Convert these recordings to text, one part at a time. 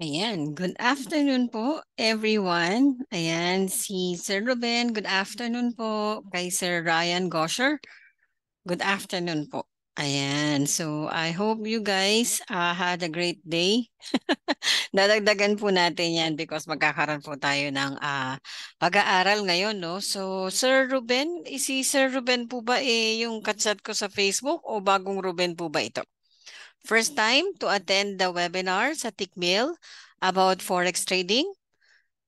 Ayan, good afternoon po everyone. Ayan, si Sir Ruben, good afternoon po. Kay Sir Ryan Gosher, good afternoon po. Ayan, so I hope you guys uh, had a great day. Dadagdagan po natin yan because magkakaroon po tayo ng uh, pag-aaral ngayon. No? So Sir Ruben, si Sir Ruben po ba eh, yung katsat ko sa Facebook o bagong Ruben po ba ito? First time to attend the webinar sa Tikmil about forex trading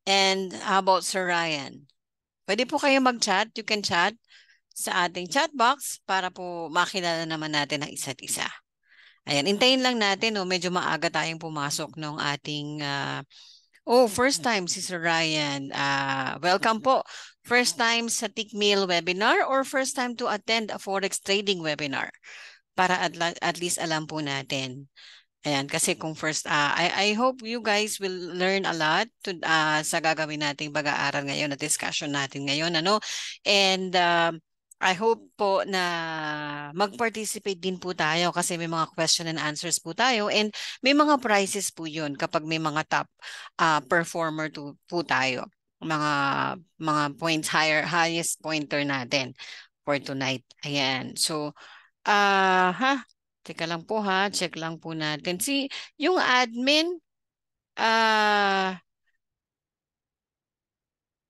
and about Sir Ryan. Pwede po kayo mag-chat. You can chat sa ating chat box para po makilala naman natin ang isa't isa. Ayan, intayin lang natin. No? Oh. Medyo maaga tayong pumasok ng ating... Uh, oh, first time si Sir Ryan. Uh, welcome po. First time sa Tikmil webinar or first time to attend a forex trading webinar para at, at least alam po natin. Ayan, kasi kung first, uh, I, I hope you guys will learn a lot to, uh, sa gagawin nating pag-aaral ngayon, na discussion natin ngayon. ano And uh, I hope po na mag-participate din po tayo kasi may mga question and answers po tayo. And may mga prizes po yun kapag may mga top uh, performer to, po tayo. Mga, mga points, higher, highest pointer natin for tonight. Ayan, so Ah, ha? Teka lang po ha, check lang po natin. Si, yung admin, ah,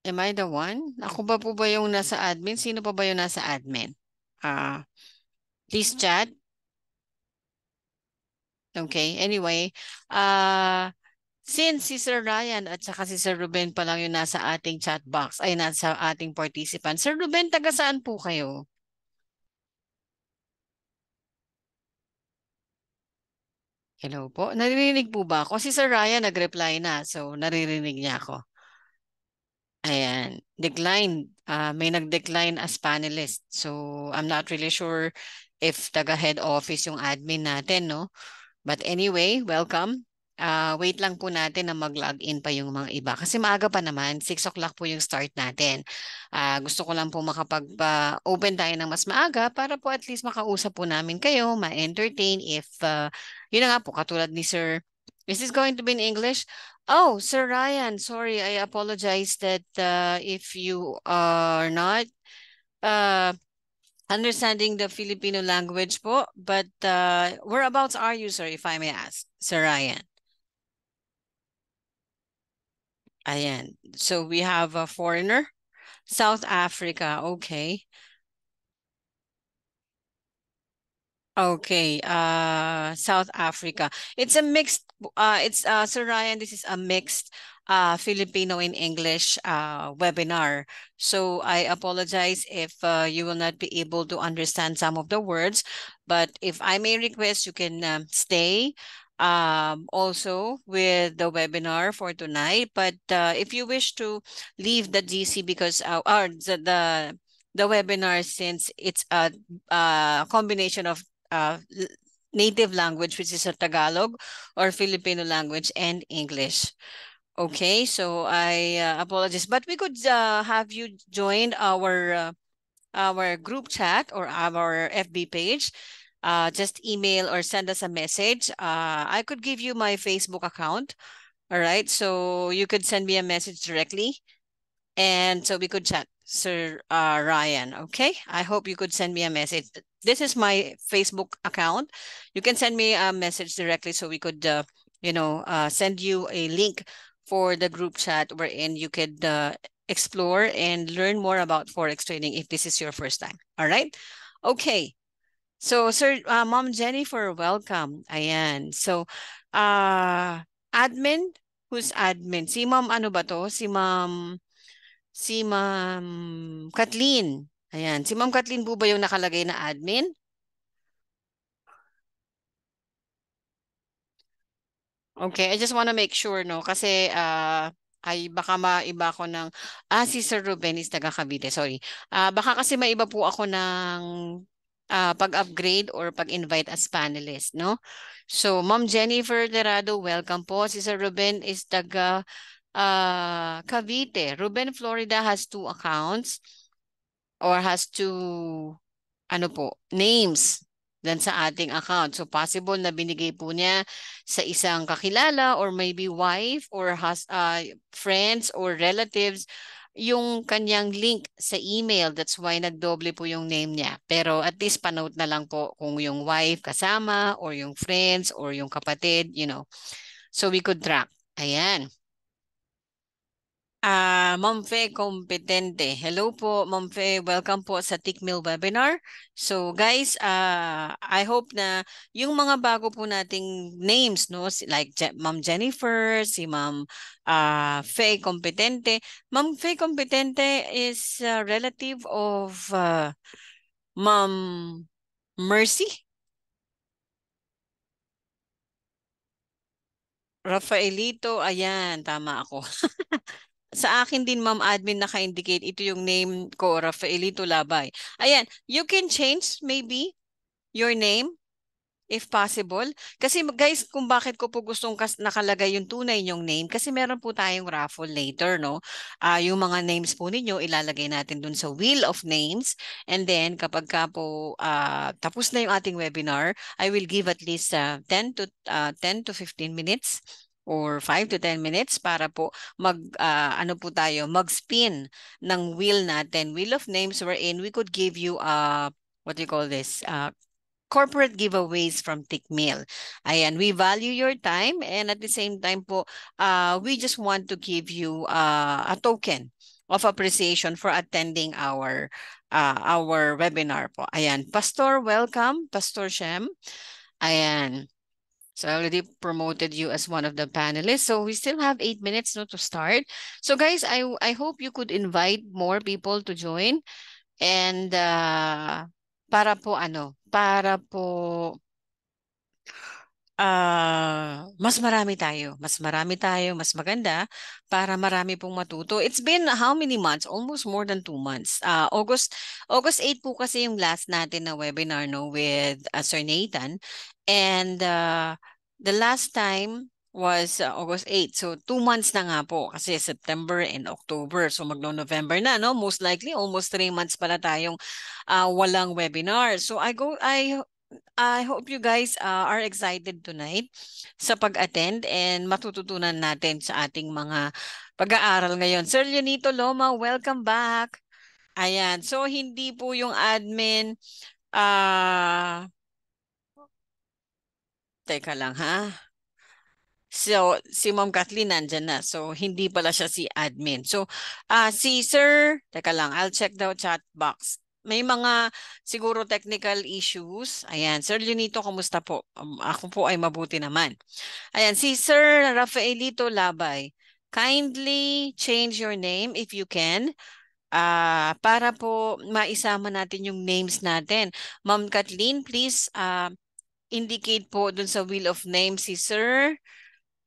am I the one? Ako ba po ba yung nasa admin? Sino pa ba yung nasa admin? Ah, please chat. Okay, anyway, ah, Since si Sir Ryan at saka si Sir Ruben pa lang yung nasa ating chat box, ay nasa ating participant. Sir Ruben, taga saan po kayo? Hello po. Naririnig po ba ako? Si Sir Ryan nag-reply na. So, naririnig niya ako. Ayan. Decline. Uh, ah, may nag-decline as panelist. So, I'm not really sure if taga-head office yung admin natin, no? But anyway, welcome uh, wait lang po natin na mag-log in pa yung mga iba. Kasi maaga pa naman, 6 o'clock po yung start natin. Uh, gusto ko lang po makapag-open ah, tayo ng mas maaga para po at least makausap po namin kayo, ma-entertain if, uh, yun na nga po, katulad ni Sir, is this going to be in English? Oh, Sir Ryan, sorry, I apologize that uh, if you are not uh, understanding the Filipino language po, but uh, whereabouts are you, sir, if I may ask, Sir Ryan? Ayan. So we have a foreigner. South Africa, okay. Okay, uh, South Africa. It's a mixed, uh, it's, uh, so Ryan, this is a mixed uh, Filipino in English uh, webinar. So I apologize if uh, you will not be able to understand some of the words, but if I may request, you can um, stay um, also with the webinar for tonight. But uh, if you wish to leave the GC because uh, or the, the, the webinar since it's a, a combination of uh, native language, which is a Tagalog or Filipino language and English. Okay, so I uh, apologize, but we could uh, have you join our uh, our group chat or our FB page uh, just email or send us a message. Uh, I could give you my Facebook account. All right. So you could send me a message directly. And so we could chat, Sir uh, Ryan. Okay. I hope you could send me a message. This is my Facebook account. You can send me a message directly so we could, uh, you know, uh, send you a link for the group chat wherein you could uh, explore and learn more about Forex trading if this is your first time. All right. Okay. So, Sir, uh, Ma'am Jennifer, welcome. Ayan. So, uh, admin? Who's admin? Si Ma'am ano ba to? Si Ma'am, si Ma'am Kathleen. Ayan. Si Ma'am Kathleen po ba yung nakalagay na admin? Okay, I just want to make sure, no? Kasi, uh, ay baka maiba ko ng ah si Sir Ruben is taga Cavite sorry ah baka kasi maiba po ako ng uh, pag-upgrade or pag-invite as panelists, no? So, Ma'am Jennifer Derado, welcome po. Si Sir Ruben is taga uh, Cavite. Ruben, Florida has two accounts or has two, ano po, names than sa ating account. So possible na binigay po niya sa isang kakilala or maybe wife or has, uh, ah, friends or relatives yung kanyang link sa email. That's why nagdoble po yung name niya. Pero at least panote na lang po kung yung wife kasama or yung friends or yung kapatid, you know. So we could track. Ayan. Uh, Ma'am Fe Competente. Hello po, Ma'am Fe. Welcome po sa Tickmill webinar. So guys, uh, I hope na yung mga bago po nating names, no, like Je Ma'am Jennifer, si Ma'am uh, Fe Competente. Ma'am Fe Competente is a relative of uh, Ma'am Mercy. Rafaelito, ayan, tama ako. sa akin din ma'am admin naka-indicate ito yung name ko Rafaelito Labay. Ayan, you can change maybe your name if possible. Kasi guys, kung bakit ko po gustong kas nakalagay yung tunay niyong name kasi meron po tayong raffle later, no? Uh, yung mga names po ninyo ilalagay natin dun sa wheel of names and then kapag ka po uh, tapos na yung ating webinar, I will give at least uh, ah, 10 to uh, 10 to 15 minutes or 5 to 10 minutes para po mag uh, ano po tayo mag-spin ng wheel natin wheel of names wherein we could give you a ah, what do you call this uh, corporate giveaways from Tickmill. Ayan, we value your time and at the same time po, uh, we just want to give you uh, a token of appreciation for attending our uh, our webinar po. Ayan, Pastor, welcome. Pastor Shem. Ayan. So I already promoted you as one of the panelists. So we still have eight minutes no, to start. So guys, I, I hope you could invite more people to join. And uh, para po ano, para po uh, mas marami tayo, mas marami tayo, mas maganda para marami pong matuto. It's been how many months? Almost more than two months. Uh, August August 8 po kasi yung last natin na webinar no with uh, Sir Nathan and uh, the last time was uh, August 8. So, two months na nga po kasi September and October. So, magno-November na, no? Most likely, almost three months pala tayong uh, walang webinar. So, I go, I I hope you guys uh, are excited tonight sa pag-attend and matututunan natin sa ating mga pag-aaral ngayon. Sir Leonito Loma, welcome back. Ayan. So, hindi po yung admin uh, Teka lang ha. So, si Ma'am Kathleen nandyan na. So, hindi pala siya si admin. So, uh, si Sir, teka lang, I'll check the chat box may mga siguro technical issues. Ayan, Sir Leonito, kumusta po? Um, ako po ay mabuti naman. Ayan, si Sir Rafaelito Labay, kindly change your name if you can. Uh, para po maisama natin yung names natin. Ma'am Kathleen, please uh, indicate po dun sa will of Name si Sir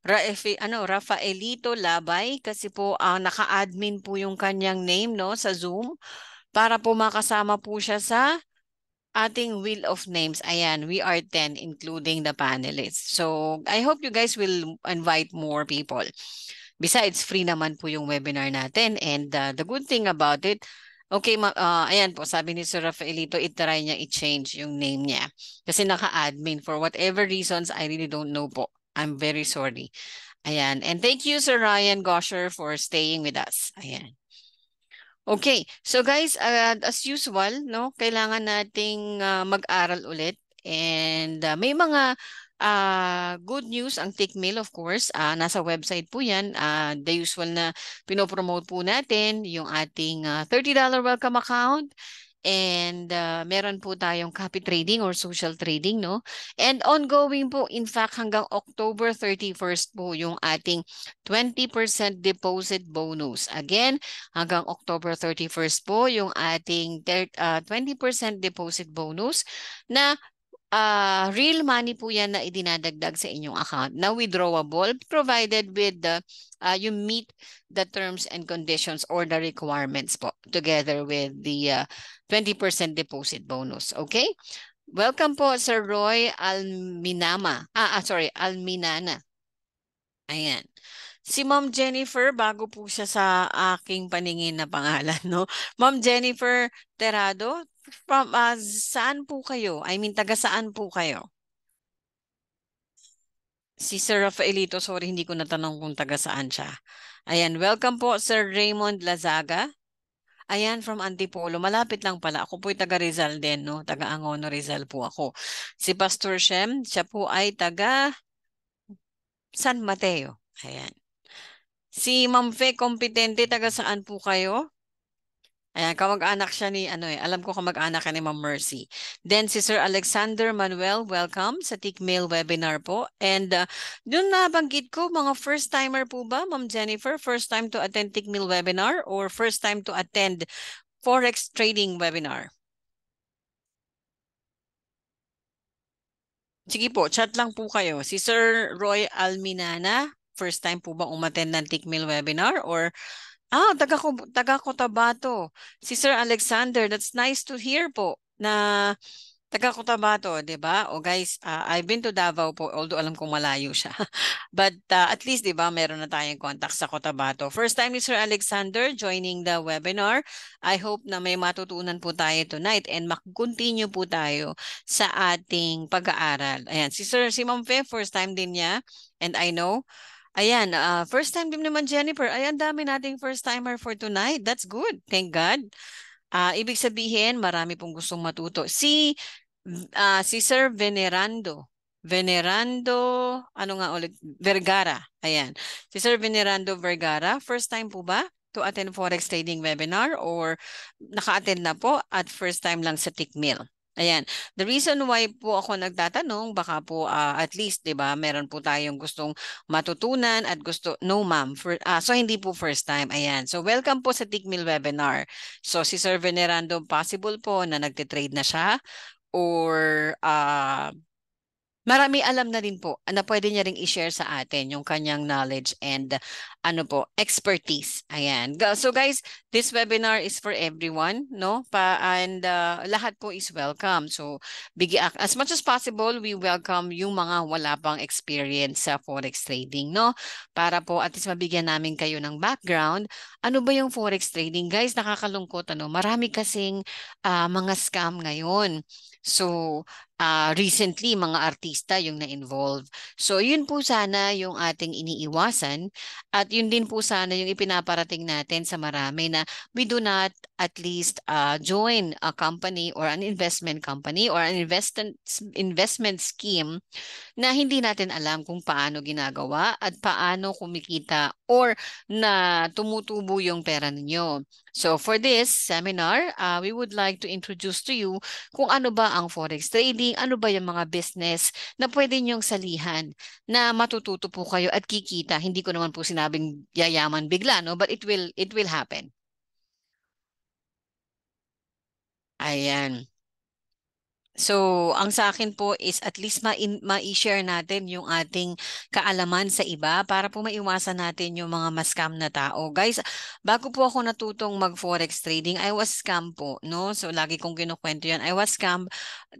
Rafe, ano, Rafaelito Labay kasi po uh, naka-admin po yung kanyang name no, sa Zoom para po makasama po siya sa ating wheel of names. Ayan, we are 10 including the panelists. So, I hope you guys will invite more people. Besides, free naman po yung webinar natin. And uh, the good thing about it, okay, ma uh, ayan po, sabi ni Sir Rafaelito, itry niya i-change yung name niya. Kasi naka-admin for whatever reasons, I really don't know po. I'm very sorry. Ayan. And thank you, Sir Ryan Gosher, for staying with us. Ayan. Okay. So guys, uh, as usual, no, kailangan nating uh, mag-aral ulit and uh, may mga uh, good news ang Tickmill of course. Uh, nasa website po 'yan. Uh, the usual na pinopromote po natin yung ating uh, ah, $30 welcome account and uh, meron po tayong copy trading or social trading no and ongoing po in fact hanggang October 31st po yung ating 20% deposit bonus again hanggang October 31st po yung ating uh, ah, 20% deposit bonus na uh, real money po yan na idinadagdag sa inyong account na withdrawable provided with the uh, you meet the terms and conditions or the requirements po together with the uh, ah, 20% deposit bonus. Okay? Welcome po Sir Roy Alminama. Ah, ah sorry, Alminana. Ayan. Si Ma'am Jennifer, bago po siya sa aking paningin na pangalan, no? Ma'am Jennifer Terado, from uh, saan po kayo? I mean, taga saan po kayo? Si Sir Rafaelito, sorry, hindi ko natanong kung taga saan siya. Ayan, welcome po Sir Raymond Lazaga. Ayan, from Antipolo. Malapit lang pala. Ako po'y taga Rizal din, no? Taga Angono Rizal po ako. Si Pastor Shem, siya po ay taga San Mateo. Ayan. Si Ma'am Fe Kompetente, taga saan po kayo? Ayan, kamag-anak siya ni, ano eh, alam ko kamag-anak ni Ma'am Mercy. Then si Sir Alexander Manuel, welcome sa Tikmail webinar po. And uh, doon nabanggit ko, mga first-timer po ba, Ma'am Jennifer? First time to attend Tikmail webinar or first time to attend Forex Trading webinar? Sige po, chat lang po kayo. Si Sir Roy Alminana, first time po ba umattend ng Tikmail webinar or Ah, taga, ko taga Cotabato. Si Sir Alexander, that's nice to hear po na taga Cotabato, 'di ba? oh, guys, uh, I've been to Davao po, although alam kong malayo siya. But uh, at least 'di ba, meron na tayong contact sa Cotabato. First time ni Sir Alexander joining the webinar. I hope na may matutunan po tayo tonight and mag-continue po tayo sa ating pag-aaral. Ayan, si Sir si Ma'am Fe, first time din niya and I know Ayan, uh, first time din naman Jennifer. Ay, ang dami nating first timer for tonight. That's good. Thank God. Uh, ibig sabihin, marami pong gustong matuto. Si uh, si Sir Venerando. Venerando, ano nga ulit? Vergara. Ayan. Si Sir Venerando Vergara, first time po ba to attend Forex Trading Webinar or naka-attend na po at first time lang sa Tickmill? Ayan. The reason why po ako nagtatanong, baka po uh, at least, 'di ba, meron po tayong gustong matutunan at gusto no ma'am. For, uh, so hindi po first time. Ayan. So welcome po sa Tickmill webinar. So si Sir Venerando possible po na nagte-trade na siya or uh, marami alam na din po ah, na pwede niya ring i-share sa atin yung kanyang knowledge and ano po, expertise. Ayan. So guys, this webinar is for everyone, no? Pa and uh, lahat po is welcome. So bigi ah, as much as possible, we welcome yung mga wala pang experience sa forex trading, no? Para po at least mabigyan namin kayo ng background. Ano ba yung forex trading? Guys, nakakalungkot ano, marami kasing uh, mga scam ngayon. So, uh, recently, mga artista yung na-involve. So, yun po sana yung ating iniiwasan at yun din po sana yung ipinaparating natin sa marami na we do not at least uh, join a company or an investment company or an investment investment scheme na hindi natin alam kung paano ginagawa at paano kumikita or na tumutubo yung pera ninyo. So for this seminar, uh, we would like to introduce to you kung ano ba ang forex trading, ano ba yung mga business na pwede niyong salihan na matututo po kayo at kikita. Hindi ko naman po sinabing yayaman bigla, no? but it will, it will happen. Ayan. So, ang sa akin po is at least ma-share ma natin yung ating kaalaman sa iba para po maiwasan natin yung mga scam na tao. Guys, bago po ako natutong mag-forex trading, I was scam po, no? So, lagi kong kinukwento yan. I was scam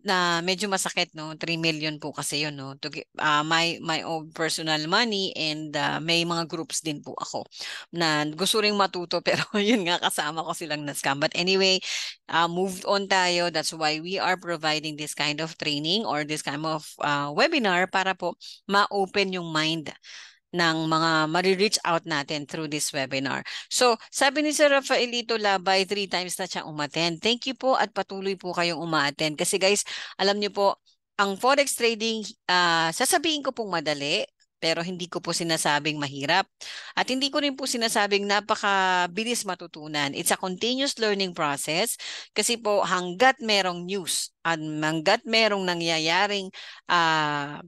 na medyo masakit, no? 3 million po kasi yun, no? To, uh, my, my own personal money and uh, may mga groups din po ako na gusto rin matuto pero yun nga kasama ko silang na-scam. But anyway, uh, moved on tayo. That's why we are providing providing this kind of training or this kind of uh, webinar para po ma-open yung mind ng mga marireach out natin through this webinar. So, sabi ni Sir Rafaelito Labay, three times na siyang umaten. Thank you po at patuloy po kayong umaaten. Kasi guys, alam niyo po, ang forex trading, uh, sasabihin ko pong madali, pero hindi ko po sinasabing mahirap. At hindi ko rin po sinasabing napakabilis matutunan. It's a continuous learning process kasi po hanggat merong news, at hanggat merong nangyayaring uh,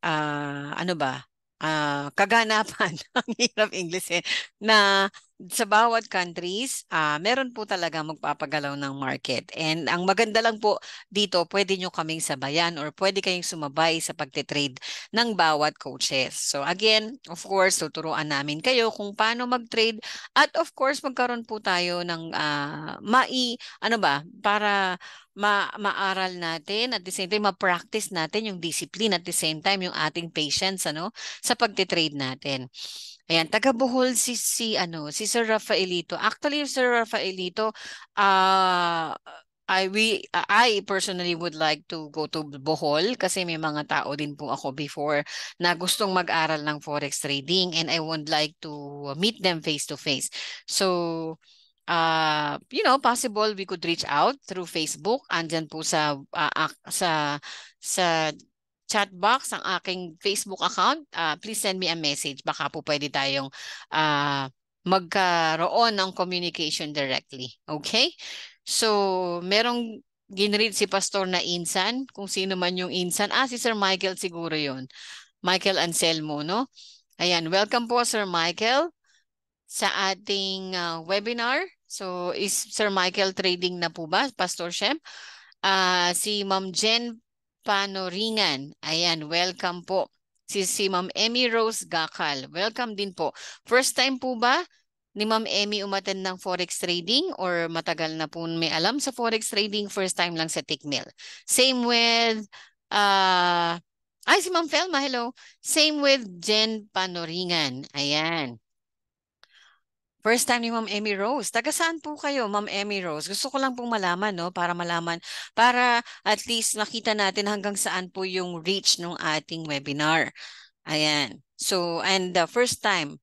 uh, ano ba, uh, kaganapan, ang hirap English eh, na sa bawat countries, uh, meron po talaga magpapagalaw ng market. And ang maganda lang po dito, pwede nyo kaming sabayan or pwede kayong sumabay sa pagtitrade ng bawat coaches. So again, of course, tuturuan namin kayo kung paano mag-trade at of course, magkaroon po tayo ng uh, mai, ano ba, para ma maaral natin at the same time ma-practice natin yung discipline at the same time yung ating patience ano sa pagte-trade natin. Ayan, taga Bohol si si ano, si Sir Rafaelito. Actually, Sir Rafaelito, uh I we uh, I personally would like to go to Bohol kasi may mga tao din po ako before na gustong mag-aral ng forex trading and I would like to meet them face to face. So uh, you know, possible we could reach out through Facebook. Andyan po sa uh, sa sa chat box ang aking Facebook account, uh, please send me a message. Baka po pwede tayong uh, magkaroon ng communication directly. Okay? So, merong ginread si Pastor na insan, kung sino man yung insan. Ah, si Sir Michael siguro yon Michael Anselmo, no? Ayan, welcome po Sir Michael sa ating uh, webinar. So, is Sir Michael trading na po ba, Pastor Shem? Uh, si Ma'am Jen Panoringan. Ayan, welcome po. Si, si Ma'am Emmy Rose Gakal. Welcome din po. First time po ba ni Ma'am Emmy umaten ng forex trading or matagal na po may alam sa forex trading? First time lang sa Tickmill. Same with... Uh, ay, si Ma'am Felma, hello. Same with Jen Panoringan. Ayan. First time ni Ma'am Amy Rose. Taga saan po kayo, Ma'am Amy Rose? Gusto ko lang pong malaman, no? Para malaman, para at least makita natin hanggang saan po yung reach ng ating webinar. Ayan. So, and the first time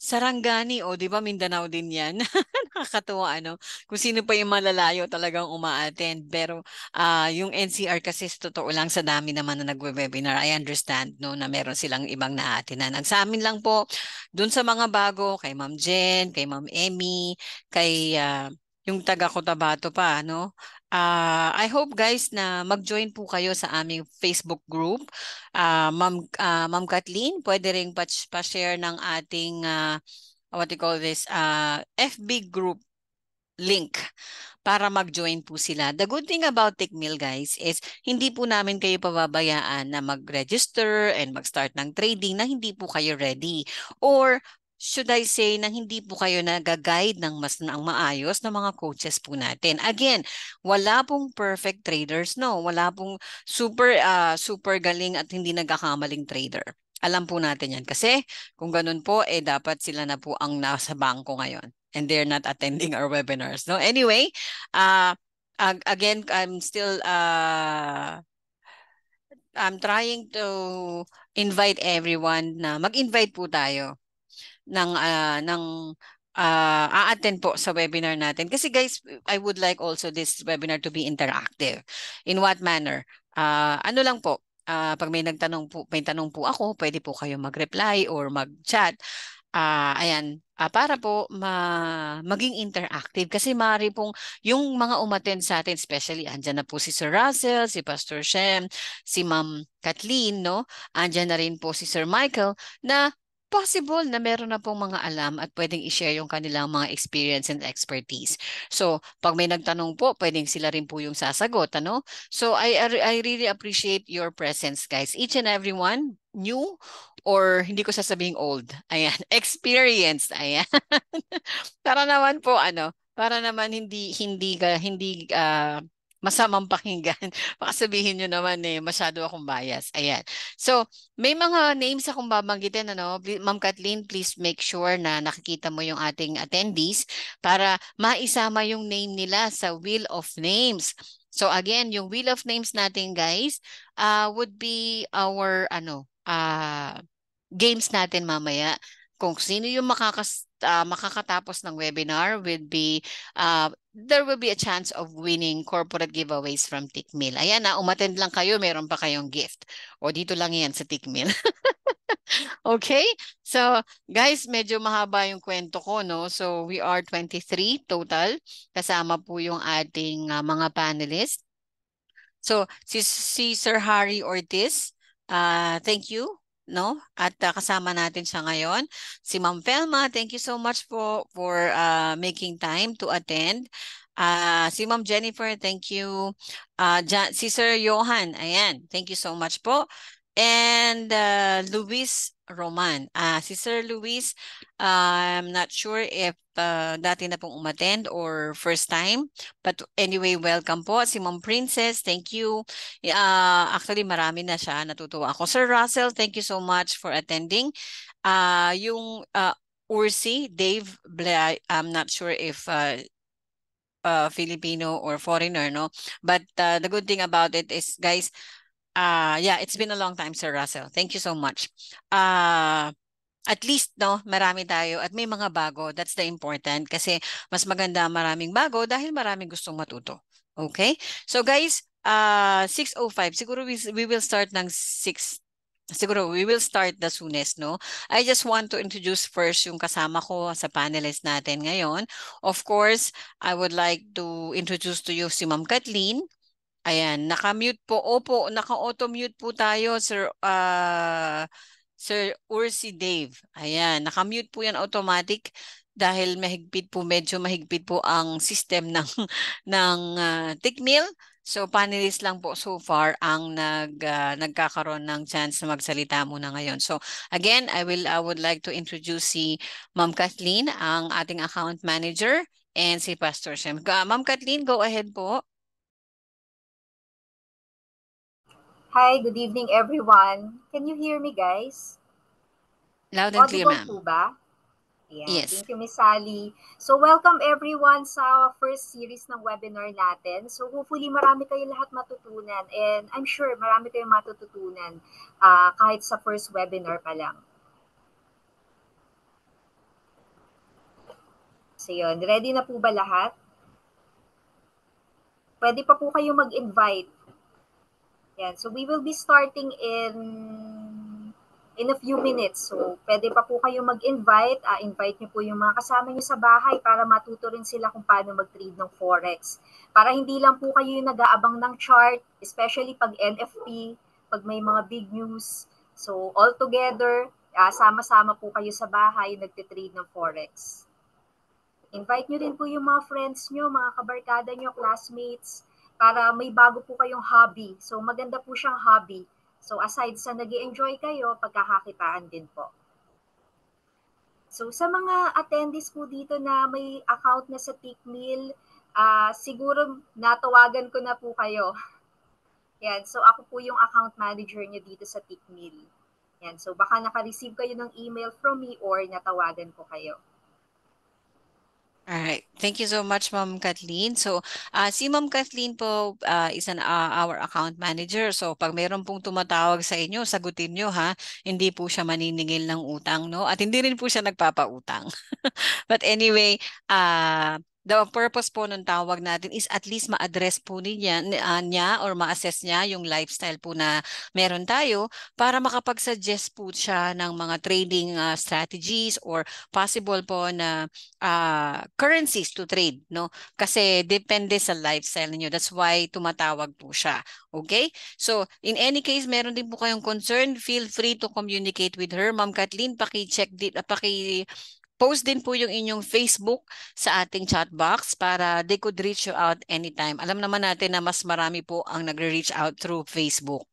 Sarangani, o oh, di ba Mindanao din yan? Nakakatuwa ano, kung sino pa yung malalayo talagang umaattend. Pero uh, yung NCR kasi totoo lang sa dami naman na nagwe-webinar, I understand no, na meron silang ibang naatinan. Ang sa amin lang po, dun sa mga bago, kay Ma'am Jen, kay Ma'am Emmy, kay uh, yung taga Cotabato pa, no? Uh, I hope guys na mag-join po kayo sa aming Facebook group. Uh, Ma'am uh, Ma'am Kathleen, pwede ring pa-share ng ating uh, what you call this uh, FB group link para mag-join po sila. The good thing about Techmill guys is hindi po namin kayo pababayaan na mag-register and mag-start ng trading na hindi po kayo ready or should I say, nang hindi po kayo nag-guide ng mas na maayos ng mga coaches po natin. Again, wala pong perfect traders, no? Wala pong super, uh, super galing at hindi nagkakamaling trader. Alam po natin yan. Kasi kung ganun po, eh dapat sila na po ang nasa bangko ngayon. And they're not attending our webinars, no? Anyway, uh, again, I'm still... Uh, I'm trying to invite everyone na mag-invite po tayo ng uh, ng uh, a-attend po sa webinar natin. Kasi guys, I would like also this webinar to be interactive. In what manner? Uh, ano lang po, uh, pag may nagtanong po, may tanong po ako, pwede po kayo mag-reply or mag-chat. Uh, ayan, uh, para po ma maging interactive kasi mari pong yung mga umaten sa atin especially andyan na po si Sir Russell, si Pastor Shem, si Ma'am Kathleen, no? Andyan na rin po si Sir Michael na possible na meron na pong mga alam at pwedeng i-share yung kanilang mga experience and expertise. So, pag may nagtanong po, pwedeng sila rin po yung sasagot, ano? So, I I really appreciate your presence, guys. Each and everyone, new or hindi ko sasabing old. Ayan, experienced. Ayan. Para naman po ano, para naman hindi hindi hindi uh, masamang pakinggan. Baka sabihin nyo naman eh, masyado akong bias. Ayan. So, may mga names akong babanggitin. Ano? Ma'am Kathleen, please make sure na nakikita mo yung ating attendees para maisama yung name nila sa Wheel of Names. So again, yung Wheel of Names natin guys uh, would be our ano, uh, games natin mamaya kung sino yung makakas, uh, makakatapos ng webinar will be uh, there will be a chance of winning corporate giveaways from Tikmil. Ayan na, ah, umattend lang kayo, meron pa kayong gift. O dito lang yan sa Tikmil. okay? So, guys, medyo mahaba yung kwento ko, no? So, we are 23 total. Kasama po yung ating uh, mga panelists. So, si, si Sir Harry Ortiz, uh, thank you no? At uh, kasama natin siya ngayon, si Ma'am Velma. Thank you so much for for uh, ah, making time to attend. Uh, si Ma'am Jennifer, thank you. Uh, John, si Sir Johan, ayan, thank you so much po. And uh, Luis Roman. Ah, si Sir Luis, uh, I'm not sure if uh, dati na pong umattend or first time. But anyway, welcome po. Si Mom Princess, thank you. Uh, actually, marami na siya. Natutuwa ako. Sir Russell, thank you so much for attending. Uh, yung uh, Ursi, Dave, I'm not sure if uh, uh, Filipino or foreigner, no? But uh, the good thing about it is, guys, Uh, yeah, it's been a long time, Sir Russell. Thank you so much. Uh, at least no, marami tayo at may mga bago. That's the important kasi mas maganda maraming bago dahil maraming gustong matuto. Okay? So guys, uh ah, 6:05 siguro we, we will start ng 6 Siguro we will start the soonest, no? I just want to introduce first yung kasama ko sa panelists natin ngayon. Of course, I would like to introduce to you si Ma'am Kathleen. Ayan, naka-mute po. Opo, naka-auto-mute po tayo, Sir, uh, Sir Ursi Dave. Ayan, naka-mute po yan automatic dahil mahigpit po, medyo mahigpit po ang system ng, ng uh, ah, TICMIL. So panelists lang po so far ang nag uh, nagkakaroon ng chance na magsalita muna ngayon. So again, I will I would like to introduce si Ma'am Kathleen, ang ating account manager and si Pastor Shem. Uh, Ma'am Kathleen, go ahead po. Hi, good evening everyone. Can you hear me guys? Loud and clear, ma'am. Po ba? Ayan. Yes. Thank you, Miss Sally. So, welcome everyone sa first series ng webinar natin. So, hopefully marami kayo lahat matutunan and I'm sure marami kayong matututunan uh, kahit sa first webinar pa lang. So, yun. Ready na po ba lahat? Pwede pa po kayo mag-invite yan. So we will be starting in in a few minutes. So, pwede pa po kayo mag-invite. Uh, invite niyo po yung mga kasama niyo sa bahay para matuto rin sila kung paano mag-trade ng Forex. Para hindi lang po kayo yung nag-aabang ng chart, especially pag NFP, pag may mga big news. So, all together, uh, sama-sama po kayo sa bahay nagtitrade ng Forex. Invite niyo rin po yung mga friends niyo, mga kabarkada niyo, classmates, para may bago po kayong hobby. So maganda po siyang hobby. So aside sa nag enjoy kayo, pagkakakitaan din po. So sa mga attendees po dito na may account na sa Tickmill, uh, ah, siguro natawagan ko na po kayo. Yan, so ako po yung account manager nyo dito sa Tickmill. Yan, so baka naka-receive kayo ng email from me or natawagan ko kayo. All right. Thank you so much, Ma'am Kathleen. So, uh, si Ma'am Kathleen po uh, is an uh, our account manager. So, pag mayroon pong tumatawag sa inyo, sagutin nyo ha. Hindi po siya maniningil ng utang, no? At hindi rin po siya nagpapautang. But anyway, uh, the purpose po ng tawag natin is at least ma-address po niya, uh, niya or ma-assess niya yung lifestyle po na meron tayo para makapag-suggest po siya ng mga trading uh, strategies or possible po na uh, currencies to trade no kasi depende sa lifestyle niyo that's why tumatawag po siya okay so in any case meron din po kayong concern feel free to communicate with her ma'am Kathleen paki-check din uh, paki post din po yung inyong Facebook sa ating chat box para they could reach you out anytime. Alam naman natin na mas marami po ang nagre-reach out through Facebook.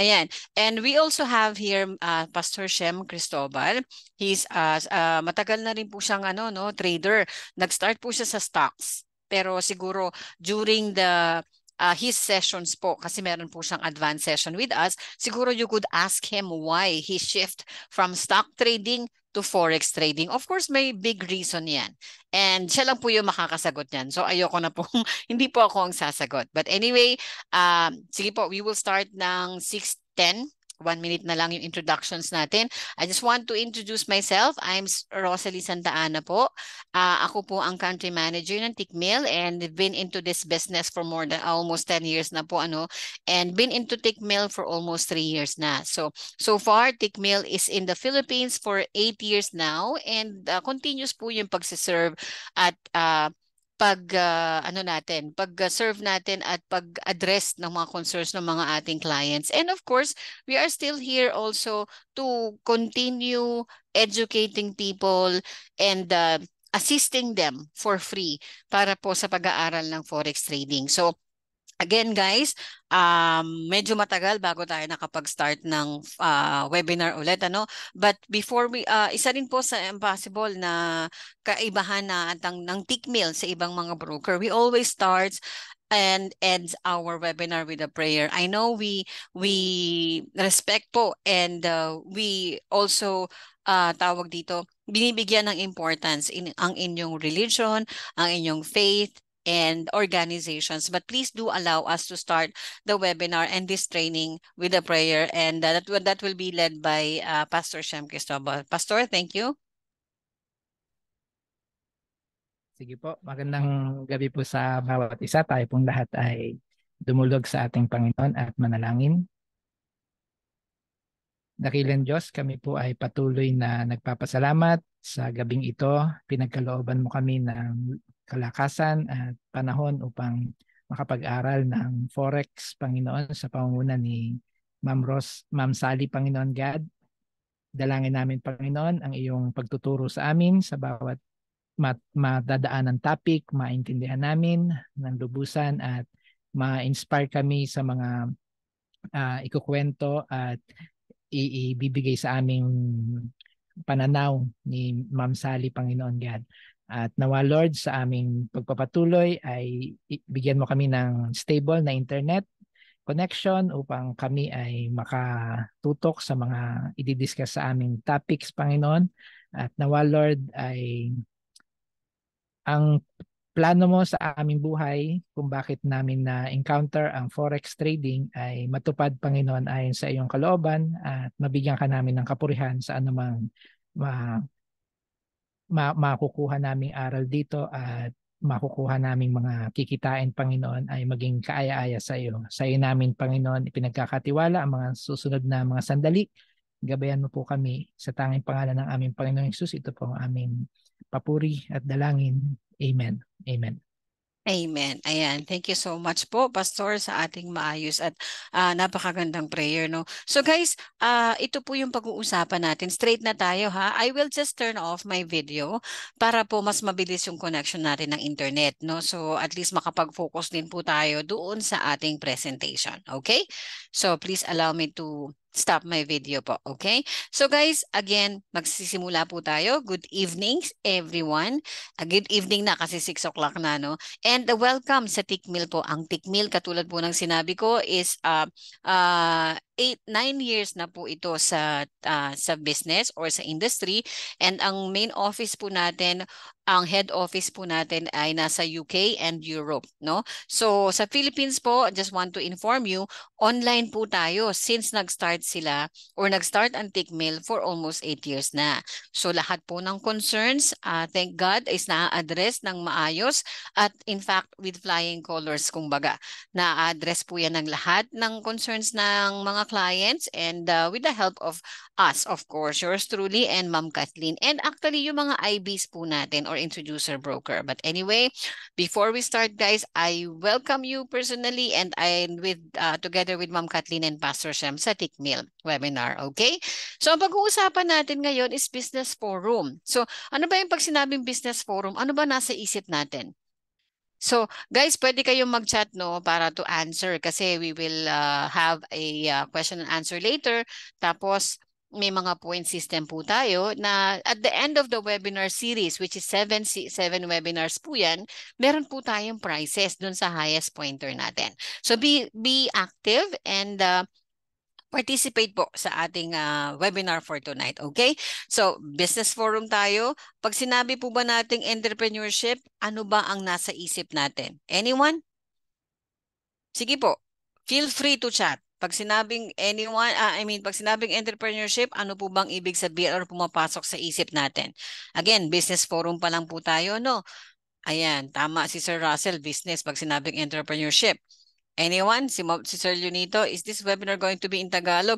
Ayan. And we also have here uh, Pastor Shem Cristobal. He's uh, uh, matagal na rin po siyang ano no trader. Nag-start po siya sa stocks. Pero siguro during the uh, his sessions po kasi meron po siyang advanced session with us, siguro you could ask him why he shift from stock trading to forex trading. Of course, may big reason yan. And siya lang po yung makakasagot niyan. So ayoko na po, hindi po ako ang sasagot. But anyway, um, sige po, we will start ng 6.10 one minute na lang yung introductions natin. I just want to introduce myself. I'm Rosalie Santa Ana po. Uh, ako po ang country manager ng Tikmil and been into this business for more than almost 10 years na po ano and been into Tikmil for almost 3 years na. So so far Tikmil is in the Philippines for 8 years now and uh, continuous po yung pagse-serve at uh, pag uh, ano natin, pag ah, serve natin at pag address ng mga concerns ng mga ating clients. And of course, we are still here also to continue educating people and uh, assisting them for free para po sa pag-aaral ng forex trading. So Again guys, um, medyo matagal bago tayo nakapag-start ng uh, webinar ulit. Ano? But before we, uh, isa rin po sa impossible na kaibahan na ng, ng tickmill sa ibang mga broker. We always starts and ends our webinar with a prayer. I know we we respect po and uh, we also uh, tawag dito binibigyan ng importance in ang inyong religion, ang inyong faith, and organizations. But please do allow us to start the webinar and this training with a prayer. And that, that will be led by uh, Pastor Shem Cristobal. Pastor, thank you. Sige po, magandang gabi po sa bawat isa. Tayo pong lahat ay dumulog sa ating Panginoon at manalangin. Dakilan Diyos, kami po ay patuloy na nagpapasalamat sa gabing ito. Pinagkalooban mo kami ng kalakasan at panahon upang makapag-aral ng Forex, Panginoon, sa pamumuno ni Ma'am Ros, Ma'am Sally, Panginoon God. Dalangin namin, Panginoon, ang iyong pagtuturo sa amin sa bawat mat- matadaan ng topic, maintindihan namin ng lubusan at ma-inspire kami sa mga uh, ikukwento at ibibigay sa aming pananaw ni Ma'am Sally, Panginoon God. At nawa Lord sa aming pagpapatuloy ay bigyan mo kami ng stable na internet connection upang kami ay makatutok sa mga i-discuss sa aming topics, Panginoon. At nawa Lord ay ang plano mo sa aming buhay kung bakit namin na encounter ang forex trading ay matupad Panginoon ayon sa iyong kalooban at mabigyan ka namin ng kapurihan sa anumang ma ma- makukuha naming aral dito at makukuha naming mga kikitain, Panginoon, ay maging kaaya-aya sa iyo. Sa iyo namin, Panginoon, ipinagkakatiwala ang mga susunod na mga sandali. Gabayan mo po kami sa tanging pangalan ng aming Panginoong Yesus. Ito po ang aming papuri at dalangin. Amen. Amen. Amen. Ayan. Thank you so much po, Pastor, sa ating maayos at uh, napakagandang prayer. No? So guys, uh, ito po yung pag-uusapan natin. Straight na tayo ha. I will just turn off my video para po mas mabilis yung connection natin ng internet. No? So at least makapag-focus din po tayo doon sa ating presentation. Okay? So please allow me to stop my video po, okay? So guys, again, magsisimula po tayo. Good evening everyone. A ah, good evening na kasi 6 o'clock na, no? And welcome sa Tikmil po. Ang Tikmil, katulad po ng sinabi ko, is uh, uh, 8 9 years na po ito sa uh, sa business or sa industry and ang main office po natin ang head office po natin ay nasa UK and Europe, no? So sa Philippines po, just want to inform you, online po tayo since nag-start sila or nag-start ang Tickmill for almost 8 years na. So lahat po ng concerns, uh, thank God is na-address ng maayos at in fact with flying colors kumbaga. Na-address po yan ng lahat ng concerns ng mga clients and uh, with the help of us, of course, yours truly and Ma'am Kathleen. And actually, yung mga IBs po natin or introducer broker. But anyway, before we start, guys, I welcome you personally and I with uh, together with Ma'am Kathleen and Pastor Shem sa Tikmil webinar. Okay? So, ang pag-uusapan natin ngayon is business forum. So, ano ba yung pag sinabing business forum? Ano ba nasa isip natin? So, guys, pwede kayong mag-chat no para to answer kasi we will uh, have a uh, question and answer later. Tapos may mga point system po tayo na at the end of the webinar series, which is 7, 7 webinars po yan, meron po tayong prizes dun sa highest pointer natin. So be, be active and uh, participate po sa ating uh, webinar for tonight. Okay? So, business forum tayo. Pag sinabi po ba nating entrepreneurship, ano ba ang nasa isip natin? Anyone? Sige po. Feel free to chat. Pag sinabing anyone, uh, I mean, pag sinabing entrepreneurship, ano po bang ibig sabihin or pumapasok sa isip natin? Again, business forum pa lang po tayo, no? Ayan, tama si Sir Russell, business, pag sinabing entrepreneurship. Anyone? Si, Mo, si Sir Junito, is this webinar going to be in Tagalog?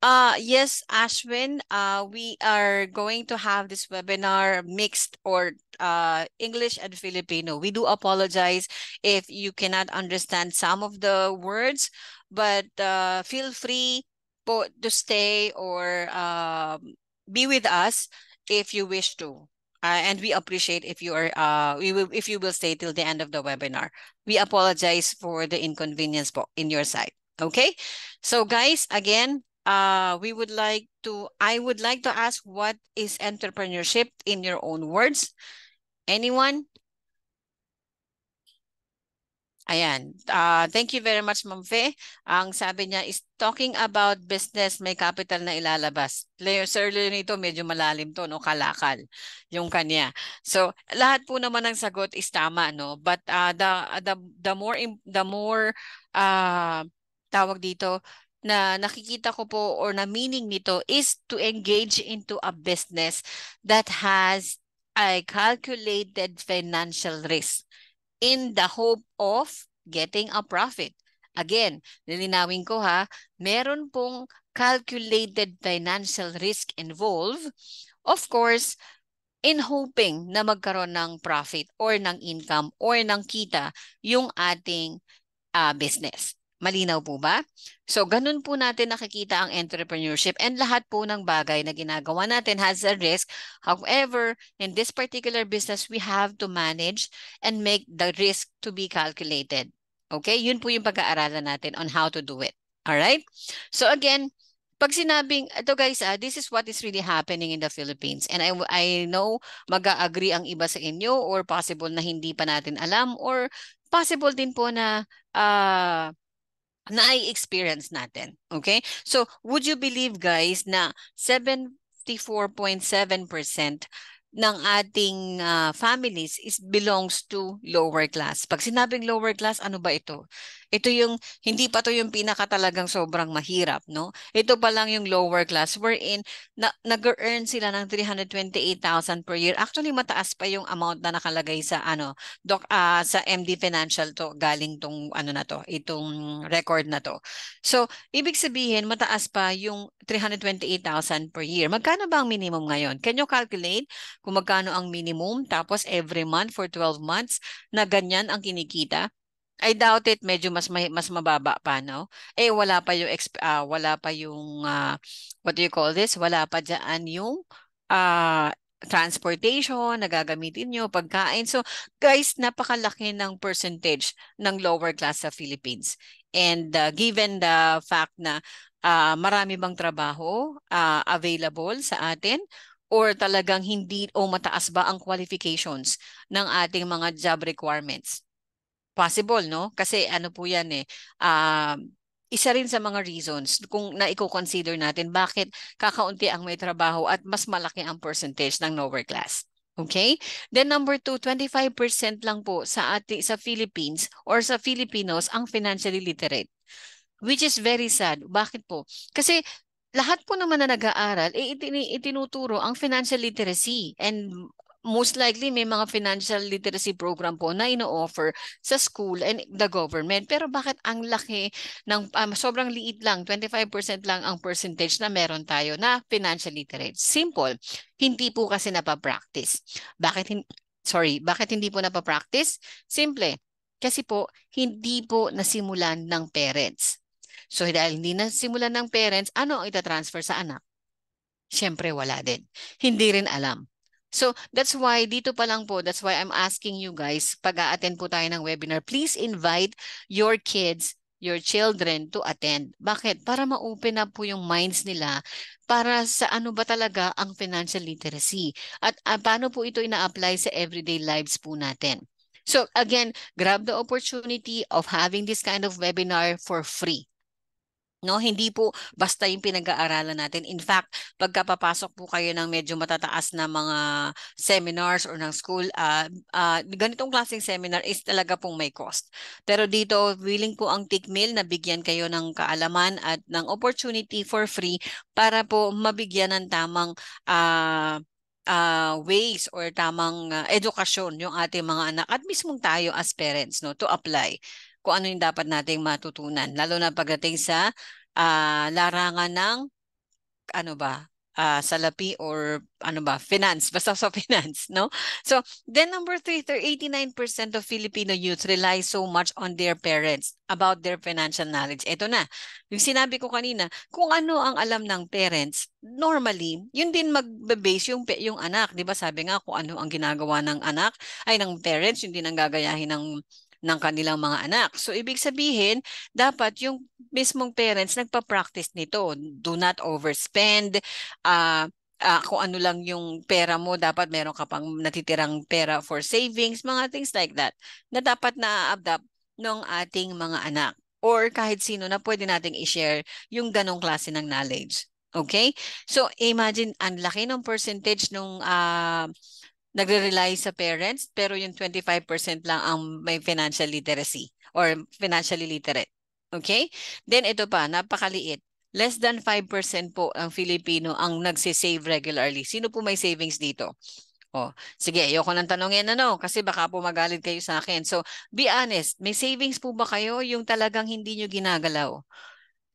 Uh, yes, Ashwin, uh, we are going to have this webinar mixed or uh, English and Filipino. We do apologize if you cannot understand some of the words, but uh, feel free to stay or uh, be with us if you wish to. Uh, and we appreciate if you are uh, we will if you will stay till the end of the webinar. We apologize for the inconvenience in your side. Okay, so guys, again, uh, we would like to I would like to ask what is entrepreneurship in your own words. Anyone? Ayan. Uh, thank you very much, Ma'am Fe. Ang sabi niya is talking about business, may capital na ilalabas. Sir Leonito, medyo malalim to, no? kalakal yung kanya. So, lahat po naman ng sagot is tama, no? But uh, the, the, the more, the more uh, tawag dito, na nakikita ko po or na meaning nito is to engage into a business that has a calculated financial risk in the hope of getting a profit. Again, nilinawin ko ha, meron pong calculated financial risk involved. Of course, in hoping na magkaroon ng profit or ng income or ng kita yung ating uh, business. Malinaw po ba? So ganun po natin nakikita ang entrepreneurship and lahat po ng bagay na ginagawa natin has a risk. However, in this particular business, we have to manage and make the risk to be calculated. Okay? Yun po yung pag-aaralan natin on how to do it. All right? So again, pag sinabing, ito guys, ah, this is what is really happening in the Philippines. And I, I know mag-agree ang iba sa inyo or possible na hindi pa natin alam or possible din po na uh, na-experience natin. Okay? So, would you believe guys na 74.7% ng ating uh, families is belongs to lower class. Pag sinabing lower class, ano ba ito? Ito yung, hindi pa to yung pinaka talagang sobrang mahirap, no? Ito pa lang yung lower class wherein na, nag-earn sila ng 328,000 per year. Actually, mataas pa yung amount na nakalagay sa ano, doc, uh, sa MD Financial to galing tong ano na to, itong record na to. So, ibig sabihin mataas pa yung 328,000 per year. Magkano ba ang minimum ngayon? Can you calculate kung magkano ang minimum tapos every month for 12 months na ganyan ang kinikita? I doubt it medyo mas mas mababa pa no. Eh wala pa yung uh, wala pa yung uh, what do you call this? Wala pa diyan yung uh, transportation nagagamitin gagamitin nyo, pagkain. So guys, napakalaki ng percentage ng lower class sa Philippines. And uh, given the fact na uh, marami bang trabaho uh, available sa atin, or talagang hindi o mataas ba ang qualifications ng ating mga job requirements. Possible, no? Kasi ano po yan eh, uh, isa rin sa mga reasons kung na i-consider natin bakit kakaunti ang may trabaho at mas malaki ang percentage ng lower class. Okay? Then number two, 25% lang po sa ati, sa Philippines or sa Filipinos ang financially literate. Which is very sad. Bakit po? Kasi lahat po naman na nag-aaral, eh, itin itinuturo ang financial literacy and most likely may mga financial literacy program po na ino-offer sa school and the government. Pero bakit ang laki ng um, sobrang liit lang, 25% lang ang percentage na meron tayo na financial literate? Simple, hindi po kasi napapractice. Bakit hindi Sorry, bakit hindi po napapractice? Simple, kasi po hindi po nasimulan ng parents. So dahil hindi nasimulan ng parents, ano ang itatransfer sa anak? Siyempre wala din. Hindi rin alam. So that's why dito pa lang po, that's why I'm asking you guys, pag a-attend po tayo ng webinar, please invite your kids, your children to attend. Bakit? Para ma-open up po yung minds nila para sa ano ba talaga ang financial literacy at uh, paano po ito ina-apply sa everyday lives po natin. So again, grab the opportunity of having this kind of webinar for free. No, hindi po basta yung pinag-aaralan natin. In fact, pagka papasok po kayo ng medyo matataas na mga seminars or ng school, uh, uh, ganitong klaseng seminar is talaga pong may cost. Pero dito, willing po ang TICMIL na bigyan kayo ng kaalaman at ng opportunity for free para po mabigyan ng tamang uh, uh, ways or tamang uh, edukasyon yung ating mga anak at mismong tayo as parents no to apply kung ano yung dapat nating matutunan lalo na pagdating sa uh, larangan ng ano ba uh, salapi or ano ba finance basta sa finance no so then number 3 89% of Filipino youth rely so much on their parents about their financial knowledge ito na yung sinabi ko kanina kung ano ang alam ng parents normally yun din magbe-base yung yung anak di ba sabi nga kung ano ang ginagawa ng anak ay ng parents yun din ang gagayahin ng ng kanilang mga anak. So ibig sabihin, dapat yung mismong parents nagpa-practice nito. Do not overspend. Uh, uh, kung ano lang yung pera mo, dapat meron ka pang natitirang pera for savings, mga things like that, na dapat na-adapt ng ating mga anak or kahit sino na pwede nating i-share yung ganong klase ng knowledge. Okay? So, imagine, ang laki ng percentage ng uh, ah, nagre-rely sa parents pero yung 25% lang ang may financial literacy or financially literate. Okay? Then ito pa, napakaliit. Less than 5% po ang Filipino ang nagsisave regularly. Sino po may savings dito? Oh, sige, ayoko nang tanongin ano kasi baka po magalit kayo sa akin. So, be honest, may savings po ba kayo yung talagang hindi nyo ginagalaw?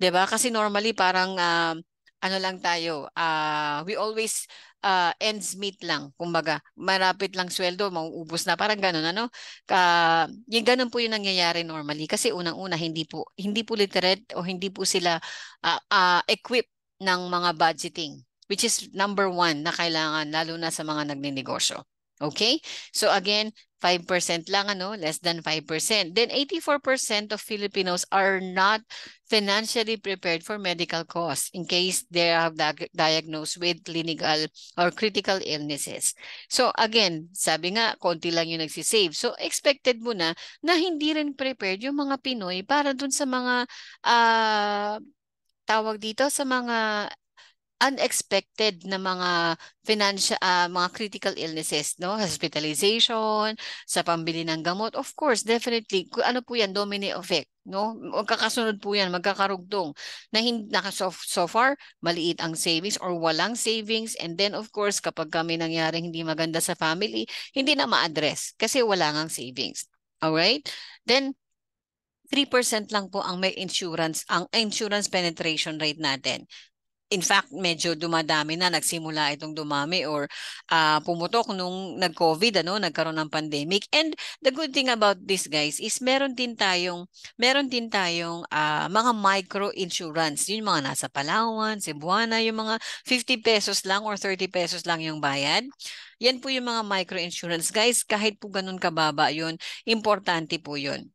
'Di ba? Kasi normally parang uh, ano lang tayo, uh, we always uh, ends meet lang. Kumbaga, marapit lang sweldo, mauubos na. Parang ganun, ano? Uh, yung ganun po yung nangyayari normally. Kasi unang-una, hindi po, hindi po literate o hindi po sila uh, ah, uh, ah, equipped ng mga budgeting which is number one na kailangan lalo na sa mga nagninegosyo. Okay? So again, 5% lang, ano? less than 5%. Then 84% of Filipinos are not financially prepared for medical costs in case they are diagnosed with clinical or critical illnesses. So again, sabi nga, konti lang yung nagsisave. So expected mo na na hindi rin prepared yung mga Pinoy para dun sa mga uh, tawag dito sa mga unexpected na mga financial uh, ah, mga critical illnesses no hospitalization sa pambili ng gamot of course definitely ano po yan domino effect no magkakasunod po yan magkakarugtong na hindi naka so, so far maliit ang savings or walang savings and then of course kapag kami nangyaring hindi maganda sa family hindi na ma-address kasi wala ngang savings all right then 3% lang po ang may insurance, ang insurance penetration rate natin in fact, medyo dumadami na, nagsimula itong dumami or uh, pumutok nung nag-COVID, ano, nagkaroon ng pandemic. And the good thing about this, guys, is meron din tayong, meron din tayong uh, mga micro-insurance. yung mga nasa Palawan, Cebuana, yung mga 50 pesos lang or 30 pesos lang yung bayad. Yan po yung mga micro-insurance. Guys, kahit po ganun kababa yun, importante po yun.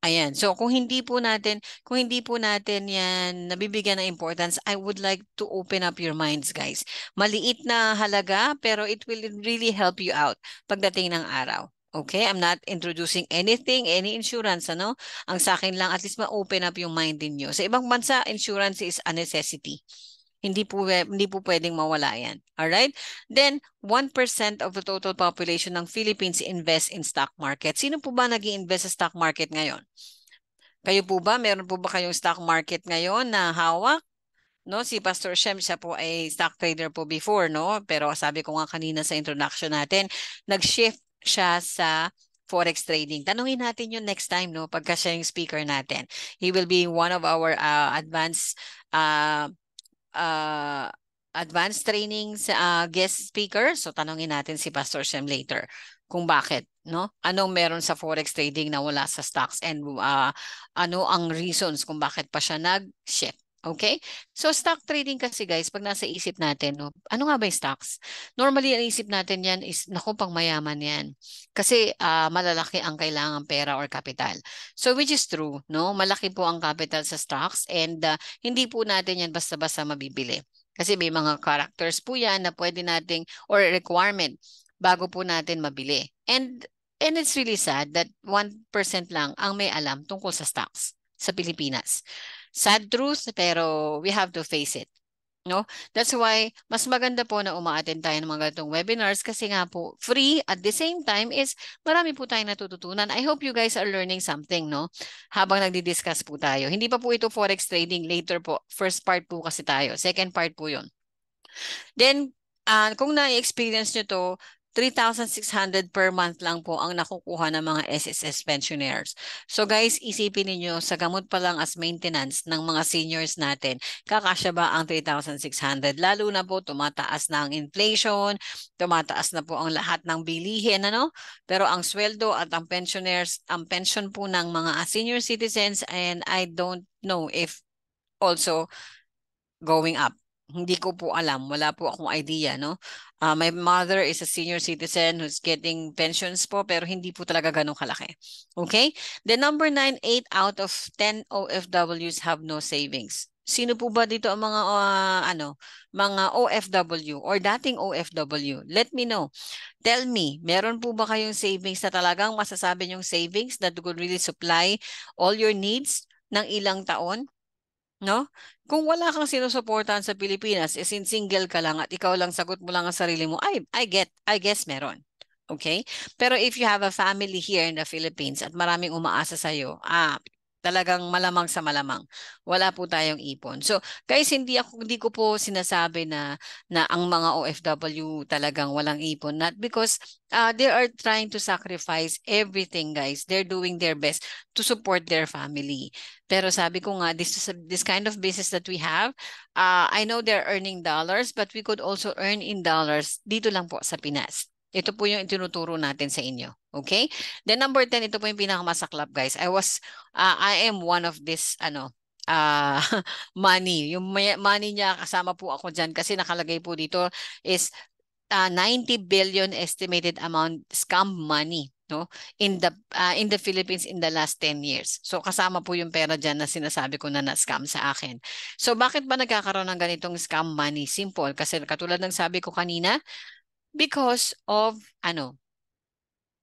Ayan. So kung hindi po natin, kung hindi po natin 'yan nabibigyan ng importance, I would like to open up your minds, guys. Maliit na halaga pero it will really help you out pagdating ng araw. Okay, I'm not introducing anything, any insurance, ano? Ang sa akin lang, at least ma-open up yung mind niyo. Sa ibang bansa, insurance is a necessity. Hindi po, hindi po pwedeng mawala yan. Alright? Then, 1% of the total population ng Philippines invest in stock market. Sino po ba nag invest sa stock market ngayon? Kayo po ba? Meron po ba kayong stock market ngayon na hawak? No, si Pastor Shem siya po ay stock trader po before, no? Pero sabi ko nga kanina sa introduction natin, nag-shift siya sa forex trading. Tanungin natin yun next time, no? Pagka siya yung speaker natin. He will be one of our uh, advanced uh, uh, advanced training sa uh, guest speaker. So tanongin natin si Pastor Shem later kung bakit, no? Anong meron sa forex trading na wala sa stocks and uh, ano ang reasons kung bakit pa siya nag-shift. Okay? So stock trading kasi guys, pag nasa isip natin, no, ano nga ba yung stocks? Normally, ang isip natin yan is, naku, pang mayaman yan. Kasi uh, malalaki ang kailangan pera or capital. So which is true, no? Malaki po ang capital sa stocks and uh, hindi po natin yan basta-basta mabibili. Kasi may mga characters po yan na pwede nating or requirement bago po natin mabili. And and it's really sad that 1% lang ang may alam tungkol sa stocks sa Pilipinas sad truth, pero we have to face it. No? That's why, mas maganda po na umaattend tayo ng mga ganitong webinars kasi nga po, free at the same time is marami po tayong natututunan. I hope you guys are learning something, no? Habang nagdi-discuss po tayo. Hindi pa po ito forex trading. Later po, first part po kasi tayo. Second part po yon Then, uh, kung na-experience nyo to, 3,600 per month lang po ang nakukuha ng mga SSS pensioners. So guys, isipin niyo sa gamot pa lang as maintenance ng mga seniors natin, kakasya ba ang 3,600? Lalo na po tumataas na ang inflation, tumataas na po ang lahat ng bilihin, ano? Pero ang sweldo at ang pensioners, ang pension po ng mga senior citizens and I don't know if also going up. Hindi ko po alam. Wala po akong idea, no? Uh, my mother is a senior citizen who's getting pensions po, pero hindi po talaga ganun kalaki. Okay? The number 9, 8 out of 10 OFWs have no savings. Sino po ba dito ang mga uh, ano, mga OFW or dating OFW? Let me know. Tell me, meron po ba kayong savings na talagang masasabi yung savings that could really supply all your needs ng ilang taon? no? Kung wala kang sinusuportahan sa Pilipinas, eh, in single ka lang at ikaw lang sagot mo lang ang sarili mo, I, I get, I guess meron. Okay? Pero if you have a family here in the Philippines at maraming umaasa sa'yo, ah, talagang malamang sa malamang. Wala po tayong ipon. So, guys, hindi ako hindi ko po sinasabi na na ang mga OFW talagang walang ipon not because uh, they are trying to sacrifice everything, guys. They're doing their best to support their family. Pero sabi ko nga this this kind of business that we have, uh, I know they're earning dollars but we could also earn in dollars dito lang po sa Pinas. Ito po yung tinuturo natin sa inyo. Okay? Then number 10, ito po yung pinakamasaklap guys. I was, uh, I am one of this, ano, uh, money. Yung money niya, kasama po ako dyan kasi nakalagay po dito is uh, 90 billion estimated amount scam money no in the uh, in the Philippines in the last 10 years. So kasama po yung pera diyan na sinasabi ko na na-scam sa akin. So bakit ba nagkakaroon ng ganitong scam money? Simple kasi katulad ng sabi ko kanina, because of ano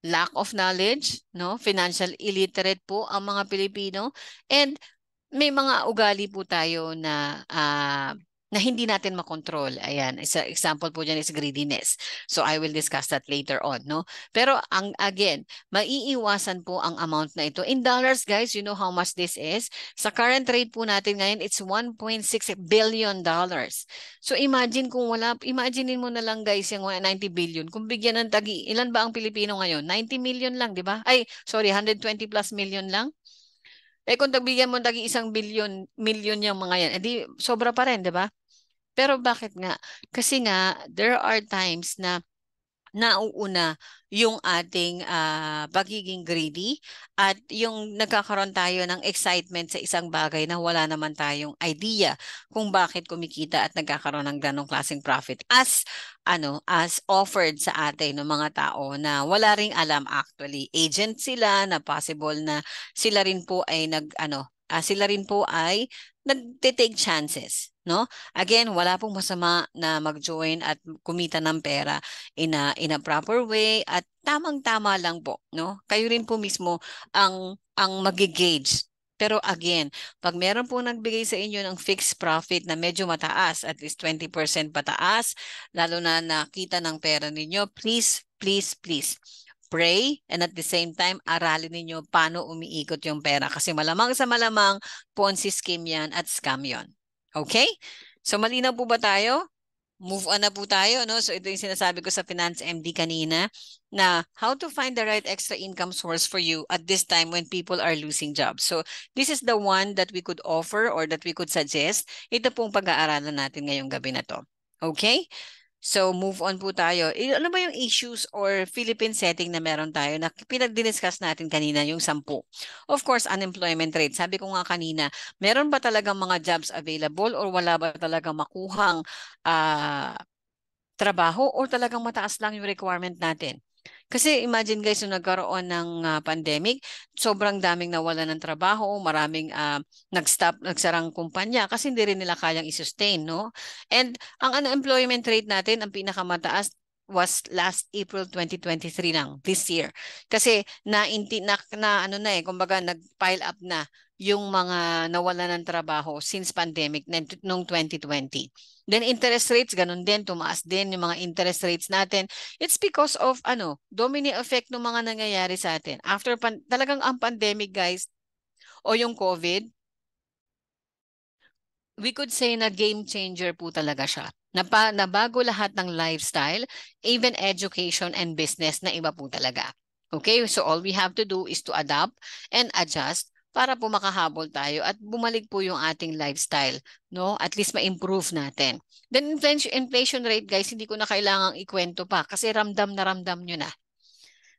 lack of knowledge, no? Financial illiterate po ang mga Pilipino and may mga ugali po tayo na uh, na hindi natin makontrol. Ayan, isa example po dyan is greediness. So I will discuss that later on, no? Pero ang again, maiiwasan po ang amount na ito. In dollars, guys, you know how much this is? Sa current rate po natin ngayon, it's 1.6 billion dollars. So imagine kung wala, imaginein mo na lang guys yung 90 billion. Kung bigyan ng tagi, ilan ba ang Pilipino ngayon? 90 million lang, di ba? Ay, sorry, 120 plus million lang. Eh kung nagbigyan mo lagi isang bilyon, milyon yung mga yan, edi eh, sobra pa rin, di ba? Pero bakit nga? Kasi nga, there are times na nauuna yung ating uh, pagiging greedy at yung nagkakaroon tayo ng excitement sa isang bagay na wala naman tayong idea kung bakit kumikita at nagkakaroon ng ganong klaseng profit as ano as offered sa atin ng mga tao na wala ring alam actually agent sila na possible na sila rin po ay nag ano uh, sila rin po ay nagte-take chances no? Again, wala pong masama na mag-join at kumita ng pera in a, in a proper way at tamang-tama lang po, no? Kayo rin po mismo ang ang magi-gauge pero again, pag meron po nagbigay sa inyo ng fixed profit na medyo mataas, at least 20% pataas, lalo na nakita ng pera ninyo, please, please, please, pray and at the same time aralin ninyo paano umiikot yung pera kasi malamang sa malamang Ponzi scheme yan at scam yon. Okay? So malinaw po ba tayo? Move on na po tayo. No? So ito yung sinasabi ko sa Finance MD kanina na how to find the right extra income source for you at this time when people are losing jobs. So this is the one that we could offer or that we could suggest. Ito pong pag-aaralan natin ngayong gabi na to. Okay? So, move on po tayo. Eh, ano ba yung issues or Philippine setting na meron tayo na pinag-discuss natin kanina yung sampu? Of course, unemployment rate. Sabi ko nga kanina, meron ba talagang mga jobs available or wala ba talagang makuhang uh, trabaho or talagang mataas lang yung requirement natin? Kasi imagine guys, nung nagkaroon ng uh, pandemic, sobrang daming nawala ng trabaho, maraming uh, nag-stop, nagsarang kumpanya kasi hindi rin nila kayang i-sustain, no? And ang unemployment rate natin, ang pinakamataas was last April 2023 lang, this year. Kasi na, na, na ano na eh, kumbaga nag-pile up na yung mga nawala ng trabaho since pandemic noong 2020. Then interest rates, ganun din, tumaas din yung mga interest rates natin. It's because of ano, domino effect ng mga nangyayari sa atin. After pan- talagang ang pandemic guys, o yung COVID, we could say na game changer po talaga siya. Napa, nabago lahat ng lifestyle, even education and business na iba po talaga. Okay, so all we have to do is to adapt and adjust para po makahabol tayo at bumalik po yung ating lifestyle, no? At least ma-improve natin. Then inflation rate guys, hindi ko na kailangang ikwento pa kasi ramdam na ramdam niyo na.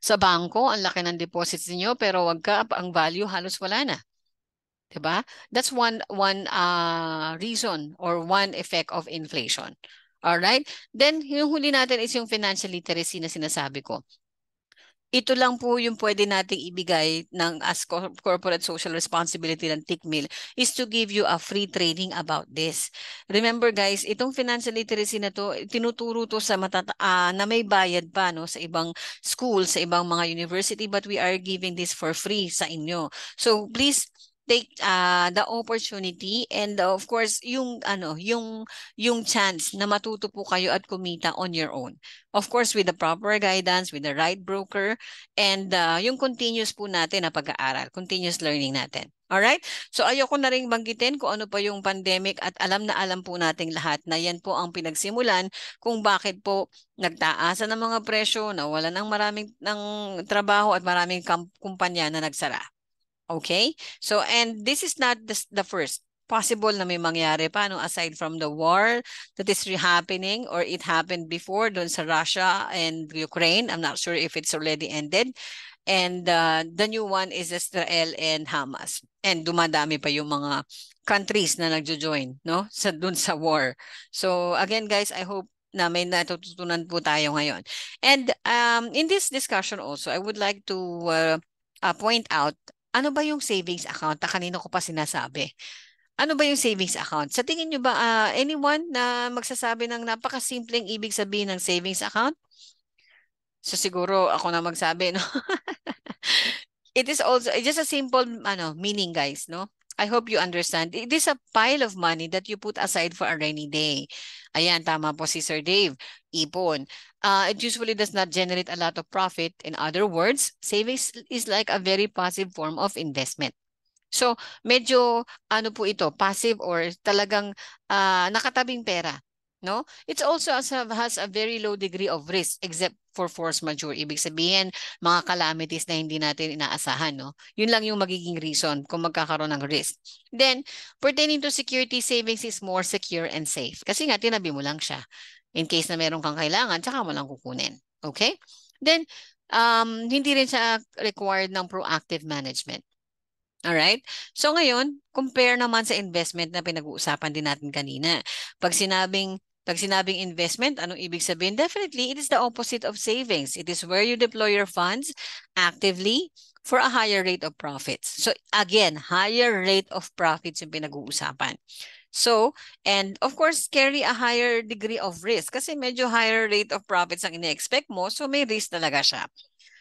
Sa bangko, ang laki ng deposits niyo pero wag ka ang value halos wala na. 'Di ba? That's one one uh, reason or one effect of inflation. All right? Then yung huli natin is yung financial literacy na sinasabi ko ito lang po yung pwede nating ibigay ng as corporate social responsibility ng TICMIL is to give you a free training about this. Remember guys, itong financial literacy na to, tinuturo to sa matata uh, na may bayad pa no sa ibang school, sa ibang mga university but we are giving this for free sa inyo. So please take uh, the opportunity and of course yung ano yung yung chance na matuto po kayo at kumita on your own of course with the proper guidance with the right broker and uh, yung continuous po natin na pag-aaral continuous learning natin all right so ayoko na ring banggitin kung ano pa yung pandemic at alam na alam po nating lahat na yan po ang pinagsimulan kung bakit po nagtaasa ng mga presyo nawalan ng maraming ng trabaho at maraming kumpanya na nagsara Okay? So, and this is not the, the first possible na may mangyari pa no aside from the war that is happening or it happened before doon sa Russia and Ukraine I'm not sure if it's already ended and uh, the new one is Israel and Hamas and dumadami pa yung mga countries na nagjo-join no sa doon sa war so again guys I hope na may natututunan po tayo ngayon and um in this discussion also I would like to uh, uh, point out ano ba yung savings account? Na kanina ko pa sinasabi. Ano ba yung savings account? Sa tingin nyo ba uh, anyone na magsasabi ng napakasimpleng ibig sabihin ng savings account? So siguro ako na magsabi, no? it is also it's just a simple ano, meaning, guys, no? I hope you understand. It is a pile of money that you put aside for a rainy day. Ayan, tama po si Sir Dave. Ipon. Uh, it usually does not generate a lot of profit. In other words, savings is like a very passive form of investment. So, medyo ano po ito, passive or talagang uh, nakatabing pera. No? It's also has a very low degree of risk except for force majeure. Ibig sabihin, mga calamities na hindi natin inaasahan. No? Yun lang yung magiging reason kung magkakaroon ng risk. Then, pertaining to security, savings is more secure and safe. Kasi nga, tinabi mo lang siya. In case na meron kang kailangan, tsaka mo lang kukunin. Okay? Then, um, hindi rin siya required ng proactive management. Alright? So ngayon, compare naman sa investment na pinag-uusapan din natin kanina. Pag sinabing pag sinabing investment, anong ibig sabihin? Definitely, it is the opposite of savings. It is where you deploy your funds actively for a higher rate of profits. So again, higher rate of profits yung pinag-uusapan. So, and of course, carry a higher degree of risk kasi medyo higher rate of profits ang ini expect mo. So, may risk talaga siya.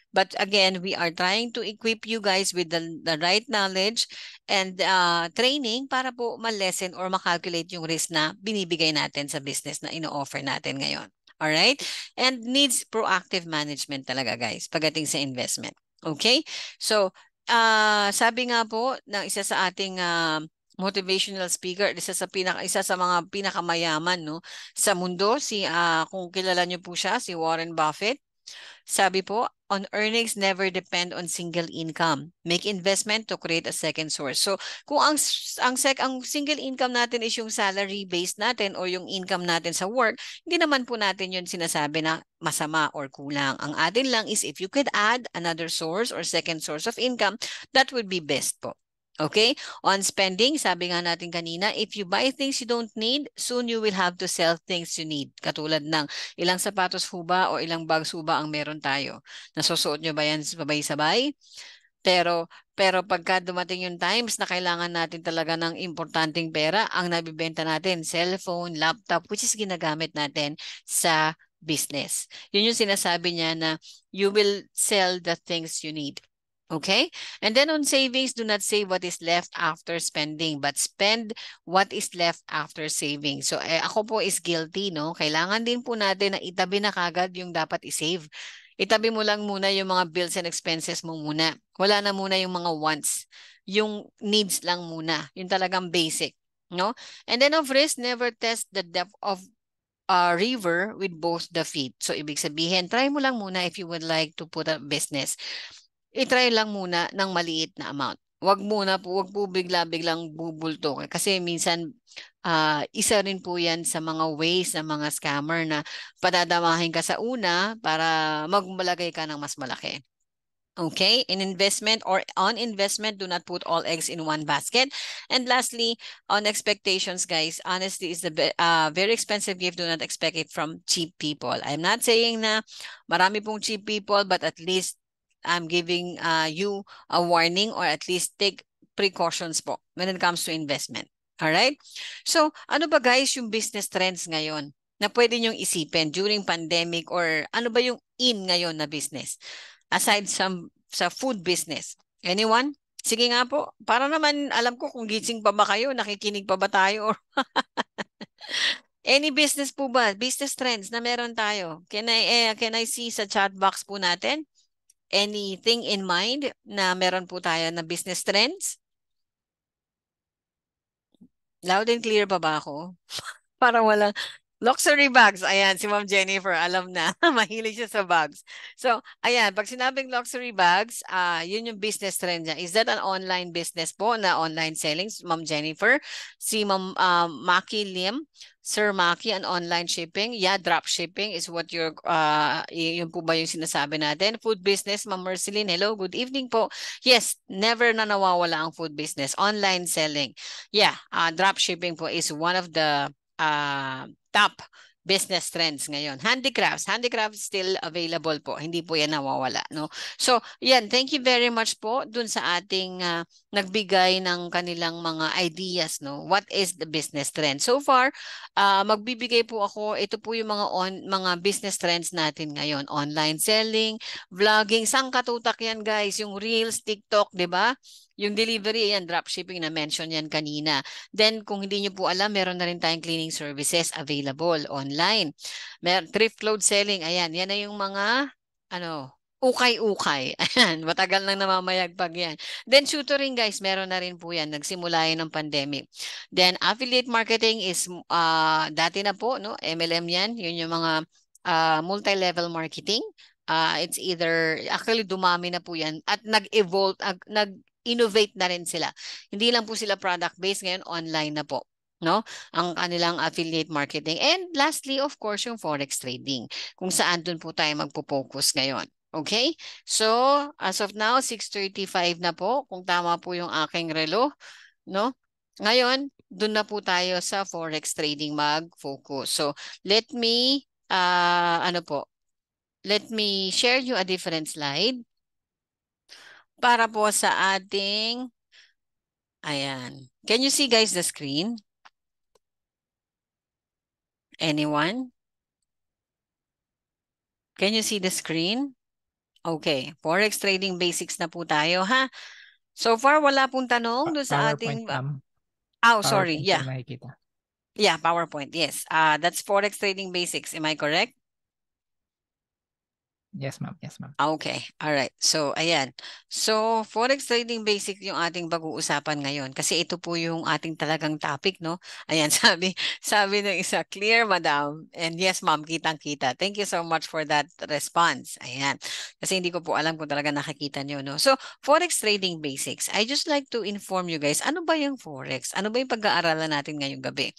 But again, we are trying to equip you guys with the, the right knowledge and uh, training para po ma lessen or ma-calculate yung risk na binibigay natin sa business na ino-offer natin ngayon. All right? And needs proactive management talaga guys pagdating sa investment. Okay? So, uh, sabi nga po ng isa sa ating uh, motivational speaker. Isa sa pinaka isa sa mga pinakamayaman no sa mundo si uh, kung kilala niyo po siya si Warren Buffett. Sabi po, on earnings never depend on single income. Make investment to create a second source. So, kung ang ang sec ang single income natin is yung salary based natin or yung income natin sa work, hindi naman po natin yun sinasabi na masama or kulang. Ang atin lang is if you could add another source or second source of income, that would be best po. Okay? On spending, sabi nga natin kanina, if you buy things you don't need, soon you will have to sell things you need. Katulad ng ilang sapatos huba o ilang bags huba ang meron tayo. Nasusuot nyo ba yan sabay-sabay? Pero pero pagka dumating yung times na kailangan natin talaga ng importanteng pera, ang nabibenta natin, cellphone, laptop, which is ginagamit natin sa business. Yun yung sinasabi niya na you will sell the things you need. Okay? And then on savings, do not save what is left after spending, but spend what is left after saving. So eh, ako po is guilty, no? Kailangan din po natin na itabi na kagad yung dapat isave. Itabi mo lang muna yung mga bills and expenses mo muna. Wala na muna yung mga wants. Yung needs lang muna. Yung talagang basic. No? And then of risk, never test the depth of uh, river with both the feet. So ibig sabihin, try mo lang muna if you would like to put a business i-try lang muna ng maliit na amount. Huwag muna po, huwag po bigla-biglang bubulto. Kasi minsan, uh, isa rin po yan sa mga ways ng mga scammer na padadamahin ka sa una para magmalagay ka ng mas malaki. Okay, in investment or on investment, do not put all eggs in one basket. And lastly, on expectations, guys, honesty is the uh, very expensive gift. Do not expect it from cheap people. I'm not saying na marami pong cheap people, but at least I'm giving uh, you a warning or at least take precautions po when it comes to investment. Alright? So, ano ba guys yung business trends ngayon na pwede nyong isipin during pandemic or ano ba yung in ngayon na business? Aside sa, sa food business. Anyone? Sige nga po. Para naman alam ko kung gising pa ba kayo, nakikinig pa ba tayo? Or Any business po ba? Business trends na meron tayo. Can I, eh, can I see sa chat box po natin? anything in mind na meron po tayo na business trends? Loud and clear pa ba ako? Parang walang, Luxury bags. Ayan, si Ma'am Jennifer, alam na. Mahilig siya sa bags. So, ayan, pag sinabing luxury bags, uh, yun yung business trend niya. Is that an online business po na online selling, Ma'am Jennifer? Si Ma'am uh, ah, Maki Lim, Sir Maki, an online shipping? Yeah, drop shipping is what your, uh, ah, yun po ba yung sinasabi natin? Food business, Ma'am Marceline, hello, good evening po. Yes, never na nawawala ang food business. Online selling. Yeah, uh, drop shipping po is one of the uh, top business trends ngayon. Handicrafts, handicrafts still available po. Hindi po 'yan nawawala, no. So, 'yan, thank you very much po dun sa ating uh, nagbigay ng kanilang mga ideas, no. What is the business trend? So far, uh, magbibigay po ako ito po yung mga on mga business trends natin ngayon. Online selling, vlogging, sang katutak 'yan, guys, yung Reels, TikTok, 'di ba? Yung delivery, yan, dropshipping, na-mention yan kanina. Then, kung hindi nyo po alam, meron na rin tayong cleaning services available online. Mer thrift load selling, ayan, yan na yung mga, ano, ukay-ukay. Ayan, matagal nang namamayagpag yan. Then tutoring guys, meron na rin po yan. Nagsimula yan ng pandemic. Then affiliate marketing is uh, dati na po, no? MLM yan. Yun yung mga uh, multi-level marketing. Uh, it's either, actually dumami na po yan at nag-evolve, uh, nag innovate na rin sila. Hindi lang po sila product-based, ngayon online na po no? Ang kanilang affiliate marketing. And lastly, of course, yung forex trading, kung saan doon po tayo magpo-focus ngayon. Okay? So, as of now, 6.35 na po, kung tama po yung aking relo, no? Ngayon, doon na po tayo sa forex trading mag-focus. So, let me, uh, ano po, let me share you a different slide para po sa ating, ayan. Can you see guys the screen? Anyone? Can you see the screen? Okay, Forex Trading Basics na po tayo ha. So far, wala pong tanong doon sa ating... Um, oh, sorry, PowerPoint yeah. Yeah, PowerPoint, yes. Uh, that's Forex Trading Basics, am I correct? Yes, ma'am. Yes, ma'am. Ah, okay. All right. So, ayan. So, forex trading basic yung ating pag-uusapan ngayon kasi ito po yung ating talagang topic, no? Ayan, sabi sabi ng isa, clear, madam. And yes, ma'am, kitang-kita. Thank you so much for that response. Ayan. Kasi hindi ko po alam kung talaga nakikita niyo, no? So, forex trading basics. I just like to inform you guys, ano ba yung forex? Ano ba yung pag-aaralan natin ngayong gabi?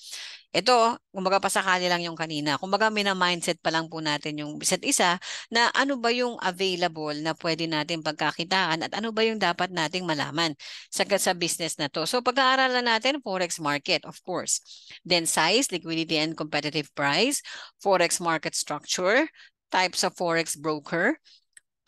Ito, kumbaga pasakali lang yung kanina. Kumbaga mina-mindset pa lang po natin yung isa't isa na ano ba yung available na pwede natin pagkakitaan at ano ba yung dapat nating malaman sa, sa business na to. So pag-aaralan natin, forex market, of course. Then size, liquidity and competitive price, forex market structure, types of forex broker,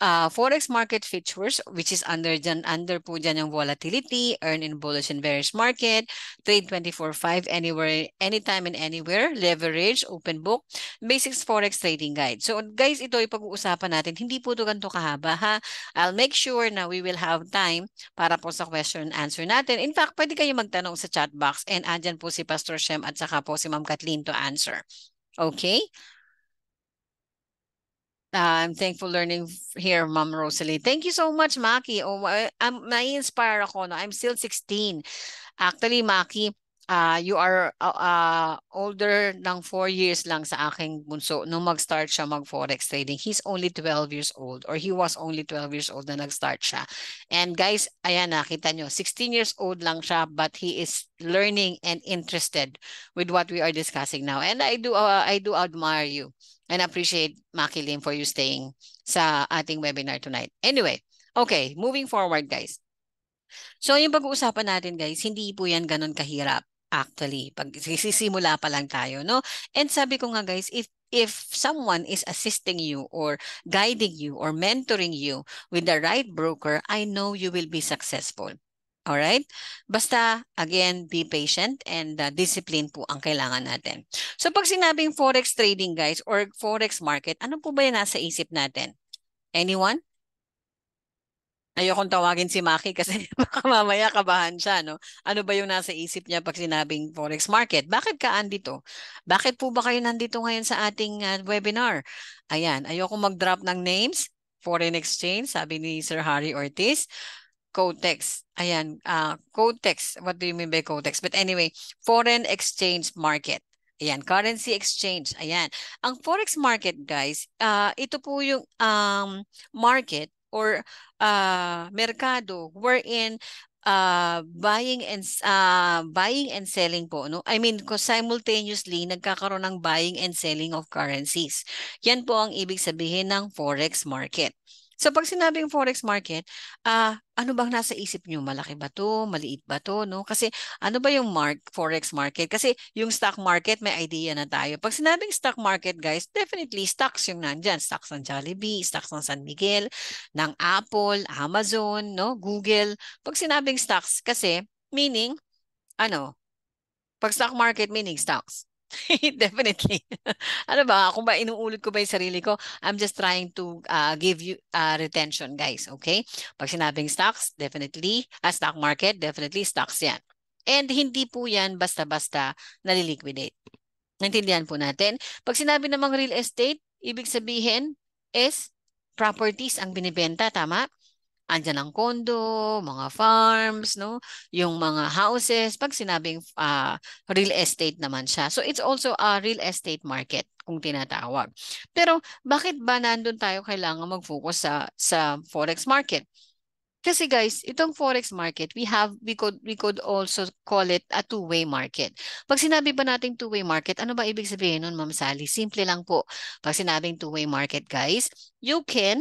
uh, forex market features, which is under dyan, under po dyan yung volatility, earn in bullish and bearish market, trade 24-5 anywhere, anytime and anywhere, leverage, open book, basics forex trading guide. So guys, ito ay pag-uusapan natin. Hindi po ito ganto kahaba ha. I'll make sure na we will have time para po sa question and answer natin. In fact, pwede kayo magtanong sa chat box and andyan po si Pastor Shem at saka po si Ma'am Kathleen to answer. Okay? Uh, I'm thankful learning here, Mom Rosalie. Thank you so much, Maki. Oh, I'm, um, na-inspire ako. No? I'm still 16. Actually, Maki, uh, you are uh, uh, older ng 4 years lang sa aking bunso no mag-start siya mag-forex trading. He's only 12 years old or he was only 12 years old na nag-start siya. And guys, ayan nakita nyo, 16 years old lang siya but he is learning and interested with what we are discussing now. And I do, uh, I do admire you and appreciate Maki Lim for you staying sa ating webinar tonight. Anyway, okay, moving forward guys. So yung pag-uusapan natin guys, hindi po yan ganun kahirap actually. Pag sisimula pa lang tayo, no? And sabi ko nga guys, if if someone is assisting you or guiding you or mentoring you with the right broker, I know you will be successful. All right? Basta, again, be patient and uh, discipline po ang kailangan natin. So pag sinabing forex trading guys or forex market, ano po ba yung nasa isip natin? Anyone? Ayokong tawagin si Maki kasi baka mamaya kabahan siya. No? Ano ba yung nasa isip niya pag sinabing forex market? Bakit ka andito? Bakit po ba kayo nandito ngayon sa ating uh, webinar? Ayan, ayoko mag-drop ng names. Foreign exchange, sabi ni Sir Harry Ortiz. Codex. Ayan, uh, Codex. What do you mean by Codex? But anyway, foreign exchange market. Ayan, currency exchange. Ayan. Ang forex market, guys, uh, ito po yung um, market or uh, merkado wherein uh, buying and uh, buying and selling po no I mean ko simultaneously nagkakaroon ng buying and selling of currencies yan po ang ibig sabihin ng forex market So pag sinabing forex market, uh, ano bang nasa isip nyo? Malaki ba to? Maliit ba to? No? Kasi ano ba yung mark, forex market? Kasi yung stock market, may idea na tayo. Pag sinabing stock market, guys, definitely stocks yung nandyan. Stocks ng Jollibee, stocks ng San Miguel, ng Apple, Amazon, no? Google. Pag sinabing stocks, kasi meaning, ano, pag stock market meaning stocks. Definitely. ano ba, Ako ba inuulit ko ba yung sarili ko, I'm just trying to uh, give you uh, retention, guys. Okay? Pag sinabing stocks, definitely. Uh, stock market, definitely stocks yan. And hindi po yan basta-basta naliliquidate. Naintindihan po natin. Pag sinabi namang real estate, ibig sabihin is properties ang binibenta, tama? andyan ang condo, mga farms, no? Yung mga houses. Pag sinabing uh, real estate naman siya. So it's also a real estate market kung tinatawag. Pero bakit ba nandun tayo kailangan mag-focus sa, sa forex market? Kasi guys, itong forex market, we have we could we could also call it a two-way market. Pag sinabi pa nating two-way market, ano ba ibig sabihin nun, Ma'am Sally? Simple lang po. Pag sinabing two-way market, guys, you can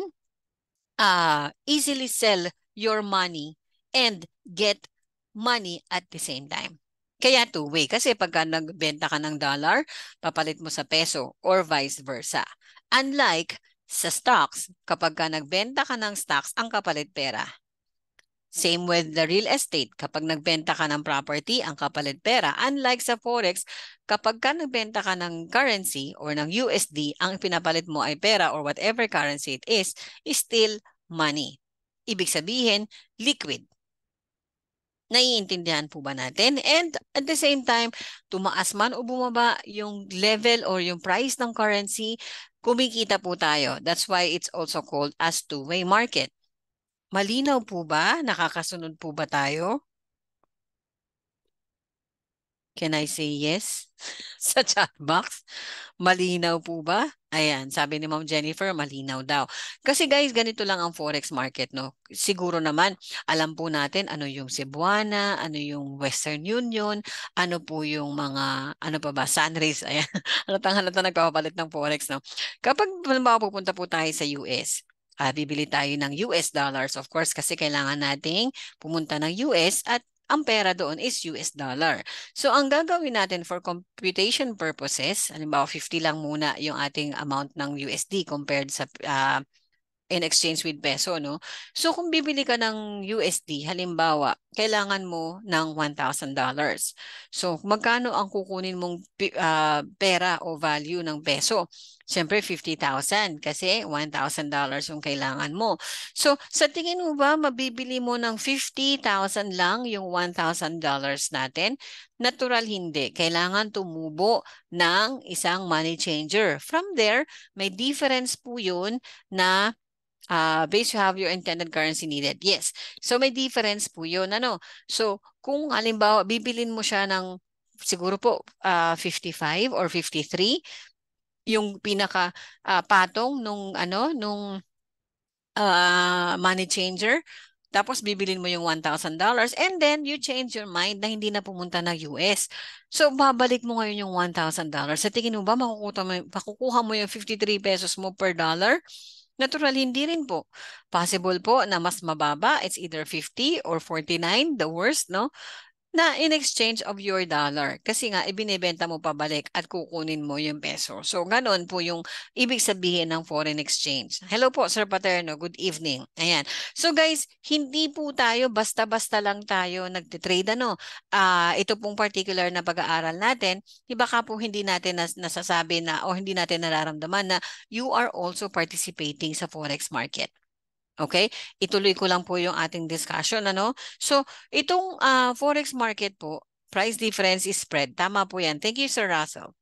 uh, easily sell your money and get money at the same time. Kaya two-way kasi pagka nagbenta ka ng dollar, papalit mo sa peso or vice versa. Unlike sa stocks, kapag nagbenta ka ng stocks, ang kapalit pera. Same with the real estate. Kapag nagbenta ka ng property, ang kapalit pera. Unlike sa forex, kapag ka nagbenta ka ng currency or ng USD, ang pinapalit mo ay pera or whatever currency it is, is still money. Ibig sabihin, liquid. Naiintindihan po ba natin? And at the same time, tumaas man o bumaba yung level or yung price ng currency, kumikita po tayo. That's why it's also called as two-way market. Malinaw po ba? Nakakasunod po ba tayo? Can I say yes? sa chat box. Malinaw po ba? Ayan, sabi ni Ma'am Jennifer, malinaw daw. Kasi guys, ganito lang ang forex market, no? Siguro naman, alam po natin ano yung Cebuana, ano yung Western Union, ano po yung mga, ano pa ba, Sunrise, ayan. Halatang halata nagpapalit ng forex, no? Kapag, halimbawa, pupunta po tayo sa US, uh, bibili tayo ng US dollars. Of course, kasi kailangan nating pumunta ng US at ang pera doon is US dollar. So ang gagawin natin for computation purposes, halimbawa 50 lang muna yung ating amount ng USD compared sa uh, in exchange with peso, no? So, kung bibili ka ng USD, halimbawa, kailangan mo ng $1,000. So, magkano ang kukunin mong uh, pera o value ng peso? Siyempre, 50,000 kasi $1,000 dollars yung kailangan mo. So, sa tingin mo ba, mabibili mo ng 50,000 lang yung $1,000 dollars natin? Natural hindi. Kailangan tumubo ng isang money changer. From there, may difference po yun na uh, based you have your intended currency needed. Yes. So, may difference po yun. Ano? So, kung alimbawa, bibilin mo siya ng siguro po uh, ah, 55 or 53, yung pinaka uh, patong nung ano nung uh, money changer tapos bibilin mo yung $1,000 and then you change your mind na hindi na pumunta na US. So babalik mo ngayon yung $1,000. Sa tingin mo ba makukuha mo, makukuha mo yung 53 pesos mo per dollar? Natural, hindi rin po. Possible po na mas mababa. It's either 50 or 49, the worst, no? na in exchange of your dollar. Kasi nga, ibinebenta mo pabalik at kukunin mo yung peso. So, ganun po yung ibig sabihin ng foreign exchange. Hello po, Sir Paterno. Good evening. Ayan. So, guys, hindi po tayo basta-basta lang tayo nagtitrade. Ano? Uh, ito pong particular na pag-aaral natin, eh, baka po hindi natin nas nasasabi na o hindi natin nararamdaman na you are also participating sa forex market. Okay? Ituloy ko lang po yung ating discussion. Ano? So, itong uh, forex market po, price difference is spread. Tama po yan. Thank you, Sir Russell.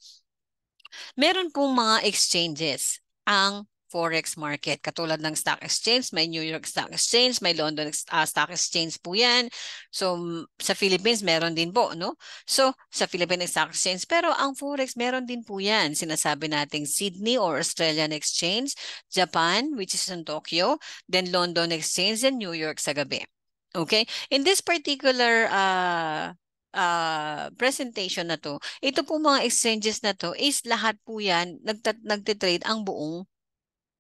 Meron pong mga exchanges ang forex market. Katulad ng stock exchange, may New York Stock Exchange, may London uh, Stock Exchange po yan. So sa Philippines meron din po, no? So sa Philippine Stock Exchange, pero ang forex meron din po yan. Sinasabi nating Sydney or Australian Exchange, Japan which is in Tokyo, then London Exchange and New York sa gabi. Okay? In this particular uh uh, presentation na to, ito po mga exchanges na to is lahat po yan, nagta- nagtitrade ang buong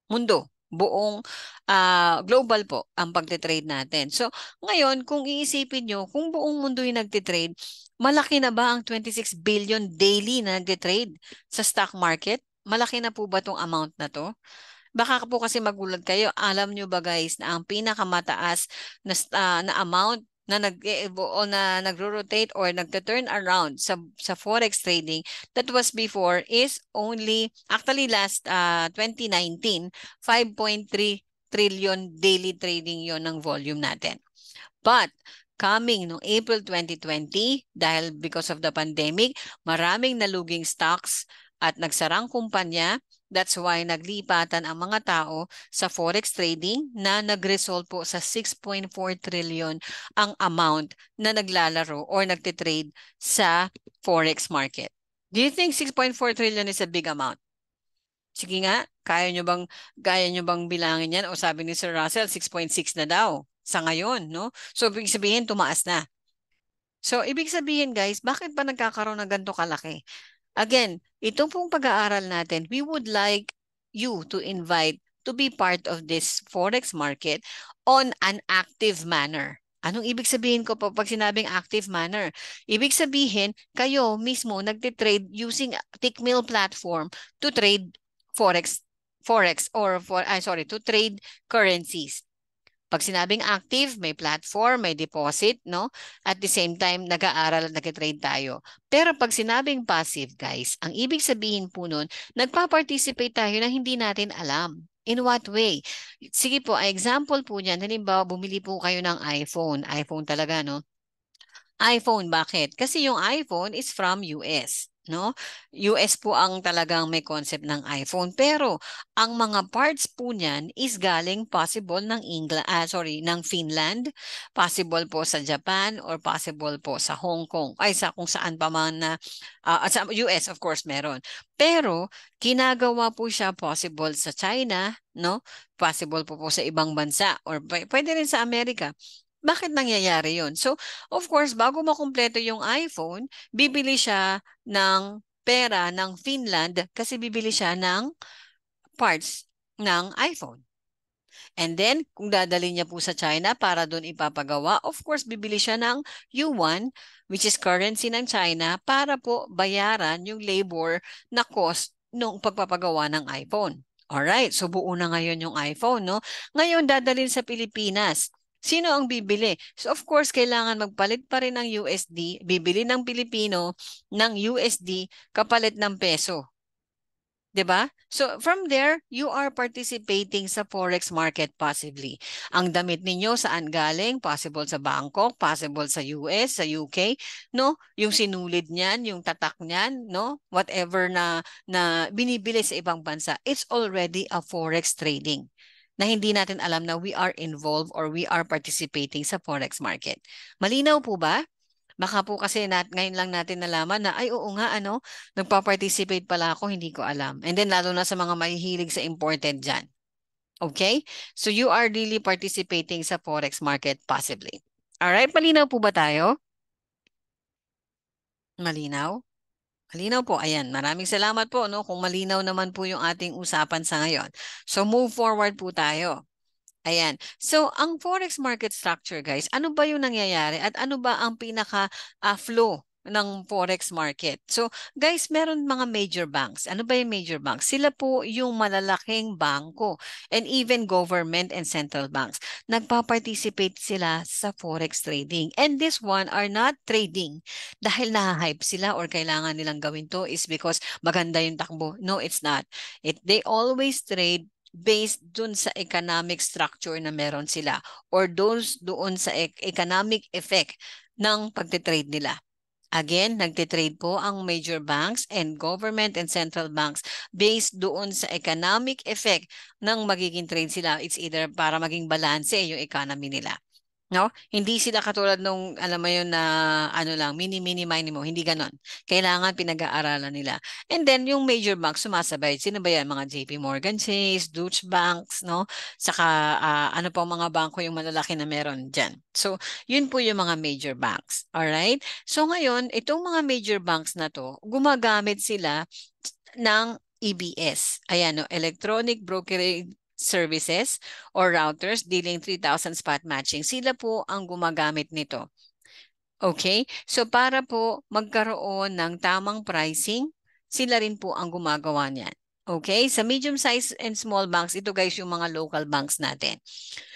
mundo, buong uh, global po ang pagte-trade natin. So, ngayon, kung iisipin niyo, kung buong mundo yung nagte-trade, malaki na ba ang 26 billion daily na nagte-trade sa stock market? Malaki na po ba 'tong amount na to? Baka po kasi magulad kayo. Alam nyo ba guys na ang pinakamataas na, uh, na amount na nag eh, o na nagro-rotate or nagte-turn around sa sa forex trading that was before is only actually last uh, 2019 5.3 trillion daily trading yon ng volume natin. But coming no April 2020 dahil because of the pandemic, maraming naluging stocks at nagsarang kumpanya That's why naglipatan ang mga tao sa forex trading na nagresult po sa 6.4 trillion ang amount na naglalaro or nagtitrade sa forex market. Do you think 6.4 trillion is a big amount? Sige nga, kaya nyo bang, kaya nyo bang bilangin yan? O sabi ni Sir Russell, 6.6 na daw sa ngayon. No? So, ibig sabihin, tumaas na. So, ibig sabihin guys, bakit pa nagkakaroon ng ganito kalaki? Again, itong pong pag-aaral natin, we would like you to invite to be part of this forex market on an active manner. Anong ibig sabihin ko po pag sinabing active manner? Ibig sabihin, kayo mismo nagtitrade using Tickmill platform to trade forex forex or for I'm sorry, to trade currencies. Pag sinabing active, may platform, may deposit, no? At the same time, nag-aaral at nag-trade tayo. Pero pag sinabing passive, guys, ang ibig sabihin po nun, nagpa-participate tayo na hindi natin alam. In what way? Sige po, example po niyan, halimbawa bumili po kayo ng iPhone. iPhone talaga, no? iPhone, bakit? Kasi yung iPhone is from US no? US po ang talagang may concept ng iPhone pero ang mga parts po niyan is galing possible ng England ah, sorry ng Finland, possible po sa Japan or possible po sa Hong Kong ay sa kung saan pa man na uh, sa US of course meron. Pero kinagawa po siya possible sa China, no? Possible po po sa ibang bansa or pwede rin sa Amerika bakit nangyayari yun? So, of course, bago makumpleto yung iPhone, bibili siya ng pera ng Finland kasi bibili siya ng parts ng iPhone. And then, kung dadali niya po sa China para doon ipapagawa, of course, bibili siya ng yuan, which is currency ng China, para po bayaran yung labor na cost nung pagpapagawa ng iPhone. Alright, so buo na ngayon yung iPhone, no? Ngayon, dadalhin sa Pilipinas. Sino ang bibili? So of course, kailangan magpalit pa rin ng USD, bibili ng Pilipino ng USD kapalit ng peso. 'di ba? So from there, you are participating sa forex market possibly. Ang damit ninyo saan galing? Possible sa Bangkok, possible sa US, sa UK, no? Yung sinulid niyan, yung tatak niyan, no? Whatever na na binibili sa ibang bansa, it's already a forex trading na hindi natin alam na we are involved or we are participating sa forex market. Malinaw po ba? Baka po kasi nat ngayon lang natin nalaman na ay oo nga ano, nagpa-participate pala ako, hindi ko alam. And then lalo na sa mga mahihilig sa important dyan. Okay? So you are really participating sa forex market possibly. Alright, malinaw po ba tayo? Malinaw? Malinaw po. Ayan, maraming salamat po no kung malinaw naman po yung ating usapan sa ngayon. So move forward po tayo. Ayan. So ang forex market structure guys, ano ba yung nangyayari at ano ba ang pinaka uh, flow ng forex market. So guys, meron mga major banks. Ano ba yung major banks? Sila po yung malalaking bangko and even government and central banks. Nagpa-participate sila sa forex trading. And this one are not trading dahil nahahype sila or kailangan nilang gawin to is because maganda yung takbo. No, it's not. It, they always trade based dun sa economic structure na meron sila or those doon sa e-, economic effect ng pagtitrade nila. Again, nagtitrade po ang major banks and government and central banks based doon sa economic effect ng magiging trade sila. It's either para maging balanse yung economy nila. No? Hindi sila katulad nung, alam mo yun, na ano lang, mini-mini minimo. Hindi ganon. Kailangan pinag-aaralan nila. And then, yung major banks, sumasabay. Sino ba yan? Mga JP Morgan Chase, Deutsche Banks, no? Saka, uh, ano pa mga banko yung malalaki na meron dyan. So, yun po yung mga major banks. Alright? So, ngayon, itong mga major banks na to, gumagamit sila ng EBS. Ayan, no, Electronic Brokerage, services or routers dealing 3,000 spot matching. Sila po ang gumagamit nito. Okay? So para po magkaroon ng tamang pricing, sila rin po ang gumagawa niyan. Okay, sa medium size and small banks, ito guys yung mga local banks natin.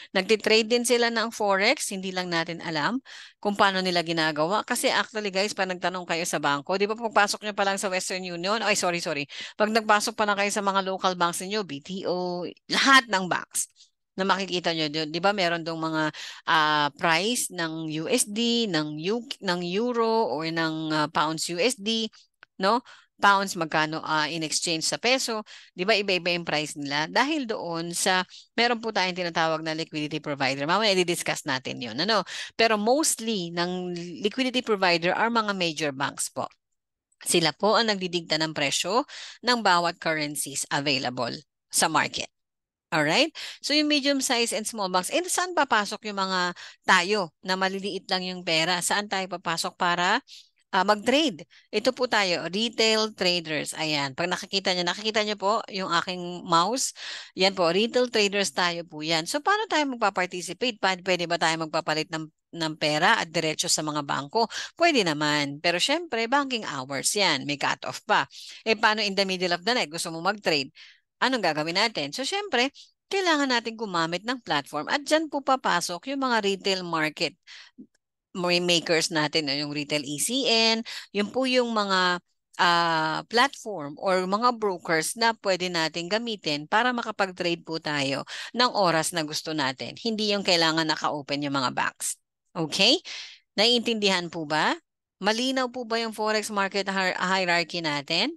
Nagtitrade din sila ng forex, hindi lang natin alam kung paano nila ginagawa. Kasi actually guys, pag nagtanong kayo sa banko, di ba pagpasok nyo pa lang sa Western Union, ay sorry, sorry, pag nagpasok pa lang kayo sa mga local banks niyo, BTO, lahat ng banks na makikita nyo doon, di ba meron dong mga uh, price ng USD, ng, U ng Euro, or ng uh, Pounds USD, no? pounds, magkano uh, in exchange sa peso, 'di ba iba-iba yung price nila dahil doon sa meron po tayong tinatawag na liquidity provider. Mamaya i-discuss natin 'yon, ano. Pero mostly ng liquidity provider are mga major banks po. Sila po ang nagdidigta ng presyo ng bawat currencies available sa market. All right? So yung medium size and small banks, and eh, saan papasok yung mga tayo na maliliit lang yung pera? Saan tayo papasok para uh, mag-trade. Ito po tayo, retail traders. Ayan, pag nakikita niyo, nakikita niyo po yung aking mouse. Yan po, retail traders tayo po yan. So paano tayo magpa-participate? pwede ba tayo magpapalit ng ng pera at diretso sa mga bangko? Pwede naman. Pero syempre, banking hours yan. May cut-off pa. Eh paano in the middle of the night? Gusto mo mag-trade? Anong gagawin natin? So syempre, kailangan natin gumamit ng platform at dyan po papasok yung mga retail market makers natin, yung retail ECN, yun po yung mga uh, platform or mga brokers na pwede natin gamitin para makapag-trade po tayo ng oras na gusto natin. Hindi yung kailangan naka-open yung mga banks. Okay? Naiintindihan po ba? Malinaw po ba yung forex market hierarchy natin?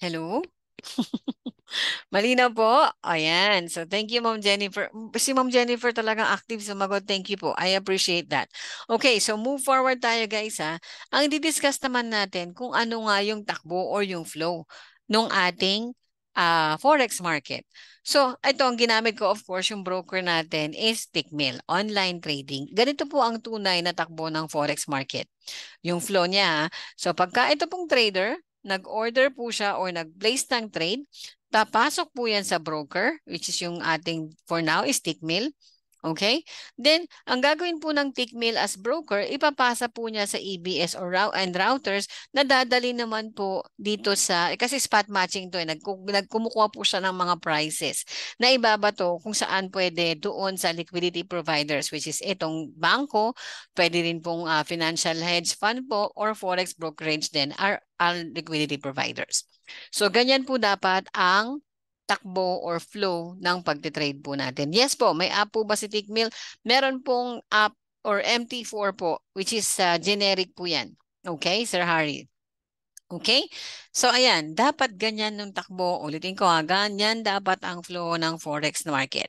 Hello? Malinaw po? Ayan. So, thank you, Ma'am Jennifer. Si Ma'am Jennifer talagang active sumagot. Thank you po. I appreciate that. Okay, so move forward tayo guys ha. Ang didiscuss naman natin kung ano nga yung takbo or yung flow nung ating uh, forex market. So, ito ang ginamit ko of course yung broker natin is Tickmill, online trading. Ganito po ang tunay na takbo ng forex market. Yung flow niya. Ha? So, pagka ito pong trader, nag-order po siya or nag-place ng trade, tapasok po yan sa broker, which is yung ating for now is Tickmill. mill. Okay? Then, ang gagawin po ng tick mail as broker, ipapasa po niya sa EBS or and routers na dadali naman po dito sa, eh, kasi spot matching to, eh, nagkumukuha po siya ng mga prices na ibaba to kung saan pwede doon sa liquidity providers which is itong banko, pwede rin pong uh, financial hedge fund po or forex brokerage then are, are liquidity providers. So, ganyan po dapat ang takbo or flow ng pagtitrade po natin. Yes po, may app po ba si Tickmill? Meron pong app or MT4 po, which is uh, generic po yan. Okay, Sir Harry? Okay? So, ayan, dapat ganyan nung takbo. Ulitin ko ha, ganyan dapat ang flow ng forex market.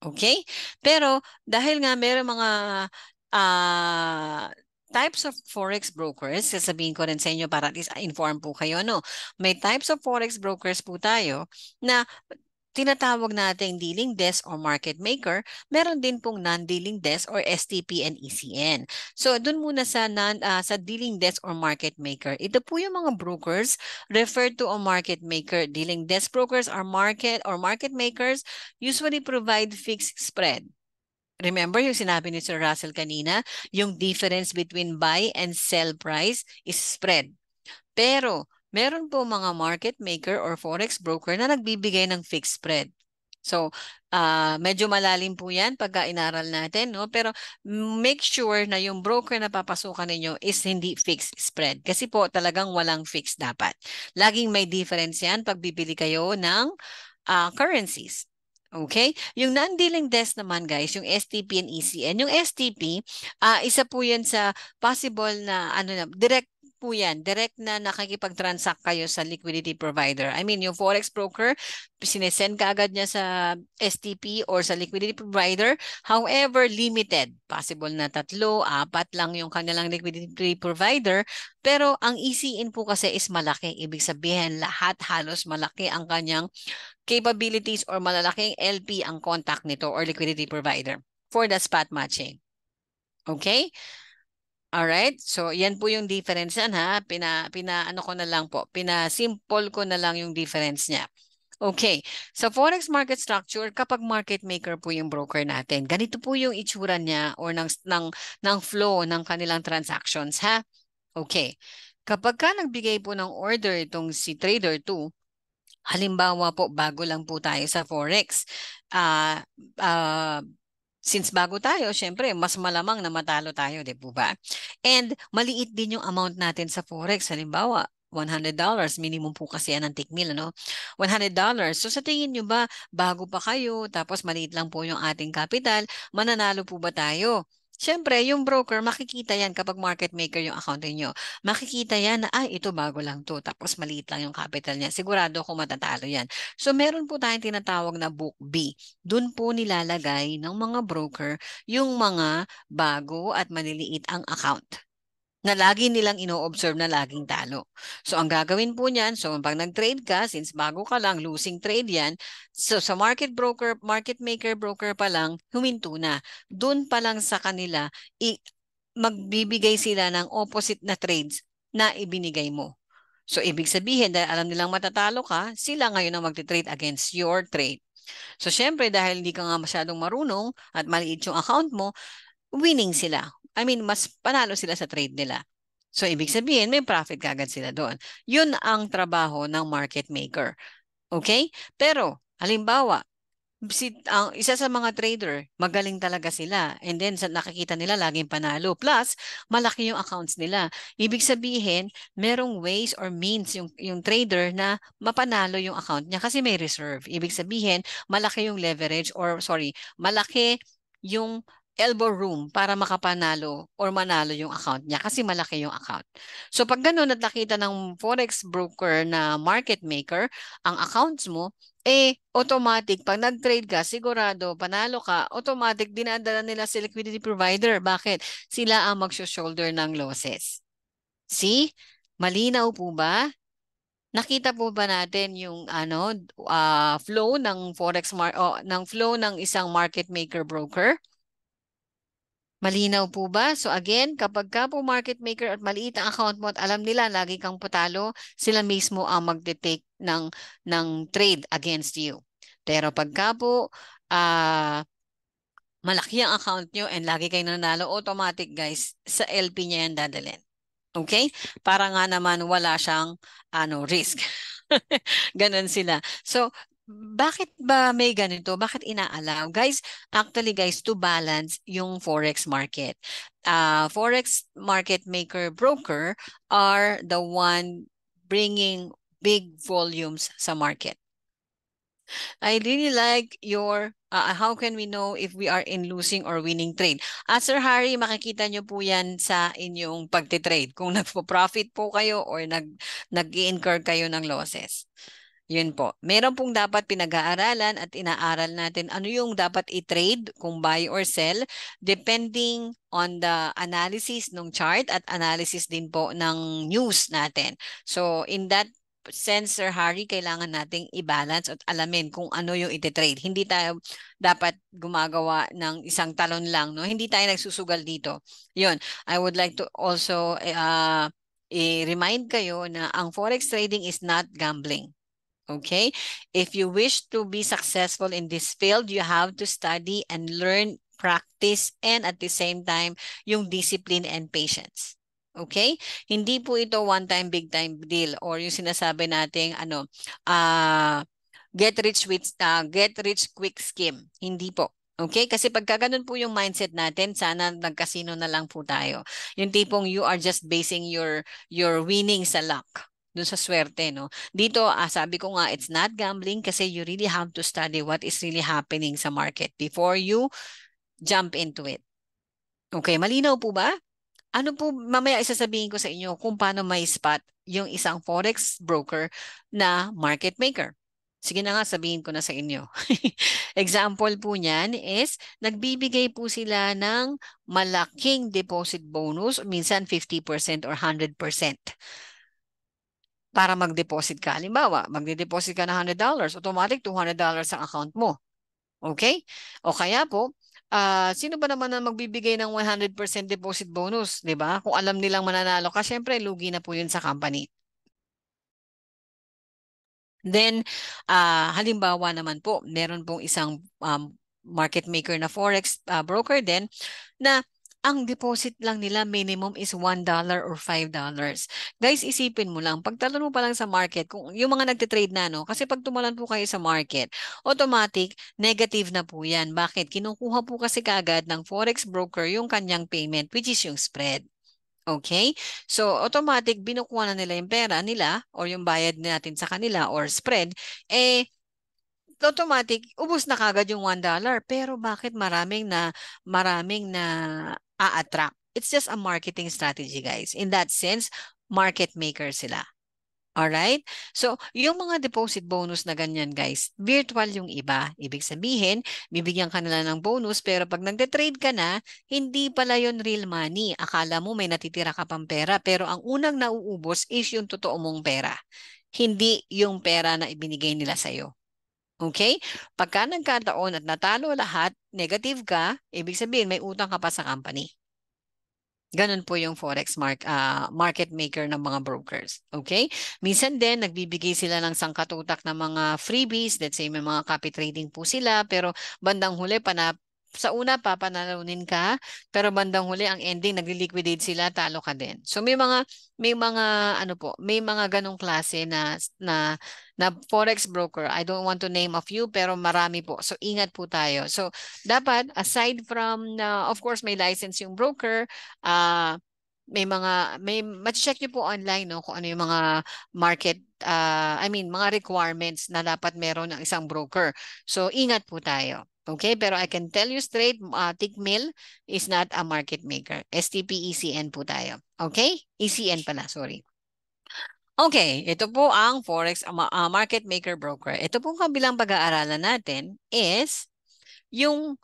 Okay? Pero, dahil nga meron mga uh, types of forex brokers, sasabihin ko rin sa inyo para at least inform po kayo, no? May types of forex brokers po tayo na tinatawag nating dealing desk or market maker, meron din pong non-dealing desk or STP and ECN. So doon muna sa non uh, ah, sa dealing desk or market maker. Ito po yung mga brokers referred to a market maker. Dealing desk brokers are market or market makers usually provide fixed spread Remember yung sinabi ni Sir Russell kanina, yung difference between buy and sell price is spread. Pero meron po mga market maker or forex broker na nagbibigay ng fixed spread. So, uh, medyo malalim po yan pagka inaral natin. No? Pero make sure na yung broker na papasukan ninyo is hindi fixed spread. Kasi po talagang walang fixed dapat. Laging may difference yan pag bibili kayo ng uh, currencies. Okay? Yung non-dealing desk naman guys, yung STP and ECN. Yung STP, uh, ah, isa po yan sa possible na ano na, direct po yan, direct na nakikipag-transact kayo sa liquidity provider. I mean, yung forex broker, sinesend ka agad niya sa STP or sa liquidity provider. However, limited. Possible na tatlo, apat lang yung kanilang liquidity provider. Pero ang ECN po kasi is malaki. Ibig sabihin, lahat halos malaki ang kanyang capabilities or malalaking LP ang contact nito or liquidity provider for the spot matching. Okay? All right? So, yan po yung difference yan ha. Pina, pina, ano ko na lang po. Pina-simple ko na lang yung difference niya. Okay. so, forex market structure, kapag market maker po yung broker natin, ganito po yung itsura niya or ng, ng, ng flow ng kanilang transactions ha. Okay. Kapag ka nagbigay po ng order itong si trader 2, halimbawa po bago lang po tayo sa forex, uh, uh, since bago tayo, syempre, mas malamang na matalo tayo, di po ba? And maliit din yung amount natin sa forex. Halimbawa, $100, minimum po kasi yan ang tikmil, ano? $100. So sa tingin nyo ba, bago pa kayo, tapos maliit lang po yung ating capital, mananalo po ba tayo? Siyempre, yung broker, makikita yan kapag market maker yung account niyo. Makikita yan na, ay, ito bago lang to. Tapos maliit lang yung capital niya. Sigurado ko matatalo yan. So, meron po tayong tinatawag na book B. Doon po nilalagay ng mga broker yung mga bago at maliliit ang account na lagi nilang ino-observe na laging talo. So ang gagawin po niyan, so pag nag-trade ka, since bago ka lang, losing trade yan, so sa market broker, market maker broker pa lang, huminto na. Doon pa lang sa kanila, i- magbibigay sila ng opposite na trades na ibinigay mo. So ibig sabihin, dahil alam nilang matatalo ka, sila ngayon ang magte-trade against your trade. So syempre, dahil hindi ka nga masyadong marunong at maliit yung account mo, winning sila I mean, mas panalo sila sa trade nila. So, ibig sabihin, may profit kagad sila doon. Yun ang trabaho ng market maker. Okay? Pero, halimbawa, si, ang isa sa mga trader, magaling talaga sila. And then, sa, nakikita nila laging panalo. Plus, malaki yung accounts nila. Ibig sabihin, merong ways or means yung, yung trader na mapanalo yung account niya kasi may reserve. Ibig sabihin, malaki yung leverage or sorry, malaki yung elbow room para makapanalo or manalo yung account niya kasi malaki yung account. So pag ganun at nakita ng forex broker na market maker ang accounts mo, eh automatic pag nag-trade ka sigurado panalo ka automatic dinadala nila si liquidity provider bakit sila ang magsho-shoulder ng losses see malinaw po ba nakita po ba natin yung ano uh, flow ng forex mar- o, ng flow ng isang market maker broker Malinaw po ba? So again, kapag ka po market maker at maliit ang account mo at alam nila lagi kang patalo, sila mismo ang magdetake ng, ng trade against you. Pero pagka po uh, malaki ang account nyo and lagi kayo nanalo, automatic guys, sa LP niya yan dadalhin. Okay? Para nga naman wala siyang ano risk. Ganon sila. So, bakit ba may ganito? Bakit inaalaw? Guys, actually guys, to balance yung forex market. Uh, forex market maker broker are the one bringing big volumes sa market. I really like your uh, how can we know if we are in losing or winning trade. Uh, Sir Harry, makikita nyo po yan sa inyong pagtitrade kung nagpo-profit po kayo or nag, nag incur kayo ng losses. Yun po. Meron pong dapat pinag-aaralan at inaaral natin ano yung dapat i-trade kung buy or sell depending on the analysis ng chart at analysis din po ng news natin. So in that sense, Sir Harry, kailangan nating i-balance at alamin kung ano yung iti-trade. Hindi tayo dapat gumagawa ng isang talon lang. No? Hindi tayo nagsusugal dito. Yun. I would like to also uh, i-remind kayo na ang forex trading is not gambling. Okay, if you wish to be successful in this field, you have to study and learn, practice, and at the same time, yung discipline and patience. Okay? Hindi po ito one-time, big-time deal or yung sinasabi nating ano, uh, get rich with uh, get rich quick scheme. Hindi po. Okay? Kasi pagka ganun po yung mindset natin, sana nagkasino na lang po tayo. Yung tipong you are just basing your your winning sa luck dun sa swerte, no? Dito, ah, sabi ko nga, it's not gambling kasi you really have to study what is really happening sa market before you jump into it. Okay, malinaw po ba? Ano po, mamaya isasabihin ko sa inyo kung paano may spot yung isang forex broker na market maker. Sige na nga, sabihin ko na sa inyo. Example po niyan is, nagbibigay po sila ng malaking deposit bonus, minsan 50% or 100% para mag-deposit ka. Halimbawa, magde-deposit ka ng $100, automatic $200 ang account mo. Okay? O kaya po, uh, sino ba naman ang magbibigay ng 100% deposit bonus, 'di ba? Kung alam nilang mananalo ka, syempre lugi na po 'yun sa company. Then, uh, halimbawa naman po, meron pong isang um, market maker na forex uh, broker din na ang deposit lang nila minimum is $1 or $5. Guys, isipin mo lang, pagtalon mo pa lang sa market, kung yung mga nagtitrade na, no? kasi pag tumalan po kayo sa market, automatic, negative na po yan. Bakit? Kinukuha po kasi kaagad ng forex broker yung kanyang payment, which is yung spread. Okay? So, automatic, binukuha na nila yung pera nila or yung bayad natin sa kanila or spread, eh, automatic, ubos na kagad yung $1. Pero bakit maraming na, maraming na a-attract. It's just a marketing strategy, guys. In that sense, market maker sila. Alright? So, yung mga deposit bonus na ganyan guys, virtual yung iba. Ibig sabihin, bibigyan ka nila ng bonus pero pag nagde-trade ka na, hindi pala yon real money. Akala mo may natitira ka pang pera pero ang unang nauubos is yung totoo mong pera. Hindi yung pera na ibinigay nila sa'yo. Okay? Pagka nagkataon at natalo lahat, negative ka, ibig sabihin may utang ka pa sa company. Ganun po yung forex mark, uh, market maker ng mga brokers. Okay? Minsan din, nagbibigay sila ng sangkatutak ng mga freebies. Let's say, may mga copy trading po sila. Pero bandang huli, pana, sa una pa, panalarunin ka, pero bandang huli ang ending, nagliliquidate sila, talo ka din. So may mga, may mga, ano po, may mga ganong klase na, na na forex broker. I don't want to name a few pero marami po. So ingat po tayo. So dapat aside from uh, of course may license yung broker, uh, may mga may ma-check niyo po online no kung ano yung mga market uh, I mean mga requirements na dapat meron ng isang broker. So ingat po tayo. Okay, pero I can tell you straight, uh, Tickmill is not a market maker. STP ECN po tayo. Okay? ECN pala, sorry. Okay, ito po ang Forex uh, Market Maker Broker. Ito po kabilang pag-aaralan natin is yung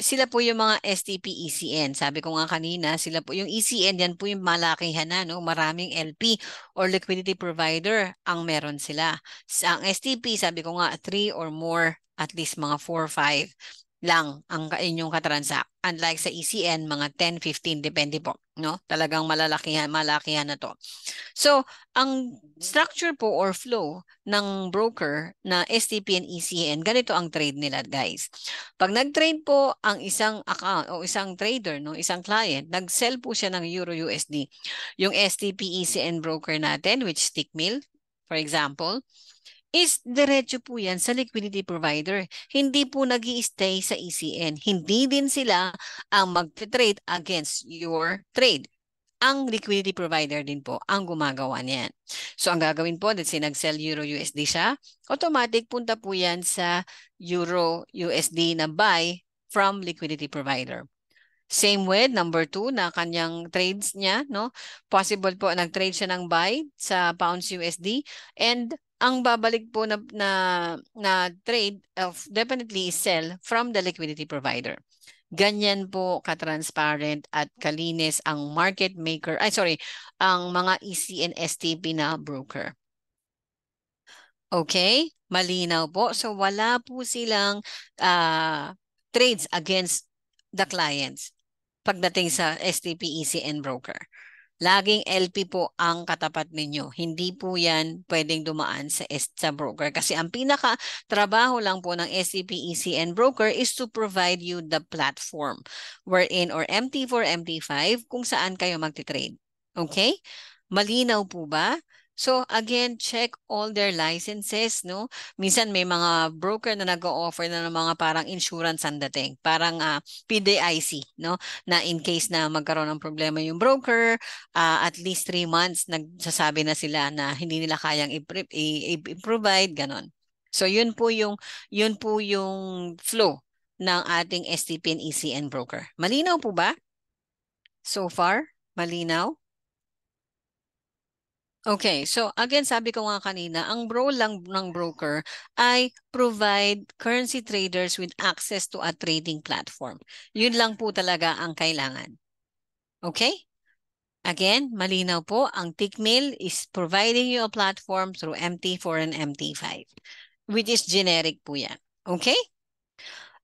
sila po yung mga STP ECN. Sabi ko nga kanina, sila po yung ECN, yan po yung malakihan na, no? maraming LP or liquidity provider ang meron sila. Sa ang STP, sabi ko nga, 3 or more, at least mga 4 or 5 lang ang inyong katransak. Unlike sa ECN, mga 10-15, depende po. No? Talagang malalakihan, malakihan na to. So, ang structure po or flow ng broker na STP and ECN, ganito ang trade nila guys. Pag nag-trade po ang isang account o isang trader, no, isang client, nag-sell po siya ng Euro USD. Yung STP ECN broker natin, which stick mill, for example, is diretso po yan sa liquidity provider. Hindi po nag stay sa ECN. Hindi din sila ang mag-trade against your trade. Ang liquidity provider din po ang gumagawa niyan. So ang gagawin po, let's say nag-sell Euro USD siya, automatic punta po yan sa Euro USD na buy from liquidity provider. Same with number 2 na kanyang trades niya, no? Possible po nag-trade siya ng buy sa pounds USD and ang babalik po na, na, na trade of definitely is sell from the liquidity provider. Ganyan po ka-transparent at kalinis ang market maker, ay sorry, ang mga EC and STP na broker. Okay? Malinaw po. So wala po silang uh, trades against the clients pagdating sa STP, EC, and broker. Laging LP po ang katapat ninyo. Hindi po yan pwedeng dumaan sa, sa broker. Kasi ang pinaka trabaho lang po ng SCP e ECN broker is to provide you the platform wherein or MT4, MT5 kung saan kayo magti-trade. Okay? Malinaw po ba? So again, check all their licenses, no? Minsan may mga broker na nag-o-offer na ng mga parang insurance ang dating, parang uh, ah, PDIC, no? Na in case na magkaroon ng problema yung broker, uh, at least 3 months nagsasabi na sila na hindi nila kayang i-provide, ganon. So yun po yung yun po yung flow ng ating STP and ECN broker. Malinaw po ba? So far, malinaw? Okay, so again, sabi ko nga kanina, ang role lang ng broker ay provide currency traders with access to a trading platform. Yun lang po talaga ang kailangan. Okay? Again, malinaw po, ang Tickmill is providing you a platform through MT4 and MT5, which is generic po yan. Okay?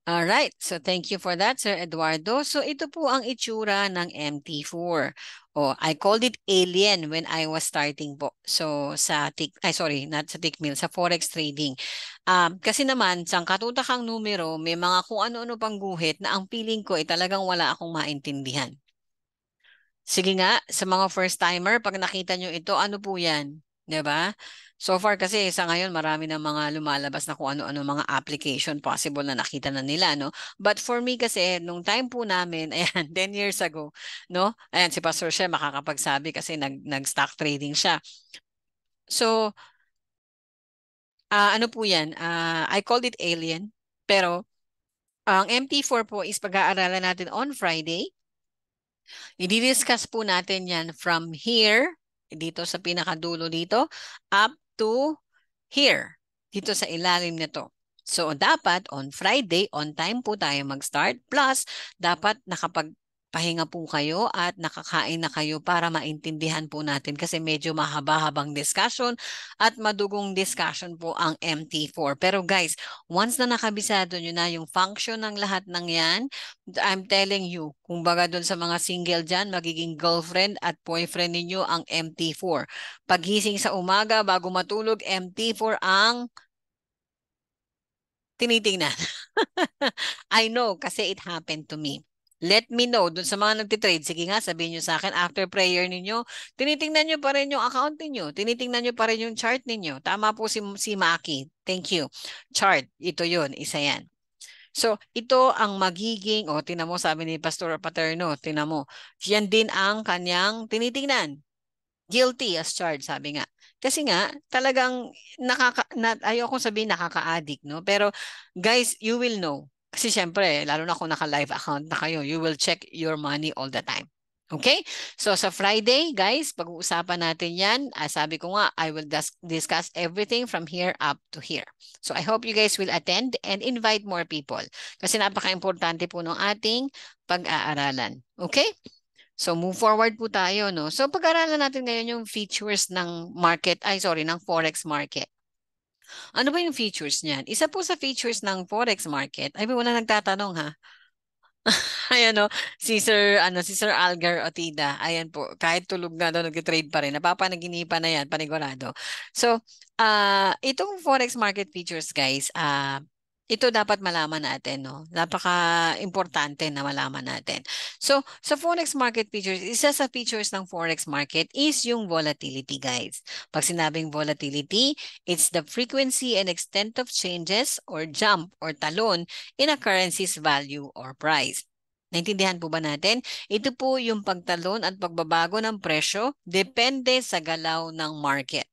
All right. So thank you for that, Sir Eduardo. So ito po ang itsura ng MT4. Oh, I called it alien when I was starting po. So sa tick, ay sorry, not sa tickmill, sa forex trading. Um, kasi naman, sa katutakang numero, may mga kung ano-ano pang guhit na ang feeling ko ay talagang wala akong maintindihan. Sige nga, sa mga first timer, pag nakita nyo ito, ano po yan? 'di ba? So far kasi sa ngayon marami na mga lumalabas na kung ano-ano mga application possible na nakita na nila no. But for me kasi nung time po namin ayan 10 years ago no. Ayan si Pastor Shea makakapagsabi kasi nag nag-stock trading siya. So uh, ano po 'yan? Uh, I called it alien pero ang MT4 po is pag-aaralan natin on Friday. I-discuss po natin 'yan from here dito sa pinakadulo dito up to here, dito sa ilalim nito. So dapat on Friday, on time po tayo mag-start. Plus, dapat nakapag pahinga po kayo at nakakain na kayo para maintindihan po natin kasi medyo mahaba-habang discussion at madugong discussion po ang MT4. Pero guys, once na nakabisado nyo na yung function ng lahat ng yan, I'm telling you, kung baga doon sa mga single dyan, magiging girlfriend at boyfriend ninyo ang MT4. Pagising sa umaga, bago matulog, MT4 ang tinitingnan. I know kasi it happened to me. Let me know. Doon sa mga nagtitrade, sige nga, sabihin nyo sa akin, after prayer ninyo, tinitingnan nyo pa rin yung account ninyo. Tinitingnan nyo pa rin yung chart ninyo. Tama po si, si Maki. Thank you. Chart, ito yun. Isa yan. So, ito ang magiging, o oh, tinamo sabi ni Pastor Paterno, tinamo. Yan din ang kanyang tinitingnan. Guilty as charged, sabi nga. Kasi nga, talagang nakaka, na, ayoko sabihin nakaka-addict, no? Pero guys, you will know kasi syempre, lalo na kung naka-live account na kayo, you will check your money all the time. Okay? So sa Friday, guys, pag-uusapan natin yan. Uh, sabi ko nga, I will discuss everything from here up to here. So I hope you guys will attend and invite more people. Kasi napaka-importante po ng ating pag-aaralan. Okay? So move forward po tayo. No? So pag aaralan natin ngayon yung features ng market, ay sorry, ng forex market. Ano ba yung features niyan? Isa po sa features ng forex market, ay wala nagtatanong ha. Ayan no, si Sir, ano, si Sir Algar Otida. Ayan po, kahit tulog na daw, nag-trade pa rin. Napapanaginipan na yan, panigurado. So, uh, itong forex market features guys, uh, ito dapat malaman natin, no? Napaka-importante na malaman natin. So, sa Forex market features, isa sa features ng Forex market is yung volatility, guys. Pag sinabing volatility, it's the frequency and extent of changes or jump or talon in a currency's value or price. Naintindihan po ba natin? Ito po yung pagtalon at pagbabago ng presyo depende sa galaw ng market.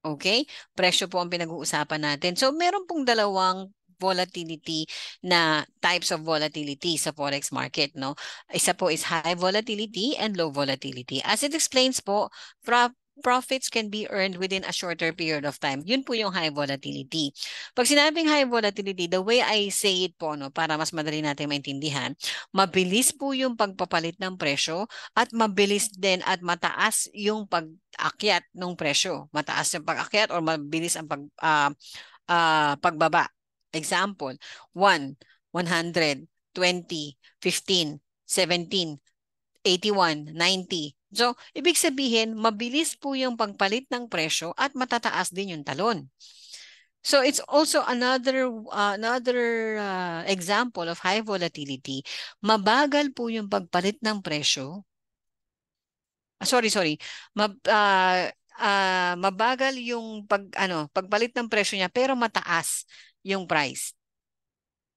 Okay? Presyo po ang pinag-uusapan natin. So, meron pong dalawang volatility na types of volatility sa forex market. No? Isa po is high volatility and low volatility. As it explains po, prop profits can be earned within a shorter period of time. Yun po yung high volatility. Pag sinabing high volatility, the way I say it po, no, para mas madali natin maintindihan, mabilis po yung pagpapalit ng presyo at mabilis din at mataas yung pag-akyat ng presyo. Mataas yung pag-akyat or mabilis ang pag, uh, uh, pagbaba Example, 1, 100, 20, 15, 17, 81, 90. So, ibig sabihin, mabilis po yung pagpalit ng presyo at matataas din yung talon. So it's also another uh, another uh, example of high volatility. Mabagal po yung pagpalit ng presyo. Ah, sorry, sorry. Mab, uh, uh, mabagal yung pag ano, pagpalit ng presyo niya pero mataas yung price.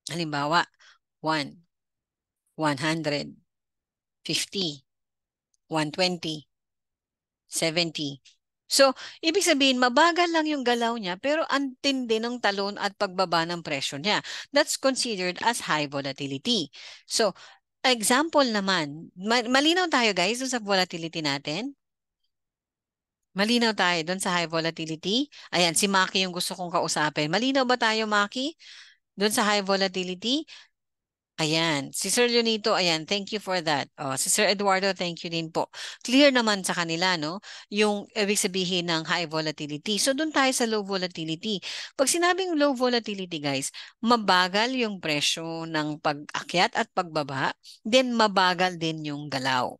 Halimbawa, 1, 100, 50, 120, 70. So, ibig sabihin, mabagal lang yung galaw niya pero ang tindi ng talon at pagbaba ng presyo niya. That's considered as high volatility. So, example naman, malinaw tayo guys sa volatility natin. Malinaw tayo doon sa high volatility. Ayan, si Maki yung gusto kong kausapin. Malinaw ba tayo, Maki? Doon sa high volatility? Ayan. Si Sir Leonito, ayan, thank you for that. Oh, si Sir Eduardo, thank you din po. Clear naman sa kanila, no? Yung ibig sabihin ng high volatility. So, doon tayo sa low volatility. Pag sinabing low volatility, guys, mabagal yung presyo ng pag-akyat at pagbaba, then mabagal din yung galaw.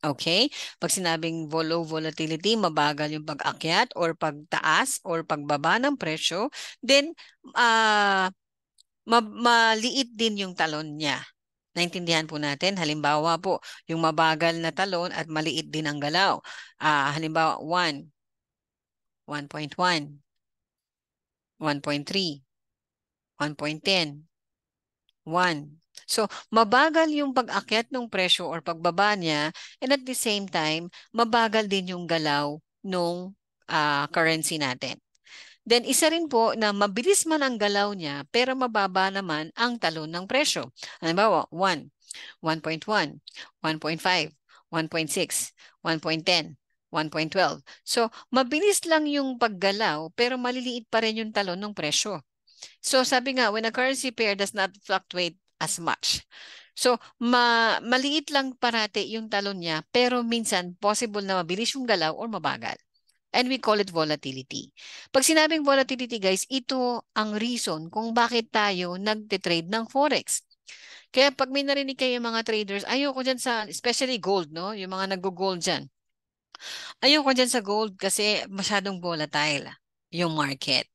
Okay? Pag sinabing low oh, volatility, mabagal yung pag-akyat or pagtaas or pagbaba ng presyo, then uh, maliit din yung talon niya. Naintindihan po natin, halimbawa po, yung mabagal na talon at maliit din ang galaw. Uh, halimbawa, 1, 1.1, 1.3, 1.10, 1, So, mabagal yung pag-akyat ng presyo or pagbaba niya and at the same time, mabagal din yung galaw nung uh, currency natin. Then isa rin po na mabilis man ang galaw niya pero mababa naman ang talon ng presyo. Halimbawa, 1, 1.1, 1.5, 1.6, 1.10, 1.12. So, mabilis lang yung paggalaw pero maliliit pa rin yung talon ng presyo. So, sabi nga, when a currency pair does not fluctuate as much. So, ma maliit lang parate yung talon niya, pero minsan possible na mabilis yung galaw or mabagal. And we call it volatility. Pag sinabing volatility guys, ito ang reason kung bakit tayo nagte-trade ng forex. Kaya pag may narinig kayo mga traders, ayoko dyan sa, especially gold, no? yung mga nag-gold dyan. Ayoko dyan sa gold kasi masyadong volatile yung market.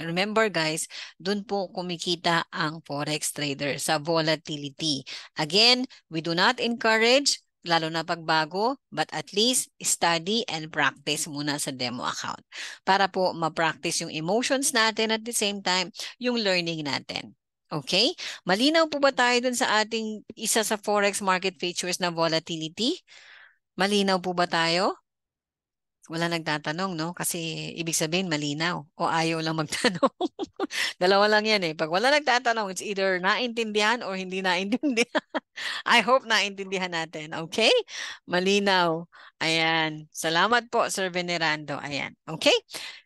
Remember guys, dun po kumikita ang forex trader sa volatility. Again, we do not encourage, lalo na pagbago, but at least study and practice muna sa demo account para po ma-practice yung emotions natin at the same time yung learning natin. Okay? Malinaw po ba tayo dun sa ating isa sa forex market features na volatility? Malinaw po ba tayo? wala nagtatanong, no? Kasi ibig sabihin malinaw o ayaw lang magtanong. Dalawa lang yan eh. Pag wala nagtatanong, it's either naintindihan or hindi naintindihan. I hope naintindihan natin. Okay? Malinaw. Ayan. Salamat po, Sir Venerando. Ayan. Okay?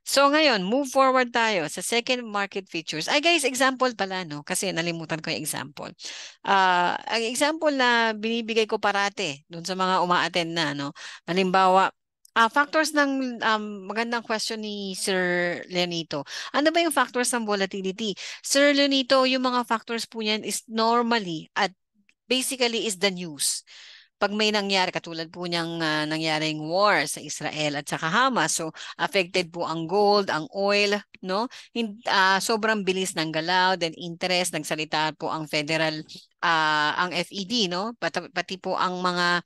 So ngayon, move forward tayo sa second market features. Ay guys, example pala, no? Kasi nalimutan ko yung example. Uh, ang example na binibigay ko parate doon sa mga umaattend na, no? Halimbawa, Ah, factors ng um, magandang question ni Sir Leonito. Ano ba yung factors ng volatility? Sir Leonito, yung mga factors po niyan is normally at basically is the news. Pag may nangyari, katulad po niyang uh, nangyaring war sa Israel at sa Hamas, so affected po ang gold, ang oil, no? In, uh, ah, sobrang bilis ng galaw, then interest, nagsalita po ang federal, uh, ang FED, no? Pati, pati po ang mga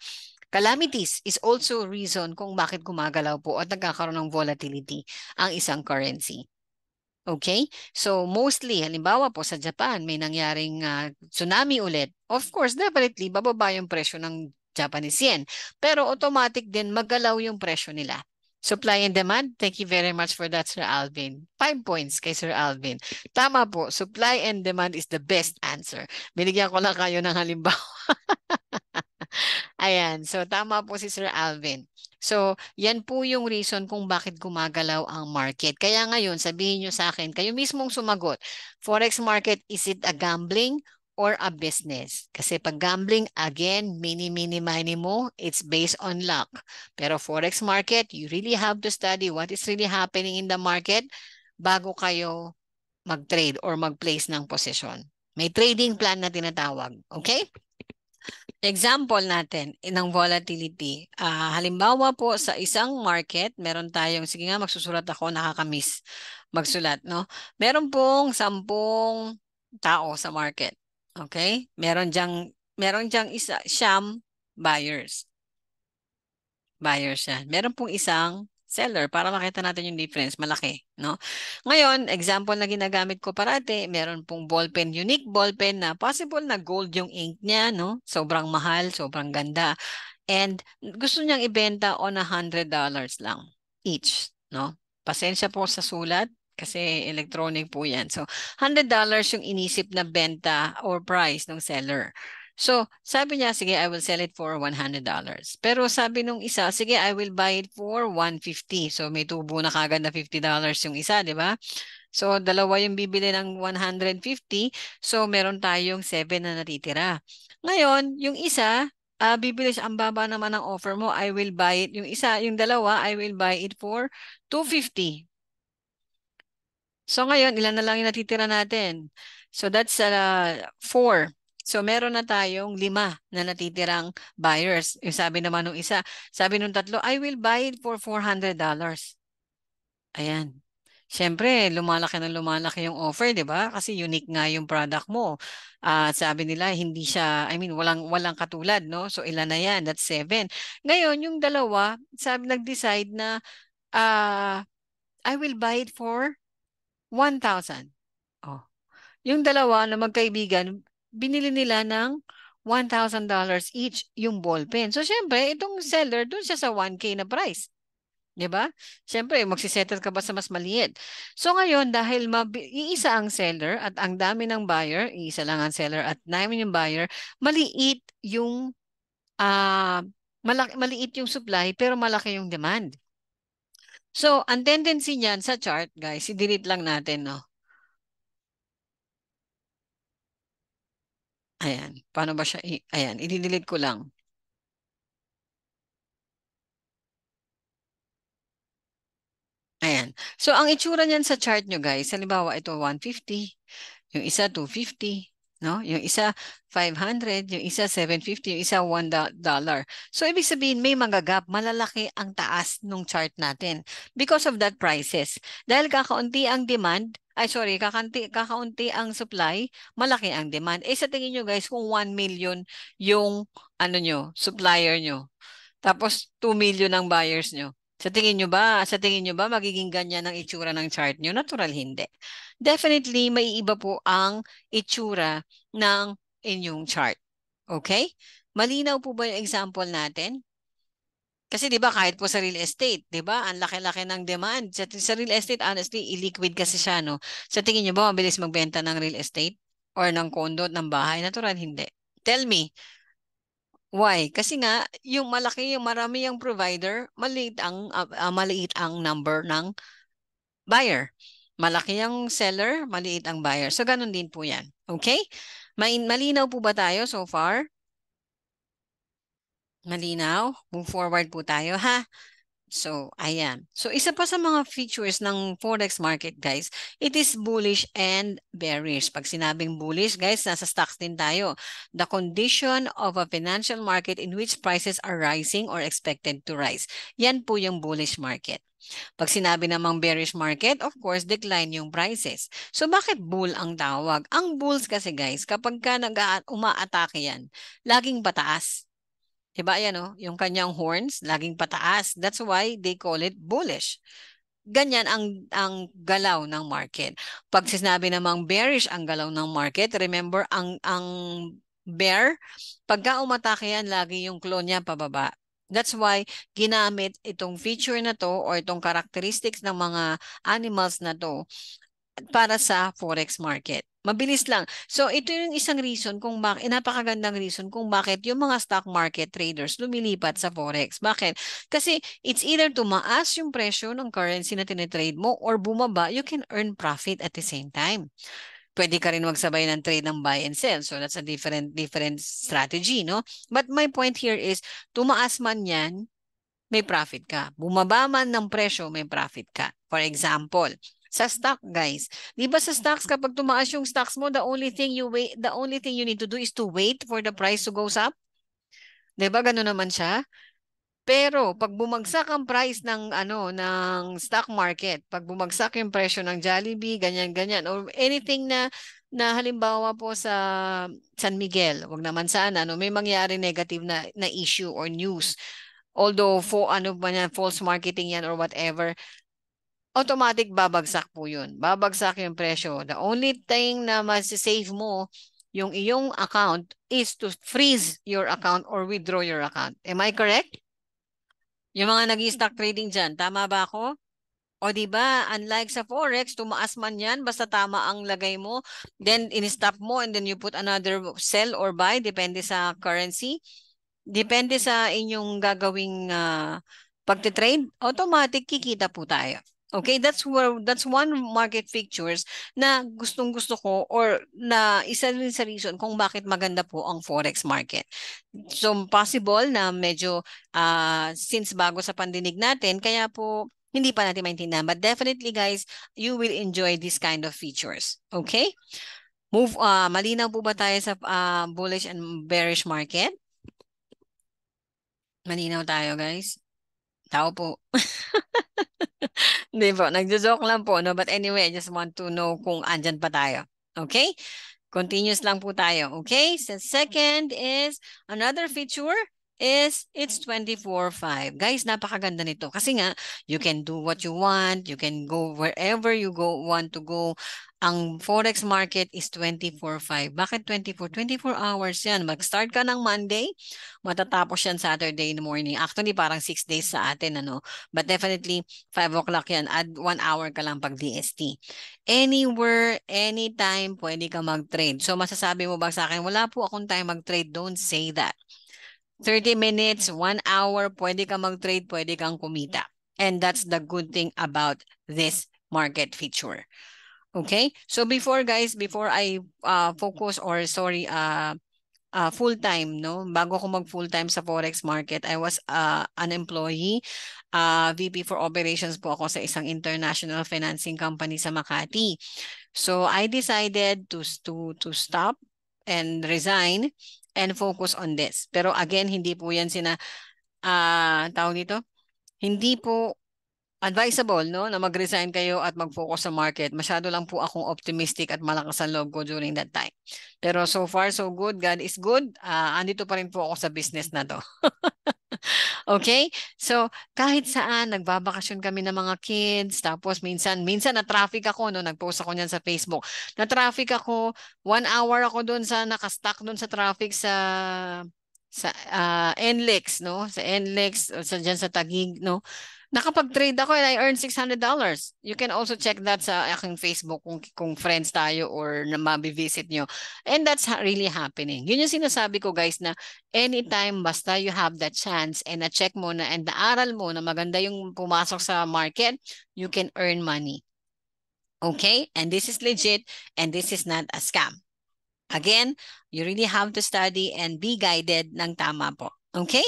Calamities is also a reason kung bakit gumagalaw po at nagkakaroon ng volatility ang isang currency. Okay? So mostly, halimbawa po sa Japan, may nangyaring uh, tsunami ulit. Of course, definitely, bababa yung presyo ng Japanese yen. Pero automatic din, magalaw yung presyo nila. Supply and demand, thank you very much for that, Sir Alvin. Five points kay Sir Alvin. Tama po, supply and demand is the best answer. Binigyan ko lang kayo ng halimbawa. Ayan. So, tama po si Sir Alvin. So, yan po yung reason kung bakit gumagalaw ang market. Kaya ngayon, sabihin nyo sa akin, kayo mismong sumagot, Forex market, is it a gambling or a business? Kasi pag gambling, again, mini, mini, mini mo, it's based on luck. Pero Forex market, you really have to study what is really happening in the market bago kayo mag-trade or mag-place ng position. May trading plan na tinatawag. Okay? Example natin ng volatility. Uh, halimbawa po sa isang market, meron tayong, sige nga magsusulat ako, nakakamiss magsulat. No? Meron pong sampung tao sa market. Okay? Meron diyang, meron diyang isa, siyam buyers. Buyers yan. Meron pong isang seller para makita natin yung difference, malaki, no? Ngayon, example na ginagamit ko parati, meron pong ballpen, unique ballpen na possible na gold yung ink niya, no? Sobrang mahal, sobrang ganda. And gusto niyang ibenta on a $100 lang each, no? Pasensya po sa sulat kasi electronic po 'yan. So $100 yung inisip na benta or price ng seller. So, sabi niya, sige, I will sell it for $100. Pero sabi nung isa, sige, I will buy it for $150. So, may tubo na kagad na $50 yung isa, di ba? So, dalawa yung bibili ng 150. So, meron tayong 7 na natitira. Ngayon, yung isa, uh, bibili siya, ang baba naman ng offer mo, I will buy it. Yung isa, yung dalawa, I will buy it for 250. So, ngayon, ilan na lang yung natitira natin? So, that's uh, ah, 4. So meron na tayong lima na natitirang buyers. Yung sabi naman ng isa, sabi nung tatlo, I will buy it for $400. Ayan. Siyempre, lumalaki na lumalaki yung offer, 'di ba? Kasi unique nga yung product mo. At uh, sabi nila hindi siya, I mean, walang walang katulad, no? So ilan na 'yan? That's seven. Ngayon, yung dalawa, sabi nag-decide na uh, I will buy it for 1,000. Oh. Yung dalawa na magkaibigan, binili nila ng $1,000 each yung ballpen. So, syempre, itong seller, dun siya sa 1K na price. Di ba? Siyempre, magsisettle ka ba sa mas maliit? So ngayon, dahil iisa ang seller at ang dami ng buyer, iisa lang ang seller at dami yung buyer, maliit yung uh, malaki, maliit yung supply pero malaki yung demand. So, ang tendency niyan sa chart, guys, i-delete lang natin, no? Ayan, paano ba siya? Ayan, i ko lang. Ayan. So, ang itsura niyan sa chart nyo, guys, halimbawa, ito 150, yung isa 250, no? Yung isa 500, yung isa 750, yung isa 1 dollar. So, ibig sabihin, may magagap. malalaki ang taas nung chart natin because of that prices. Dahil kakaunti ang demand, ay sorry, kakanti, kakaunti ang supply, malaki ang demand. Eh sa tingin nyo guys, kung 1 million yung ano nyo, supplier nyo, tapos 2 million ang buyers nyo, sa tingin nyo ba, sa tingin nyo ba magiging ganyan ang itsura ng chart nyo? Natural hindi. Definitely, may iba po ang itsura ng inyong chart. Okay? Malinaw po ba yung example natin? Kasi 'di ba kahit po sa real estate, 'di ba? Ang laki-laki ng demand. Sa, sa real estate honestly, illiquid kasi siya no. Sa tingin niyo ba mabilis magbenta ng real estate or ng condo ng bahay? Natural hindi. Tell me. Why? Kasi nga yung malaki, yung marami yung provider, maliit ang uh, uh, maliit ang number ng buyer. Malaki yung seller, maliit ang buyer. So ganun din po 'yan. Okay? Main malinaw po ba tayo so far? Malinaw? Move forward po tayo ha. So, ayan. So, isa pa sa mga features ng forex market, guys, it is bullish and bearish. Pag sinabing bullish, guys, nasa stocks din tayo. The condition of a financial market in which prices are rising or expected to rise. Yan po yung bullish market. Pag sinabi namang bearish market, of course, decline yung prices. So bakit bull ang tawag? Ang bulls kasi guys, kapag ka nag umaatake yan, laging pataas. Diba ayan oh, yung kanyang horns laging pataas. That's why they call it bullish. Ganyan ang ang galaw ng market. Pag sinabi namang bearish ang galaw ng market, remember ang ang bear, pagka umatake yan lagi yung clone niya pababa. That's why ginamit itong feature na to or itong characteristics ng mga animals na to para sa forex market. Mabilis lang. So ito yung isang reason kung bakit, eh, napakagandang reason kung bakit yung mga stock market traders lumilipat sa forex. Bakit? Kasi it's either tumaas yung presyo ng currency na tinetrade mo or bumaba, you can earn profit at the same time. Pwede ka rin magsabay ng trade ng buy and sell. So that's a different different strategy, no? But my point here is, tumaas man yan, may profit ka. Bumaba man ng presyo, may profit ka. For example, sa stock guys. 'Di ba sa stocks mm-hmm. kapag tumaas yung stocks mo, the only thing you wait, the only thing you need to do is to wait for the price to goes up. 'Di ba gano naman siya? Pero pag bumagsak ang price ng ano ng stock market, pag bumagsak yung presyo ng Jollibee, ganyan ganyan or anything na na halimbawa po sa San Miguel, wag naman sana ano, may mangyari negative na na issue or news. Although for ano ba yan, false marketing yan or whatever, automatic babagsak po yun. Babagsak yung presyo. The only thing na masisave mo yung iyong account is to freeze your account or withdraw your account. Am I correct? Yung mga nag stock trading dyan, tama ba ako? O di ba, unlike sa forex, tumaas man 'yan basta tama ang lagay mo, then in-stop mo and then you put another sell or buy depende sa currency. Depende sa inyong gagawing uh, pagte-trade, automatic kikita po tayo. Okay, that's where that's one market features na gustong-gusto ko or na isa rin sa reason kung bakit maganda po ang forex market. So possible na medyo uh, since bago sa pandinig natin, kaya po hindi pa natin maintindihan. But definitely guys, you will enjoy this kind of features. Okay? Move uh, malinaw po ba tayo sa uh, bullish and bearish market? Malinaw tayo guys. Tao po. Hindi po, nagjo-joke lang po. No? But anyway, I just want to know kung andyan pa tayo. Okay? Continuous lang po tayo. Okay? So second is, another feature is it's 24-5. Guys, napakaganda nito. Kasi nga, you can do what you want. You can go wherever you go want to go. Ang forex market is 24-5. Bakit 24? 24 hours yan. Mag-start ka ng Monday, matatapos yan Saturday in the morning. Actually, parang 6 days sa atin. ano But definitely, 5 o'clock yan. Add 1 hour ka lang pag DST. Anywhere, anytime, pwede ka mag-trade. So, masasabi mo ba sa akin, wala po akong time mag-trade. Don't say that. 30 minutes, 1 hour, pwede ka mag-trade, pwede kang kumita. And that's the good thing about this market feature. Okay? So before guys, before I uh, focus or sorry, uh, uh, full-time, no? Bago ko mag-full-time sa Forex market, I was uh, an employee. Uh, VP for operations po ako sa isang international financing company sa Makati. So I decided to, to, to stop and resign and focus on this. Pero again, hindi po yan sina, uh, tawag dito, hindi po advisable no na mag-resign kayo at mag-focus sa market. Masyado lang po akong optimistic at malakas ang loob ko during that time. Pero so far so good, God is good. Uh, andito pa rin po ako sa business na to. okay? So kahit saan nagbabakasyon kami ng mga kids, tapos minsan minsan na traffic ako no, nag-post ako niyan sa Facebook. Na traffic ako, one hour ako doon sa naka-stuck doon sa traffic sa sa uh, ah, NLEX no, sa NLEX o sa diyan sa Tagig no Nakapag-trade ako and I earned $600. You can also check that sa aking Facebook kung, kung friends tayo or na mabivisit nyo. And that's really happening. Yun yung sinasabi ko guys na anytime basta you have that chance and na-check mo na and naaral mo na maganda yung pumasok sa market, you can earn money. Okay? And this is legit and this is not a scam. Again, you really have to study and be guided ng tama po. Okay?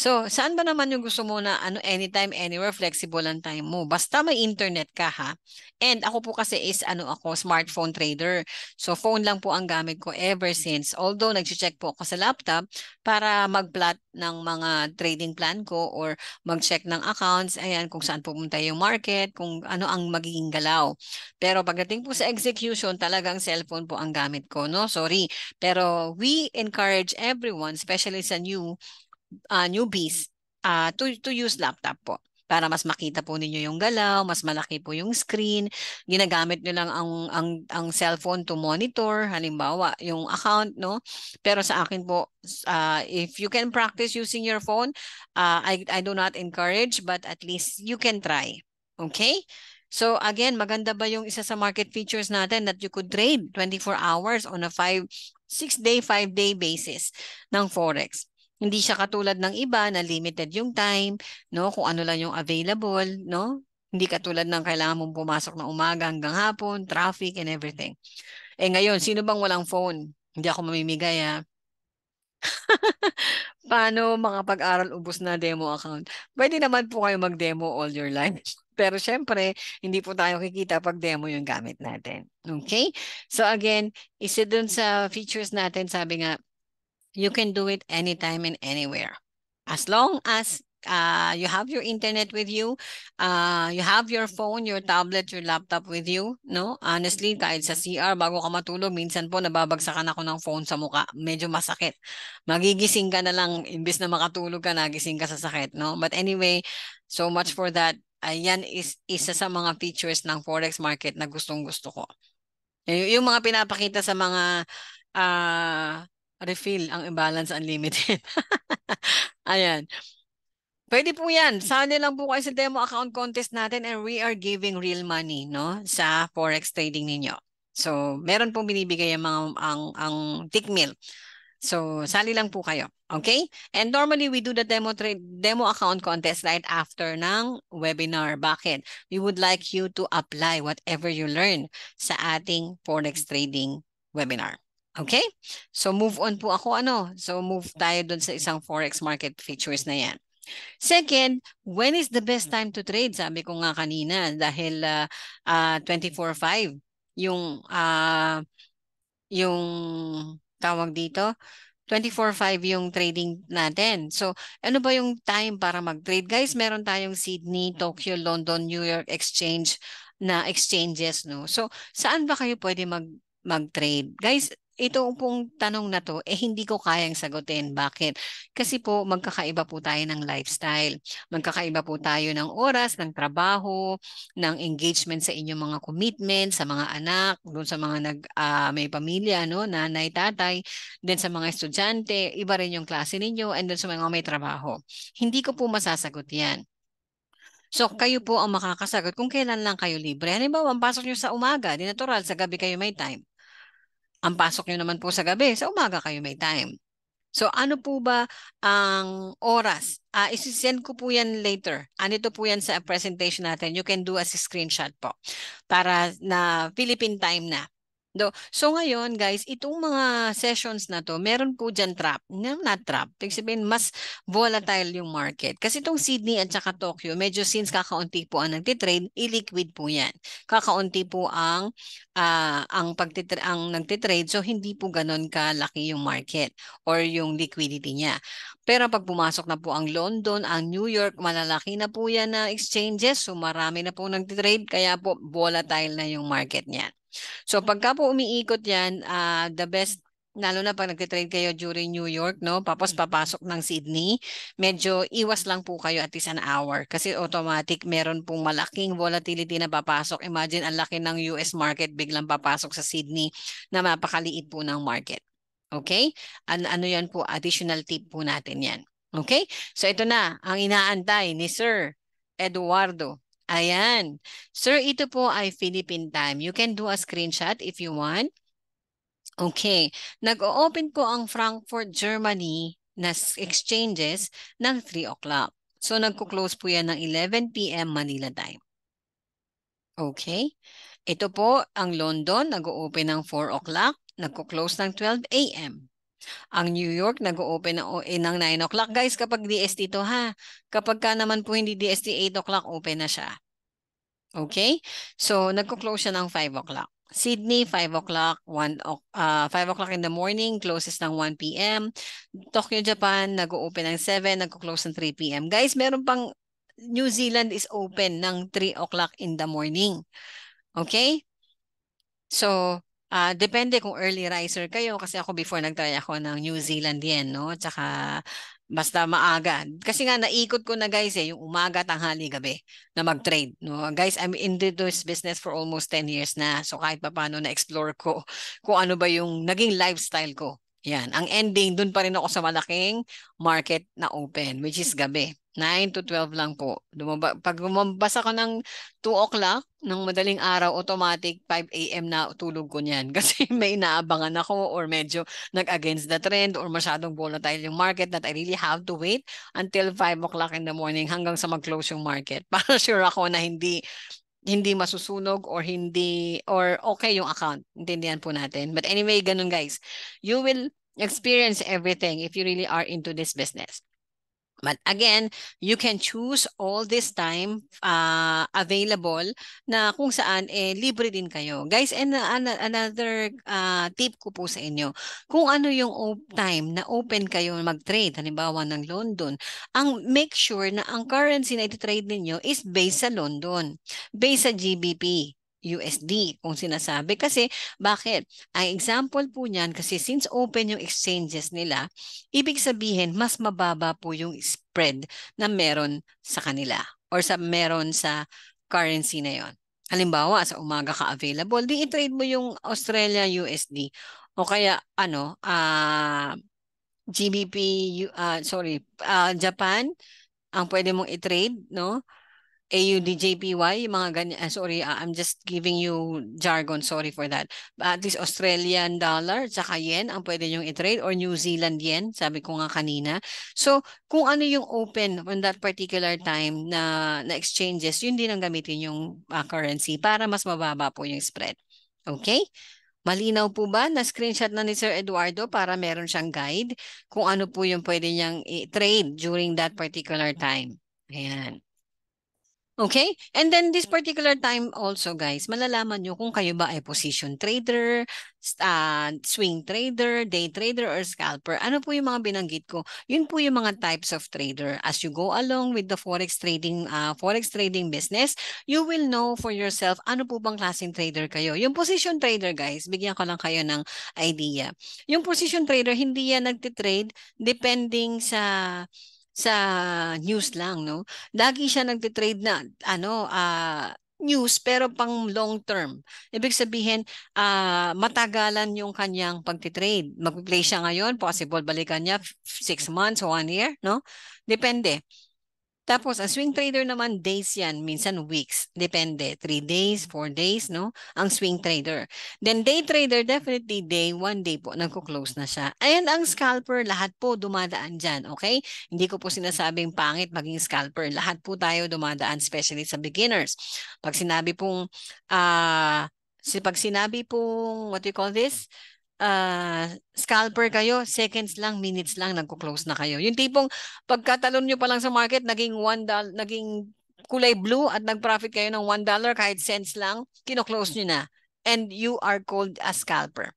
So, saan ba naman yung gusto mo na ano, anytime, anywhere, flexible ang time mo? Basta may internet ka ha. And ako po kasi is ano ako, smartphone trader. So, phone lang po ang gamit ko ever since. Although, nag-check po ako sa laptop para mag-plot ng mga trading plan ko or mag-check ng accounts, ayan, kung saan pupunta yung market, kung ano ang magiging galaw. Pero pagdating po sa execution, talagang cellphone po ang gamit ko, no? Sorry. Pero we encourage everyone, especially sa new uh, newbies uh, to, to use laptop po para mas makita po ninyo yung galaw, mas malaki po yung screen. Ginagamit nyo lang ang ang ang cellphone to monitor halimbawa yung account no. Pero sa akin po uh, if you can practice using your phone, uh, I I do not encourage but at least you can try. Okay? So again, maganda ba yung isa sa market features natin that you could trade 24 hours on a 5 6 day 5 day basis ng forex. Hindi siya katulad ng iba na limited yung time, no? Kung ano lang yung available, no? Hindi katulad ng kailangan mong pumasok na umaga hanggang hapon, traffic and everything. Eh ngayon, sino bang walang phone? Hindi ako mamimigay ha. Ah. Paano makapag-aral ubos na demo account? Pwede naman po kayo mag-demo all your life. Pero syempre, hindi po tayo kikita pag demo yung gamit natin. Okay? So again, isa dun sa features natin, sabi nga, You can do it anytime and anywhere. As long as uh, you have your internet with you, uh, you have your phone, your tablet, your laptop with you, no? Honestly, kahit sa CR, bago ka matulog, minsan po nababagsakan ako ng phone sa muka. Medyo masakit. Magigising ka na lang, imbis na makatulog ka, nagising ka sa sakit, no? But anyway, so much for that. Ayan is isa sa mga features ng forex market na gustong gusto ko. Y- yung mga pinapakita sa mga uh, refill ang imbalance unlimited. Ayan. Pwede po yan. Sali lang po kayo sa demo account contest natin and we are giving real money no sa forex trading ninyo. So, meron pong binibigay ang mga ang ang tick meal. So, sali lang po kayo. Okay? And normally, we do the demo trade, demo account contest right after ng webinar. Bakit? We would like you to apply whatever you learn sa ating Forex trading webinar. Okay? So move on po ako ano. So move tayo doon sa isang forex market features na yan. Second, when is the best time to trade? Sabi ko nga kanina dahil uh, uh, 24/5 yung uh, yung tawag dito 24/5 yung trading natin. So, ano ba yung time para mag-trade? Guys, meron tayong Sydney, Tokyo, London, New York exchange na exchanges no. So, saan ba kayo pwede mag mag-trade? Guys, itong pong tanong na to, eh hindi ko kayang sagutin. Bakit? Kasi po magkakaiba po tayo ng lifestyle. Magkakaiba po tayo ng oras, ng trabaho, ng engagement sa inyong mga commitment, sa mga anak, doon sa mga nag uh, may pamilya, no, nanay, tatay, then sa mga estudyante, iba rin yung klase ninyo, and then sa mga may trabaho. Hindi ko po masasagot yan. So kayo po ang makakasagot kung kailan lang kayo libre. Halimbawa, ang pasok nyo sa umaga, di natural, sa gabi kayo may time. Ang pasok nyo naman po sa gabi, sa umaga kayo may time. So ano po ba ang oras? Uh, isi-send ko po yan later. Anito po yan sa presentation natin. You can do as a screenshot po para na Philippine time na. Do. So ngayon guys, itong mga sessions na to, meron po diyan trap. No, not trap. Ibig sabihin, mas volatile yung market. Kasi itong Sydney at saka Tokyo, medyo since kakaunti po ang nagtitrade, illiquid po yan. Kakaunti po ang uh, ang pagtitrade ang nagtitrade so hindi po ganoon kalaki yung market or yung liquidity niya. Pero pag pumasok na po ang London, ang New York, malalaki na po yan na exchanges. So marami na po nagtitrade kaya po volatile na yung market niyan. So pagka po umiikot yan, uh, the best lalo na pag nagtitrade kayo during New York, no? Tapos mm. papasok ng Sydney, medyo iwas lang po kayo at least an hour kasi automatic meron pong malaking volatility na papasok. Imagine ang laki ng US market biglang papasok sa Sydney na mapakaliit po ng market. Okay? An ano yan po, additional tip po natin yan. Okay? So ito na, ang inaantay ni Sir Eduardo Ayan. Sir, ito po ay Philippine time. You can do a screenshot if you want. Okay. Nag-open po ang Frankfurt, Germany na exchanges ng 3 o'clock. So, nagko-close po yan ng 11 p.m. Manila time. Okay. Ito po ang London, nag-open ng 4 o'clock, nagko-close ng 12 a.m. Ang New York nag-open ng 9 eh, o'clock. Guys, kapag DST to ha. Kapag ka naman po hindi DST, 8 o'clock open na siya. Okay? So, nagko-close siya ng 5 o'clock. Sydney, 5 o'clock, 1 uh, 5 o'clock in the morning, closes ng 1 p.m. Tokyo, Japan, nag-open ng 7, nagko-close ng 3 p.m. Guys, meron pang New Zealand is open ng 3 o'clock in the morning. Okay? So, Uh, depende kung early riser kayo kasi ako before nagtry ako ng New Zealand yen, no? Tsaka basta maaga. Kasi nga naikot ko na guys eh, yung umaga, tanghali, gabi na mag-trade. No? Guys, I'm into this business for almost 10 years na. So kahit pa paano na-explore ko kung ano ba yung naging lifestyle ko yan. Ang ending, dun pa rin ako sa malaking market na open, which is gabi. 9 to 12 lang po. Dumaba, pag lumabas ako ng 2 o'clock, ng madaling araw, automatic 5 a.m. na tulog ko niyan. Kasi may inaabangan ako or medyo nag-against the trend or masyadong volatile yung market that I really have to wait until 5 o'clock in the morning hanggang sa mag-close yung market. Para sure ako na hindi hindi masusunog or hindi or okay yung account. Intindihan po natin. But anyway, ganun guys. You will experience everything if you really are into this business. But again, you can choose all this time uh, available na kung saan eh, libre din kayo. Guys, and uh, another uh, tip ko po sa inyo, kung ano yung time na open kayo mag-trade, halimbawa ng London, ang make sure na ang currency na trade ninyo is based sa London, based sa GBP. USD kung sinasabi. Kasi bakit? Ang example po niyan kasi since open yung exchanges nila, ibig sabihin mas mababa po yung spread na meron sa kanila or sa meron sa currency na yon. Halimbawa, sa umaga ka available, di i-trade mo yung Australia USD o kaya ano, uh, ah, GBP, uh, ah, sorry, uh, Japan, ang pwede mong i-trade, no? AUDJPY, yung mga ganyan. Ah, sorry, ah, I'm just giving you jargon. Sorry for that. But at least Australian dollar, tsaka yen ang pwede nyong i-trade or New Zealand yen, sabi ko nga kanina. So, kung ano yung open on that particular time na, na exchanges, yun din ang gamitin yung uh, ah, currency para mas mababa po yung spread. Okay? Malinaw po ba na screenshot na ni Sir Eduardo para meron siyang guide kung ano po yung pwede niyang i-trade during that particular time? Ayan. Okay? And then this mm. particular time also guys, malalaman nyo kung kayo ba ay position trader, uh, swing trader, day trader, or scalper. Ano po yung mga binanggit ko? Yun po yung mga types of trader. As you go along with the forex trading uh, forex trading business, you will know for yourself ano po bang klaseng trader kayo. Yung position trader guys, bigyan ko lang kayo ng idea. Yung position trader, hindi yan nagtitrade depending sa sa news lang, no? Lagi siya nagte-trade na ano, uh, news pero pang long term. Ibig sabihin, uh, matagalan yung kanyang pagtitrade. Mag-play siya ngayon, possible balikan niya 6 months, 1 year, no? Depende. Tapos, ang swing trader naman, days yan. Minsan weeks. Depende. 3 days, 4 days, no? Ang swing trader. Then, day trader, definitely day, one day po, nagko-close na siya. And ang scalper, lahat po dumadaan dyan, okay? Hindi ko po sinasabing pangit maging scalper. Lahat po tayo dumadaan, especially sa beginners. Pag sinabi pong, ah, uh, pag sinabi pong, what do you call this? uh, scalper kayo, seconds lang, minutes lang, nagko-close na kayo. Yung tipong pagkatalon nyo pa lang sa market, naging one dollar, naging kulay blue at nag-profit kayo ng $1 kahit cents lang, kino-close nyo na. And you are called a scalper.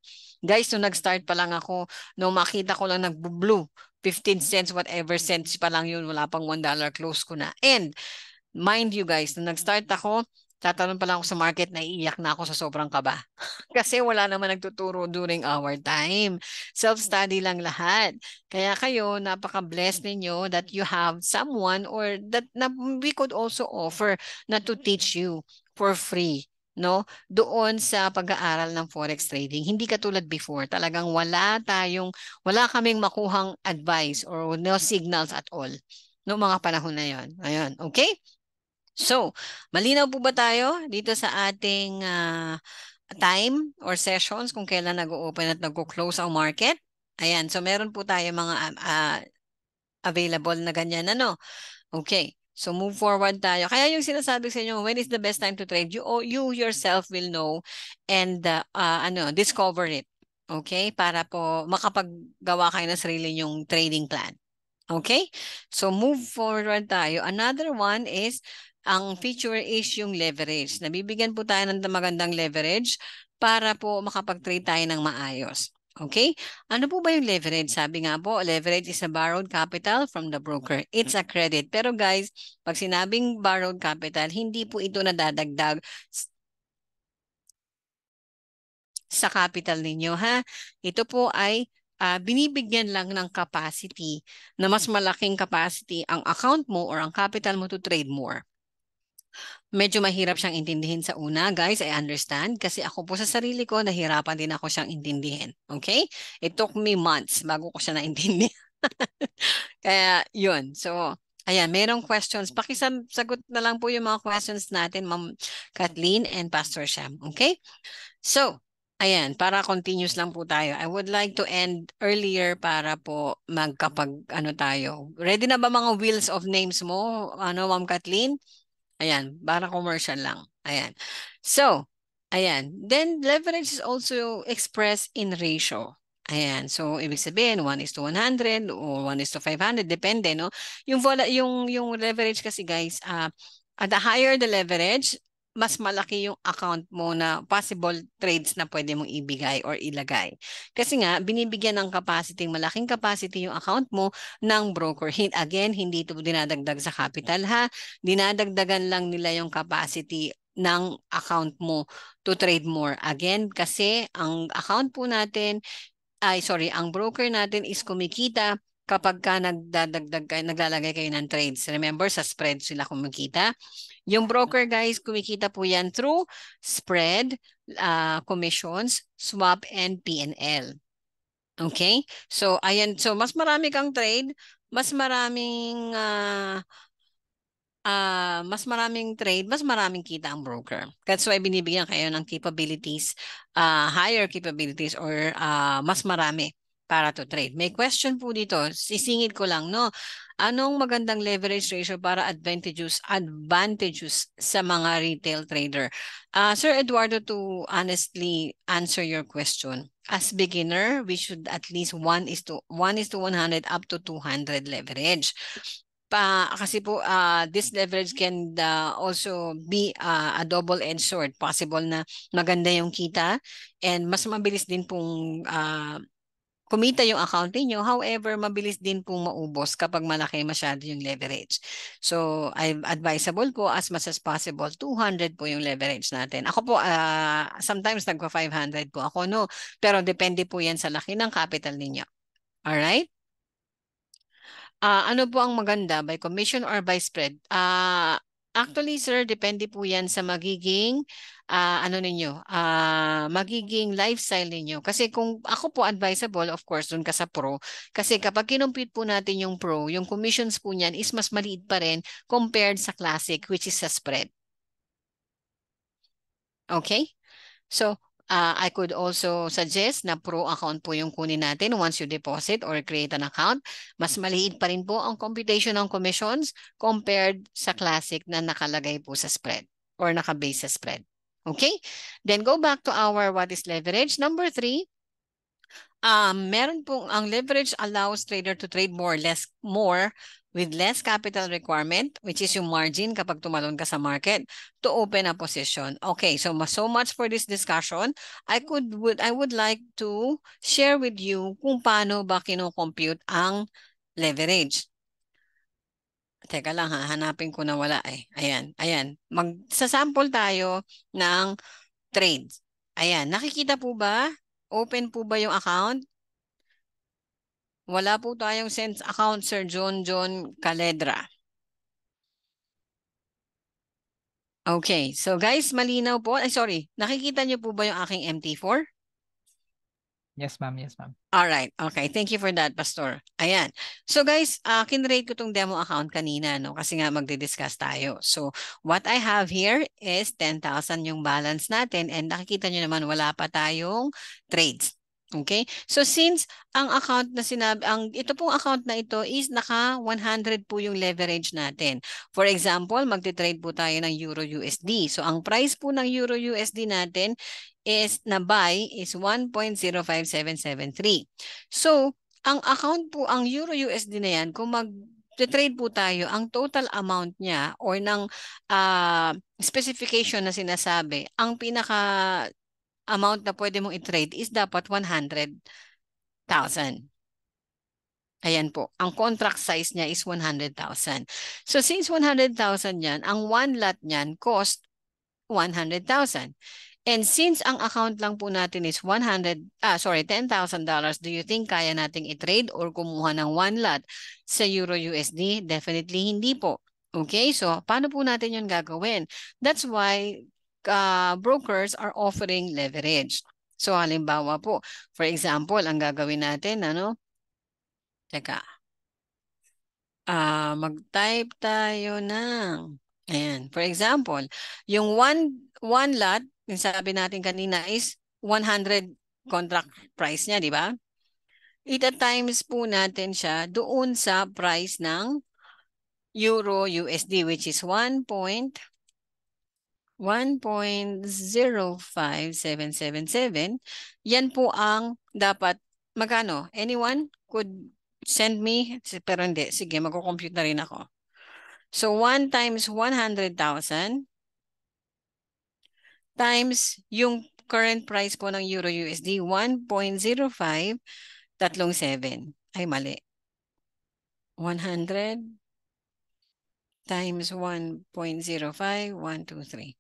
Guys, nung nag-start pa lang ako, nung makita ko lang nag-blue, 15 cents, whatever cents pa lang yun, wala pang $1 close ko na. And mind you guys, nung nag-start ako, tatanong pa lang ako sa market, naiiyak na ako sa sobrang kaba. Kasi wala naman nagtuturo during our time. Self-study lang lahat. Kaya kayo, napaka-blessed ninyo that you have someone or that na, we could also offer na to teach you for free no doon sa pag-aaral ng forex trading hindi katulad before talagang wala tayong wala kaming makuhang advice or no signals at all no mga panahon na yon ayun okay So, malinaw po ba tayo dito sa ating uh, time or sessions kung kailan nag-open at nag-close ang market? Ayan, so meron po tayo mga uh, available na ganyan ano. Okay. So move forward tayo. Kaya yung sinasabi sa inyo, when is the best time to trade? You oh, you yourself will know and uh, uh, ano, discover it. Okay? Para po makapaggawa kayo ng sarili yung trading plan. Okay? So move forward tayo. Another one is ang feature is yung leverage. Nabibigyan po tayo ng magandang leverage para po makapag-trade tayo ng maayos. Okay? Ano po ba yung leverage? Sabi nga po, leverage is a borrowed capital from the broker. It's a credit. Pero guys, pag sinabing borrowed capital, hindi po ito nadadagdag sa capital ninyo. ha Ito po ay uh, binibigyan lang ng capacity na mas malaking capacity ang account mo or ang capital mo to trade more. Medyo mahirap siyang intindihin sa una, guys. I understand. Kasi ako po sa sarili ko, nahirapan din ako siyang intindihin. Okay? It took me months bago ko siya naintindihan. Kaya, yun. So, ayan, merong questions. Pakisagot na lang po yung mga questions natin, Ma'am Kathleen and Pastor Sham. Okay? So, Ayan, para continuous lang po tayo. I would like to end earlier para po magkapag ano tayo. Ready na ba mga wheels of names mo? Ano, Ma'am Kathleen? Ayan, para commercial lang. Ayan. So, ayan. Then, leverage is also expressed in ratio. Ayan. So, ibig sabihin, 1 is to 100 or 1 is to 500. Depende, no? Yung, vola, yung, yung leverage kasi, guys, uh, uh, the higher the leverage, mas malaki yung account mo na possible trades na pwede mong ibigay or ilagay. Kasi nga, binibigyan ng capacity, malaking capacity yung account mo ng broker. Again, hindi ito dinadagdag sa capital ha. Dinadagdagan lang nila yung capacity ng account mo to trade more. Again, kasi ang account po natin, ay sorry, ang broker natin is kumikita kapag ka nagdadagdag kayo, naglalagay kayo ng trades. Remember, sa spread sila kumikita. Yung broker guys, kumikita po yan through spread, uh, commissions, swap, and PNL. Okay? So, ayan. So, mas marami kang trade, mas maraming uh, uh, mas maraming trade, mas maraming kita ang broker. That's why binibigyan kayo ng capabilities, uh, higher capabilities or uh, mas marami para to trade. May question po dito, sisingit ko lang, no? Anong magandang leverage ratio para advantages, advantages sa mga retail trader? Uh, Sir Eduardo, to honestly answer your question, as beginner, we should at least 1 is to 1 is to 100 up to 200 leverage. Pa, kasi po, uh, this leverage can uh, also be uh, a double-edged sword. Possible na maganda yung kita and mas mabilis din pong uh, kumita yung account niyo. However, mabilis din pong maubos kapag malaki masyado yung leverage. So, I'm advisable po as much as possible, 200 po yung leverage natin. Ako po, uh, sometimes nagpa 500 po ako, no? Pero depende po yan sa laki ng capital ninyo. Alright? Uh, ano po ang maganda by commission or by spread? Uh, Actually, sir, depende po yan sa magiging, uh, ano ninyo, uh, magiging lifestyle ninyo. Kasi kung ako po advisable, of course, dun ka sa pro. Kasi kapag kinumpit po natin yung pro, yung commissions po niyan is mas maliit pa rin compared sa classic, which is sa spread. Okay? So, Uh, I could also suggest na pro account po yung kunin natin once you deposit or create an account. Mas maliit pa rin po ang computation ng commissions compared sa classic na nakalagay po sa spread or nakabase sa spread. Okay? Then go back to our what is leverage. Number three, Um, meron pong ang leverage allows trader to trade more less more with less capital requirement which is yung margin kapag tumalon ka sa market to open a position. Okay, so so much for this discussion. I could would I would like to share with you kung paano ba kino-compute ang leverage. Teka lang ha, hanapin ko na wala eh. Ayan, ayan. sample tayo ng trade. Ayan, nakikita po ba Open po ba yung account? Wala po tayong sense account, Sir John John Caledra. Okay. So guys, malinaw po. Ay, sorry. Nakikita niyo po ba yung aking MT4? Yes, ma'am. Yes, ma'am. All right. Okay. Thank you for that, Pastor. Ayan. So guys, uh, kinrate ko itong demo account kanina no kasi nga magdi-discuss tayo. So what I have here is 10,000 yung balance natin and nakikita nyo naman wala pa tayong trades. Okay? So since ang account na sinabi, ang ito pong account na ito is naka 100 po yung leverage natin. For example, magte-trade po tayo ng Euro USD. So ang price po ng Euro USD natin is na buy is 1.05773. So, ang account po, ang Euro-USD na yan, kung mag trade po tayo, ang total amount niya or ng uh, specification na sinasabi, ang pinaka amount na pwede mong i-trade is dapat 100,000. Ayan po. Ang contract size niya is 100,000. So since 100,000 yan, ang one lot niyan cost 100,000. And since ang account lang po natin is 100, ah, sorry, $10,000, do you think kaya nating i-trade or kumuha ng one lot sa Euro USD? Definitely hindi po. Okay, so paano po natin yun gagawin? That's why uh, brokers are offering leverage. So halimbawa po, for example, ang gagawin natin, ano? Teka. Uh, mag-type tayo ng, ayan, for example, yung one, one lot yung sabi natin kanina is 100 contract price niya, di ba? Ita times po natin siya doon sa price ng Euro USD which is 1. 1.05777. Yan po ang dapat magkano? Anyone could send me? Pero hindi. Sige, magko-compute na rin ako. So, 1 times 100,000 times yung current price po ng Euro USD, 1.05 1.0537. Ay, mali. 100 times 1.05, 123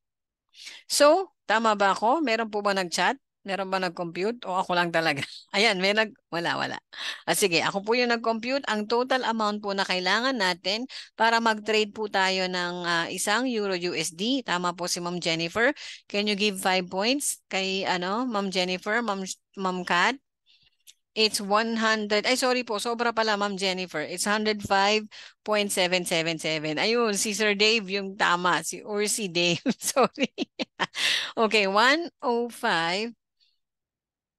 So, tama ba ako? Meron po ba nagchat Meron ba nag-compute? O ako lang talaga? Ayan, may nag... Wala, wala. Ah, sige, ako po yung nag-compute. Ang total amount po na kailangan natin para mag-trade po tayo ng uh, isang Euro USD. Tama po si Ma'am Jennifer. Can you give 5 points kay ano, Ma'am Jennifer, Ma'am Ma'am Kat? It's 100, ay sorry po, sobra pala Ma'am Jennifer. It's 105.777. Ayun, si Sir Dave yung tama, si or si Dave, sorry. okay, 105...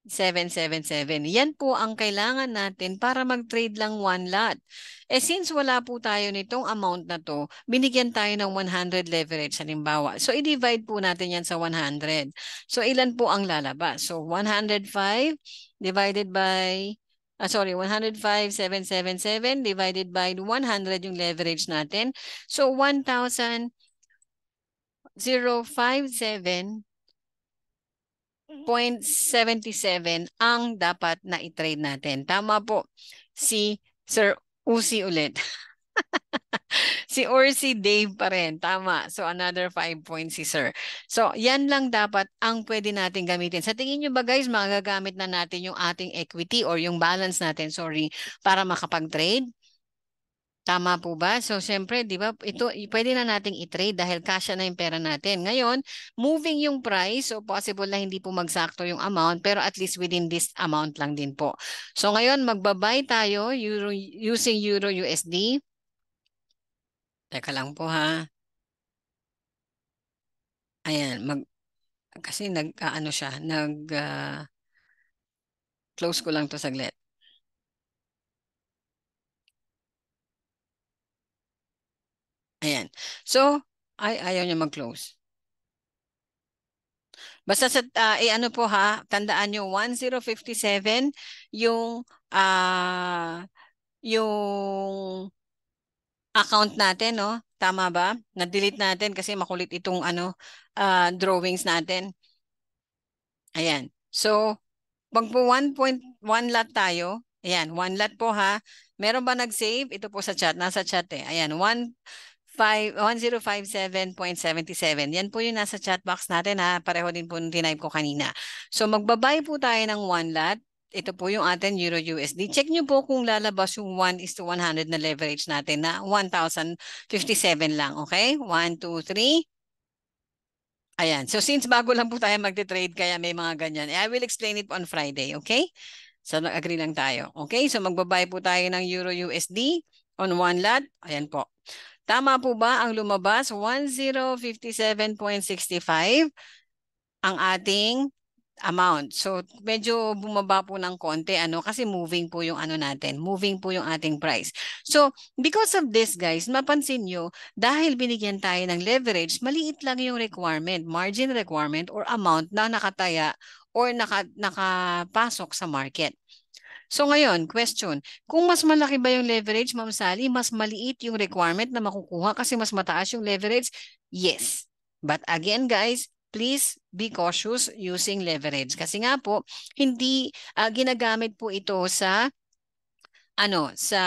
777. Yan po ang kailangan natin para mag-trade lang one lot. Eh since wala po tayo nitong amount na to, binigyan tayo ng 100 leverage halimbawa. So i-divide po natin yan sa 100. So ilan po ang lalabas? So 105 divided by Ah, sorry, 105,777 divided by 100 yung leverage natin. So, 1,057 0.77 mm-hmm. ang dapat na i-trade natin. Tama po si Sir Usi ulit. si Orsi Dave pa rin. Tama. So another 5 points si Sir. So yan lang dapat ang pwede natin gamitin. Sa tingin nyo ba guys, magagamit na natin yung ating equity or yung balance natin, sorry, para makapag-trade? Tama po ba? So, syempre, di ba, ito, mm. pwede na nating i-trade dahil kasya na yung pera natin. Ngayon, moving yung price, so possible na hindi po magsakto yung amount, pero at least within this amount lang din po. So, ngayon, magbabay tayo Euro, using Euro USD. Teka lang po ha. Ayan, mag, kasi nag, uh, ano siya, nag, uh, close ko lang to saglit. Ayan. So, ay, ayaw niya mag-close. Basta sa, uh, eh, ano po ha, tandaan nyo, 1057, yung, uh, yung account natin, no? Tama ba? Na-delete natin kasi makulit itong, ano, uh, drawings natin. Ayan. So, pag po 1.1 lot tayo, ayan, 1 lot po ha, meron ba nag-save? Ito po sa chat, nasa chat eh. Ayan, 1, 5, 1057.77. Yan po yung nasa chat box natin ha. Pareho din po nung tinipe ko kanina. So magbabay po tayo ng 1 lot. Ito po yung atin Euro USD. Check nyo po kung lalabas yung 1 is to 100 na leverage natin na 1,057 lang. Okay? 1, 2, 3. Ayan. So since bago lang po tayo magte-trade kaya may mga ganyan. I will explain it on Friday. Okay? So nag-agree lang tayo. Okay? So magbabay po tayo ng Euro USD on 1 lot. Ayan po. Tama po ba ang lumabas? 1057.65 ang ating amount. So medyo bumaba po ng konti ano kasi moving po yung ano natin, moving po yung ating price. So because of this guys, mapansin niyo dahil binigyan tayo ng leverage, maliit lang yung requirement, margin requirement or amount na nakataya or naka, nakapasok sa market. So ngayon, question. Kung mas malaki ba yung leverage, Ma'am Sally, mas maliit yung requirement na makukuha kasi mas mataas yung leverage? Yes. But again, guys, please be cautious using leverage. Kasi nga po, hindi uh, ginagamit po ito sa ano, sa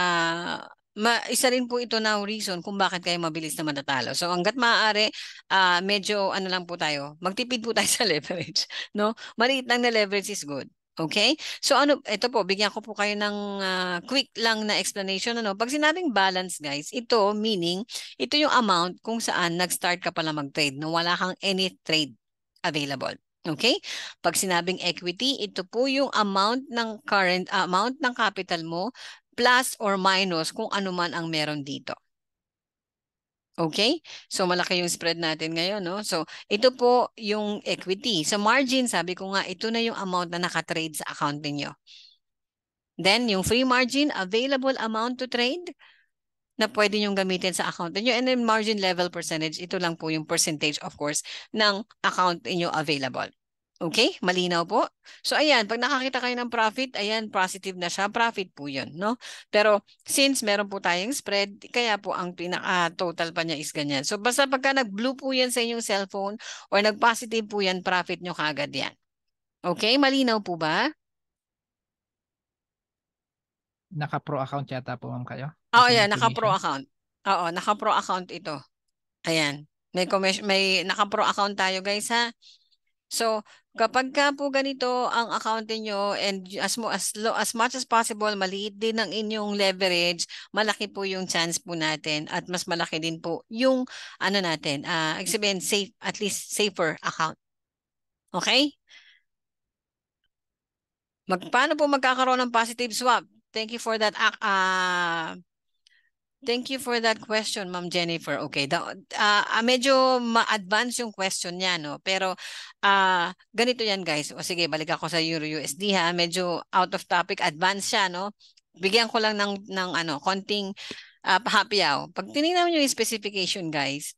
ma, isa rin po ito na reason kung bakit kayo mabilis na matatalo. So hanggat maaari, uh, medyo ano lang po tayo, magtipid po tayo sa leverage. No? Maliit lang na leverage is good. Okay? So ano, ito po, bigyan ko po kayo ng uh, quick lang na explanation. Ano? Pag sinabing balance guys, ito meaning, ito yung amount kung saan nag-start ka pala mag-trade na wala kang any trade available. Okay? Pag sinabing equity, ito po yung amount ng current uh, amount ng capital mo plus or minus kung ano man ang meron dito. Okay? So malaki yung spread natin ngayon, no? So ito po yung equity. Sa so, margin, sabi ko nga, ito na yung amount na naka-trade sa account niyo. Then yung free margin, available amount to trade na pwede nyong gamitin sa account niyo and then margin level percentage, ito lang po yung percentage of course ng account niyo available. Okay? Malinaw po? So ayan, pag nakakita kayo ng profit, ayan, positive na siya. Profit po yun, no? Pero since meron po tayong spread, kaya po ang pinaka-total ah, pa niya is ganyan. So basta pagka nag-blue po yan sa inyong cellphone or nag-positive po yan, profit nyo kagad yan. Okay? Malinaw po ba? Naka-pro account yata po, ma'am, kayo? Oo, oh, yan. Naka-pro account. Oo, naka-pro account ito. Ayan. May, may naka-pro account tayo, guys, ha? So, kapag ka po ganito ang account niyo and as mo as low, as much as possible maliit din ang inyong leverage, malaki po yung chance po natin at mas malaki din po yung ano natin, uh, ah, exhibit safe at least safer account. Okay? Magpaano po magkakaroon ng positive swap? Thank you for that uh, Thank you for that question, Ma'am Jennifer. Okay, da, uh, ah, medyo ma-advance yung question niya, no? Pero uh, ganito yan, guys. O sige, balik ako sa Euro USD ha. Medyo out of topic, advance siya, no? Bigyan ko lang ng, ng ano, konting uh, ah, pahapiyaw. Pag tinignan nyo yung specification, guys,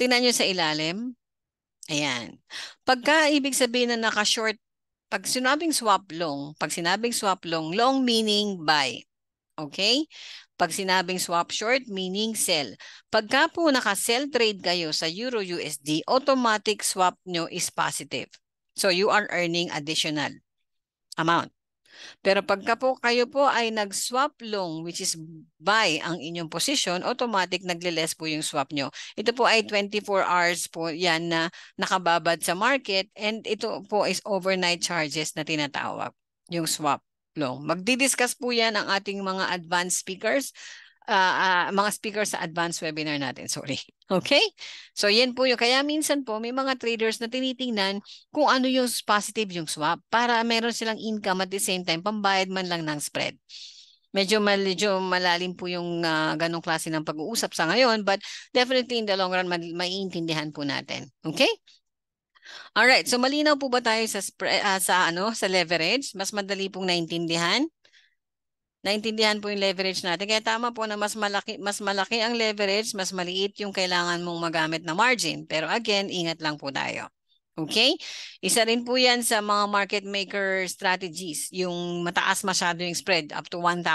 tingnan nyo sa ilalim. Ayan. Pagka ibig sabihin na naka-short, pag sinabing swap long, pag sinabing swap long, long meaning buy. Okay? Pag sinabing swap short, meaning sell. Pagka po naka-sell trade kayo sa Euro-USD, automatic swap nyo is positive. So you are earning additional amount. Pero pagka po kayo po ay nag-swap long, which is buy ang inyong position, automatic nagle-less po yung swap nyo. Ito po ay 24 hours po yan na nakababad sa market and ito po is overnight charges na tinatawag yung swap. Long. Magdi-discuss po yan ang ating mga advanced speakers, uh, uh, mga speakers sa advanced webinar natin, sorry. Hmm. Okay? So yan po yun. Kaya minsan po may mga traders na tinitingnan kung ano yung positive yung swap para meron silang income at the same time pambayad man lang ng spread. Medyo, mal, medyo malalim po yung uh, ganong klase ng pag-uusap sa ngayon but definitely in the long run maiintindihan po natin. Okay? All right, so malinaw po ba tayo sa uh, sa ano, sa leverage? Mas madali pong naintindihan. Naintindihan po yung leverage natin. Kaya tama po na mas malaki mas malaki ang leverage, mas maliit yung kailangan mong magamit na margin. Pero again, ingat lang po tayo. Okay? Isa rin po yan sa mga market maker strategies, yung mataas masyado yung spread, up to 1,000.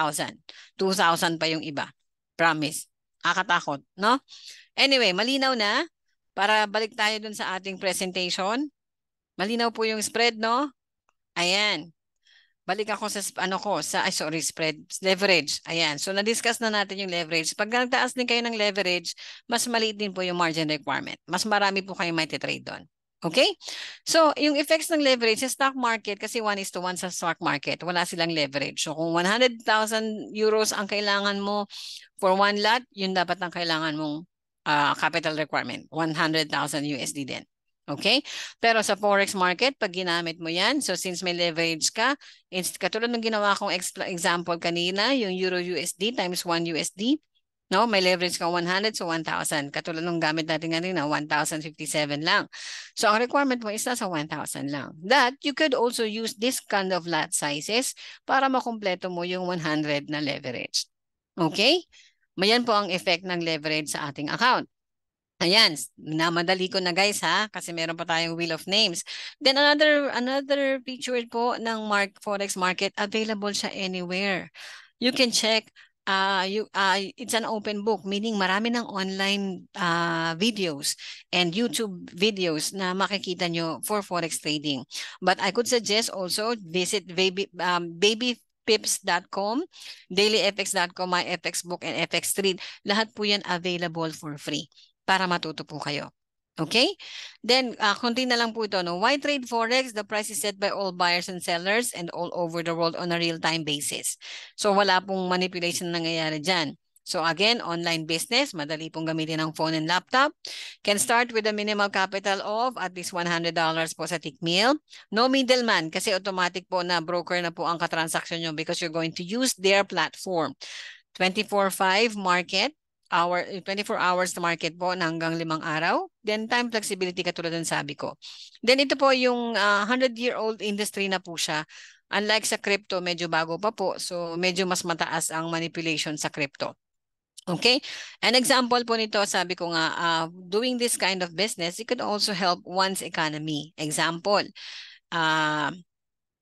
2,000 pa yung iba. Promise. Akatakot, no? Anyway, malinaw na. Para balik tayo dun sa ating presentation. Malinaw po yung spread, no? Ayan. Balik ako sa, ano ko, sa, ay sorry, spread, leverage. Ayan. So, na-discuss na natin yung leverage. Pag nagtaas din kayo ng leverage, mas maliit din po yung margin requirement. Mas marami po kayong trade doon. Okay? So, yung effects ng leverage sa stock market, kasi 1 is to 1 sa stock market, wala silang leverage. So, kung 100,000 euros ang kailangan mo for one lot, yun dapat ang kailangan mong uh, capital requirement, 100,000 USD din. Okay? Pero sa forex market, pag ginamit mo yan, so since may leverage ka, it's katulad ng ginawa kong example kanina, yung Euro USD times 1 USD, No, may leverage ka 100 so 1,000. Katulad ng gamit natin kanina, 1,057 lang. So ang requirement mo is nasa 1,000 lang. That you could also use this kind of lot sizes para makumpleto mo yung 100 na leverage. Okay? Mayan po ang effect ng leverage sa ating account. Ayan, namadali ko na guys ha kasi meron pa tayong wheel of names. Then another another feature po ng Mark Forex market available siya anywhere. You can check uh, you, uh, it's an open book meaning marami ng online uh, videos and YouTube videos na makikita nyo for forex trading. But I could suggest also visit baby um, baby pips.com, dailyfx.com, myfxbook, and fxread. Lahat po yan available for free para matuto po kayo. Okay? Then, uh, konti na lang po ito. No? Why trade forex? The price is set by all buyers and sellers and all over the world on a real-time basis. So, wala pong manipulation nangyayari dyan. So again, online business, madali pong gamitin ng phone and laptop. Can start with a minimal capital of at least $100 po sa Tickmill. No middleman kasi automatic po na broker na po ang katransaksyon nyo because you're going to use their platform. 24-5 market, hour, 24 hours the market po na hanggang limang araw. Then time flexibility katulad ng sabi ko. Then ito po yung uh, ah, 100-year-old industry na po siya. Unlike sa crypto, medyo bago pa po. So medyo mas mataas ang manipulation sa crypto. Okay? An example po nito, sabi ko nga, uh, doing this kind of business, it could also help one's economy. Example, uh,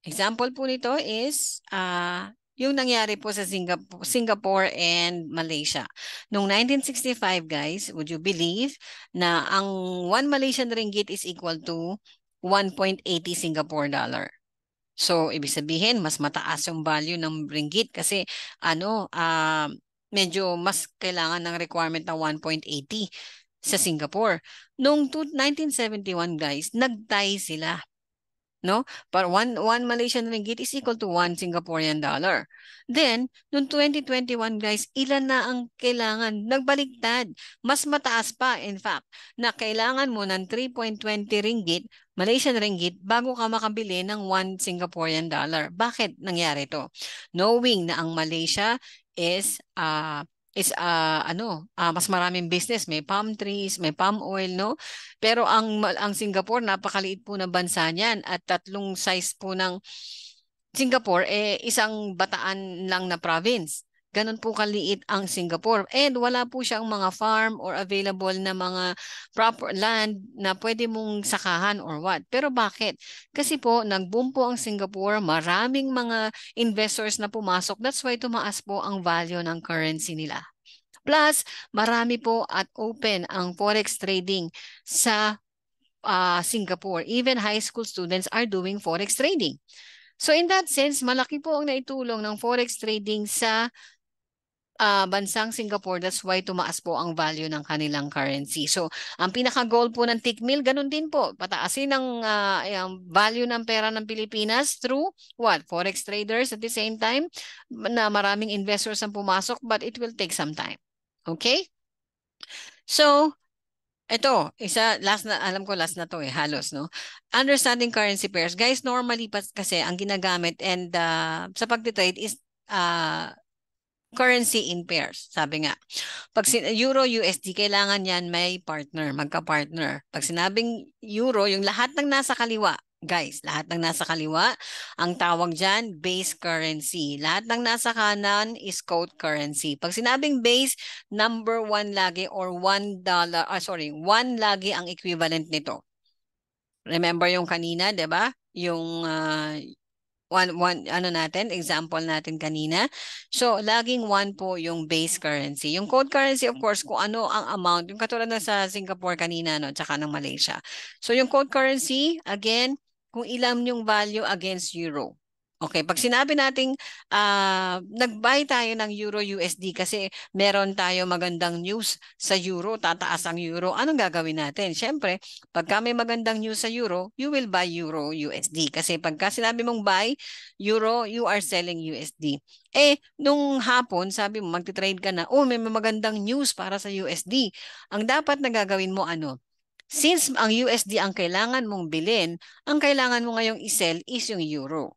example po nito is uh, yung nangyari po sa Singapore, Singapore and Malaysia. Noong 1965, guys, would you believe na ang 1 Malaysian ringgit is equal to 1.80 Singapore dollar. So, ibig sabihin, mas mataas yung value ng ringgit kasi ano, uh, medyo mas kailangan ng requirement na 1.80 sa Singapore. Noong 1971 guys, nag-tie sila. No? But one, one Malaysian ringgit is equal to one Singaporean dollar. Then, noong 2021 guys, ilan na ang kailangan? Nagbaligtad. Mas mataas pa in fact na kailangan mo ng 3.20 ringgit, Malaysian ringgit, bago ka makabili ng 1 Singaporean dollar. Bakit nangyari to? Knowing na ang Malaysia is uh, is uh, ano, uh, mas maraming business, may palm trees, may palm oil, no? Pero ang ang Singapore napakaliit po ng bansa niyan at tatlong size po ng Singapore eh isang bataan lang na province. Ganun po kaliit ang Singapore. And wala po siyang mga farm or available na mga proper land na pwede mong sakahan or what. Pero bakit? Kasi po, nag-boom po ang Singapore. Maraming mga investors na pumasok. That's why tumaas po ang value ng currency nila. Plus, marami po at open ang forex trading sa uh, Singapore. Even high school students are doing forex trading. So in that sense, malaki po ang naitulong ng forex trading sa uh, bansang Singapore, that's why tumaas po ang value ng kanilang currency. So, ang pinaka-goal po ng TICMIL, ganun din po. Pataasin ang, uh, value ng pera ng Pilipinas through what? Forex traders at the same time na maraming investors ang pumasok but it will take some time. Okay? So, ito, isa, last na, alam ko last na to eh, halos, no? Understanding currency pairs. Guys, normally pas, kasi ang ginagamit and uh, sa pag-trade is uh, currency in pairs. Sabi nga, pag euro, USD, kailangan yan may partner, magka-partner. Pag sinabing euro, yung lahat ng nasa kaliwa, guys, lahat ng nasa kaliwa, ang tawag dyan, base currency. Lahat ng nasa kanan is code currency. Pag sinabing base, number one lagi or one dollar, ah, sorry, one lagi ang equivalent nito. Remember yung kanina, di ba? Yung uh, one, one, ano natin, example natin kanina. So, laging one po yung base currency. Yung code currency, of course, kung ano ang amount, yung katulad na sa Singapore kanina, no, tsaka ng Malaysia. So, yung code currency, again, kung ilam yung value against euro. Okay, pag sinabi nating uh, nag-buy tayo ng Euro USD kasi meron tayo magandang news sa Euro, tataas ang Euro, anong gagawin natin? Siyempre, pag may magandang news sa Euro, you will buy Euro USD. Kasi pag sinabi mong buy Euro, you are selling USD. Eh, nung hapon, sabi mo, magte-trade ka na, oh, may magandang news para sa USD. Ang dapat na gagawin mo, ano? Since ang USD ang kailangan mong bilhin, ang kailangan mo ngayong isell is yung Euro.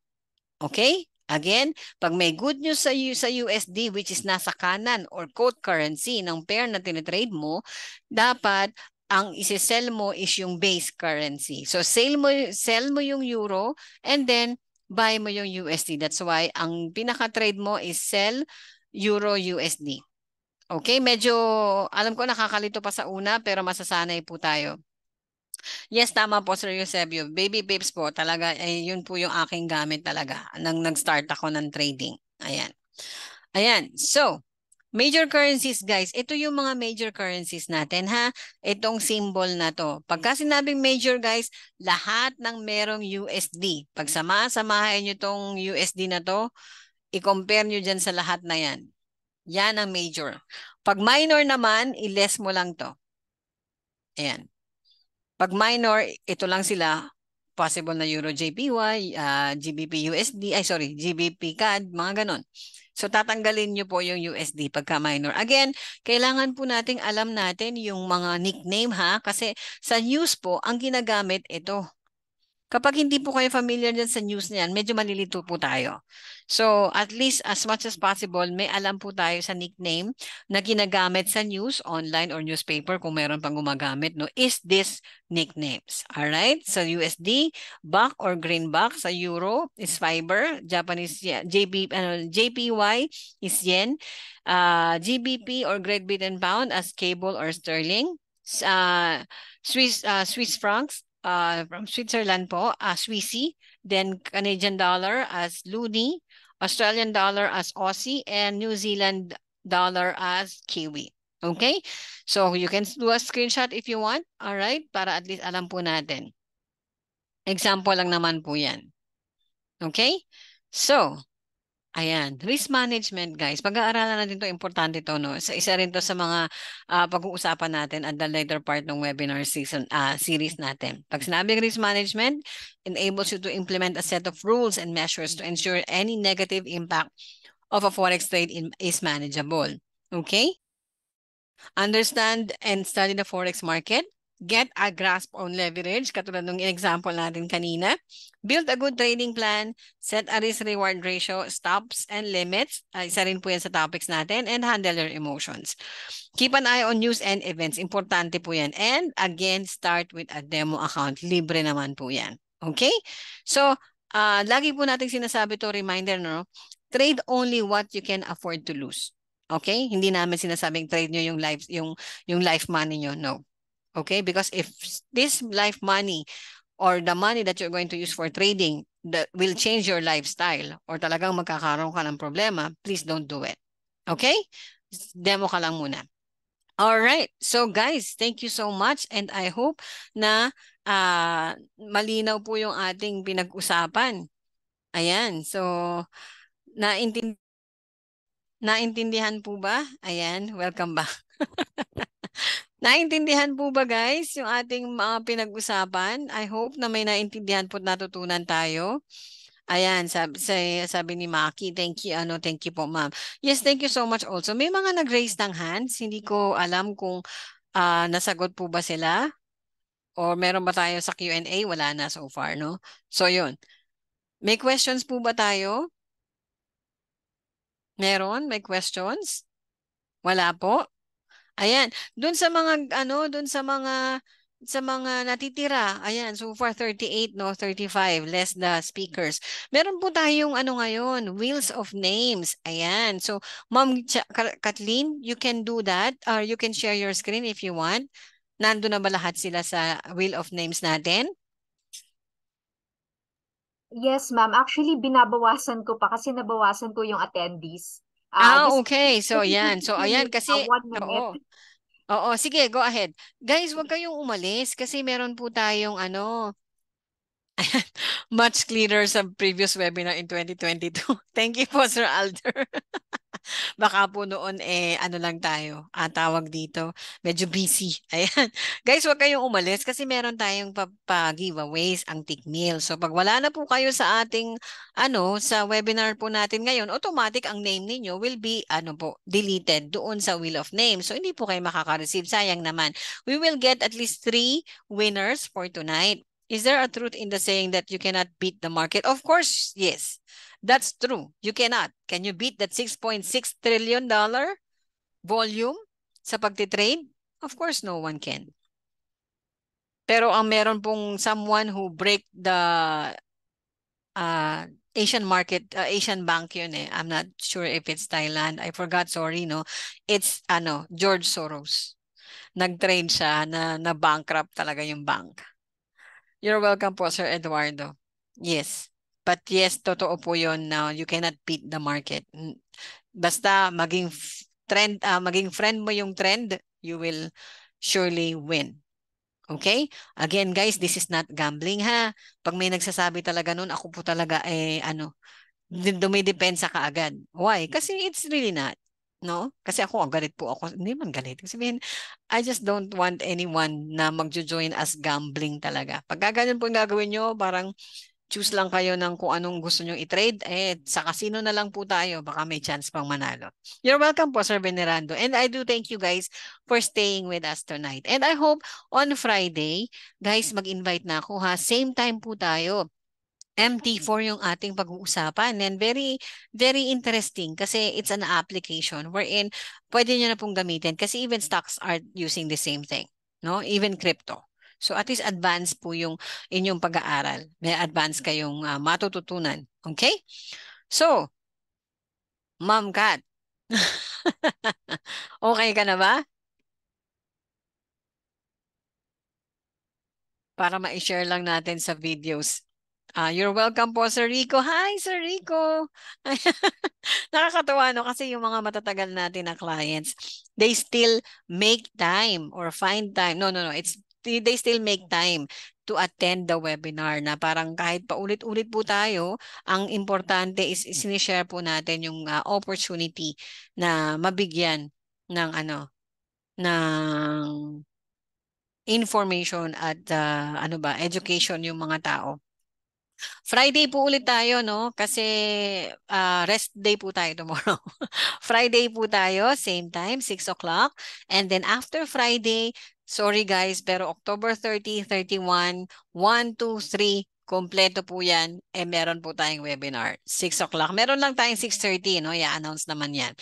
Okay? Again, pag may good news sa, U sa USD which is nasa kanan or quote currency ng pair na tinitrade mo, dapat ang isi-sell mo is yung base currency. So sell mo, sell mo yung euro and then buy mo yung USD. That's why ang pinaka-trade mo is sell euro USD. Okay, medyo alam ko nakakalito pa sa una pero masasanay po tayo. Yes, tama po Sir Eusebio. Baby Babes po talaga, eh, yun po yung aking gamit talaga nang nag-start ako ng trading. Ayan. Ayan. So, Major currencies guys, ito yung mga major currencies natin ha. Itong symbol na to. Pagka sinabing major guys, lahat ng merong USD. Pag sama-samahin nyo tong USD na to, i-compare nyo dyan sa lahat na yan. Yan ang major. Pag minor naman, i-less mo lang to. Ayan. Pag minor, ito lang sila, possible na Euro JPY, uh, ah, GBP USD, ay sorry, GBP CAD, mga ganon. So tatanggalin nyo po yung USD pagka minor. Again, kailangan po nating alam natin yung mga nickname ha kasi sa news po ang ginagamit ito. Kapag hindi po kayo familiar dyan sa news na yan, medyo malilito po tayo. So at least as much as possible, may alam po tayo sa nickname na ginagamit sa news, online or newspaper kung meron pang gumagamit. No? Is this nicknames? Alright? Sa so USD, buck or greenback. Sa euro, is fiber. Japanese, JP, ano, JPY is yen. Uh, ah, GBP or Great Britain Pound as cable or sterling. Uh, Swiss, uh, Swiss francs uh, from Switzerland po as uh, Swissy, then Canadian dollar as Loonie, Australian dollar as Aussie, and New Zealand dollar as Kiwi. Okay? So you can do a screenshot if you want. All right? Para at least alam po natin. Example lang naman po yan. Okay? So, Ayan, risk management guys. Pag-aaralan natin to importante to no. Isa, isa rin to sa mga uh, pag-uusapan natin at the later part ng webinar season uh, series natin. Pag sinabing risk management, enables you to implement a set of rules and measures to ensure any negative impact of a forex trade in, is manageable. Okay? Understand and study the forex market Get a grasp on leverage, katulad ng example natin kanina. Build a good trading plan. Set a risk-reward ratio, stops and limits. Uh, isa rin po yan sa topics natin. And handle your emotions. Keep an eye on news and events. Importante po yan. And again, start with a demo account. Libre naman po yan. Okay? So, uh, lagi po natin sinasabi to reminder, no? Trade only what you can afford to lose. Okay? Hindi namin sinasabing trade nyo yung life, yung, yung life money nyo. No. Okay, because if this life money or the money that you're going to use for trading that will change your lifestyle or talagang magkakaroon ka ng problema, please don't do it. Okay? Demo ka lang muna. All right. So guys, thank you so much and I hope na uh, malinaw po yung ating pinag-usapan. Ayan. So naintindi naintindihan po ba? Ayan, welcome back. Naintindihan po ba guys yung ating mga pinag-usapan? I hope na may naintindihan po natutunan tayo. Ayan, sabi, say, sabi ni Maki, thank you, ano, thank you po ma'am. Yes, thank you so much also. May mga nag-raise ng hands, hindi ko alam kung uh, nasagot po ba sila or meron ba tayo sa Q&A? Wala na so far, no? So yun, may questions po ba tayo? Meron? May questions? Wala po? Ayan, doon sa mga ano, doon sa mga sa mga natitira, ayan, so far 38, no, 35, less the speakers. Meron po tayong ano ngayon, wheels of names. Ayan, so Ma'am Kathleen, you can do that or you can share your screen if you want. Nando na ba lahat sila sa wheel of names natin? Yes, ma'am. Actually, binabawasan ko pa kasi nabawasan ko yung attendees. Uh, ah, ah okay. So, ayan. So, ayan. Kasi, oo. Oo, sige, go ahead. Guys, wag kayong umalis kasi meron po tayong ano, much clearer sa previous webinar in 2022. Thank you po, Sir Alder. Baka po noon, eh, ano lang tayo, ah, tawag dito, medyo busy. Ayan. Guys, huwag kayong umalis kasi meron tayong pa-giveaways, ang tick So, pag wala na po kayo sa ating, ano, sa webinar po natin ngayon, automatic ang name ninyo will be, ano po, deleted doon sa Wheel of Names. So, hindi po kayo makaka-receive. Sayang naman. We will get at least three winners for tonight. Is there a truth in the saying that you cannot beat the market? Of course, yes. That's true. You cannot. Can you beat that 6.6 trillion dollar volume sa pagtitrade? Of course, no one can. Pero ang meron pong someone who break the uh, Asian market, uh, Asian bank yun eh. I'm not sure if it's Thailand. I forgot, sorry, no. It's, ano, George Soros. Nag-trade siya na, na bankrupt talaga yung bank. You're welcome po, Sir Eduardo. Yes. But yes, totoo po yun na you cannot beat the market. Basta maging trend, uh, maging friend mo yung trend, you will surely win. Okay? Again, guys, this is not gambling ha. Pag may nagsasabi talaga nun, ako po talaga eh ano, dumidepensa ka agad. Why? Kasi it's really not no? Kasi ako, ang galit po ako. Hindi man galit. Kasi I just don't want anyone na magjo-join as gambling talaga. Pag ganyan po yung gagawin nyo, parang choose lang kayo ng kung anong gusto nyo i-trade, eh, sa casino na lang po tayo. Baka may chance pang manalo. You're welcome po, Sir Venerando. And I do thank you guys for staying with us tonight. And I hope on Friday, guys, mag-invite na ako ha. Same time po tayo. MT4 yung ating pag-uusapan and very very interesting kasi it's an application wherein pwede niyo na pong gamitin kasi even stocks are using the same thing no even crypto so at least advance po yung inyong pag-aaral may advance kayong uh, matututunan okay so Ma'am Kat okay ka na ba para ma-share lang natin sa videos Ah, you're welcome po, Sir Rico. Hi, Sir Rico. Nakakatuwa no kasi yung mga matatagal natin na clients, they still make time or find time. No, no, no. It's they still make time to attend the webinar na parang kahit paulit-ulit po tayo, ang importante is sinishare po natin yung uh, opportunity na mabigyan ng ano ng information at uh, ano ba education yung mga tao Friday po ulit tayo, no? Kasi uh, rest day po tayo tomorrow. Friday po tayo, same time, 6 o'clock. And then after Friday, sorry guys, pero October 30, 31, 1, 2, 3, Kompleto po yan. Eh, meron po tayong webinar. 6 o'clock. Meron lang tayong 6.30, no? I-announce naman yan.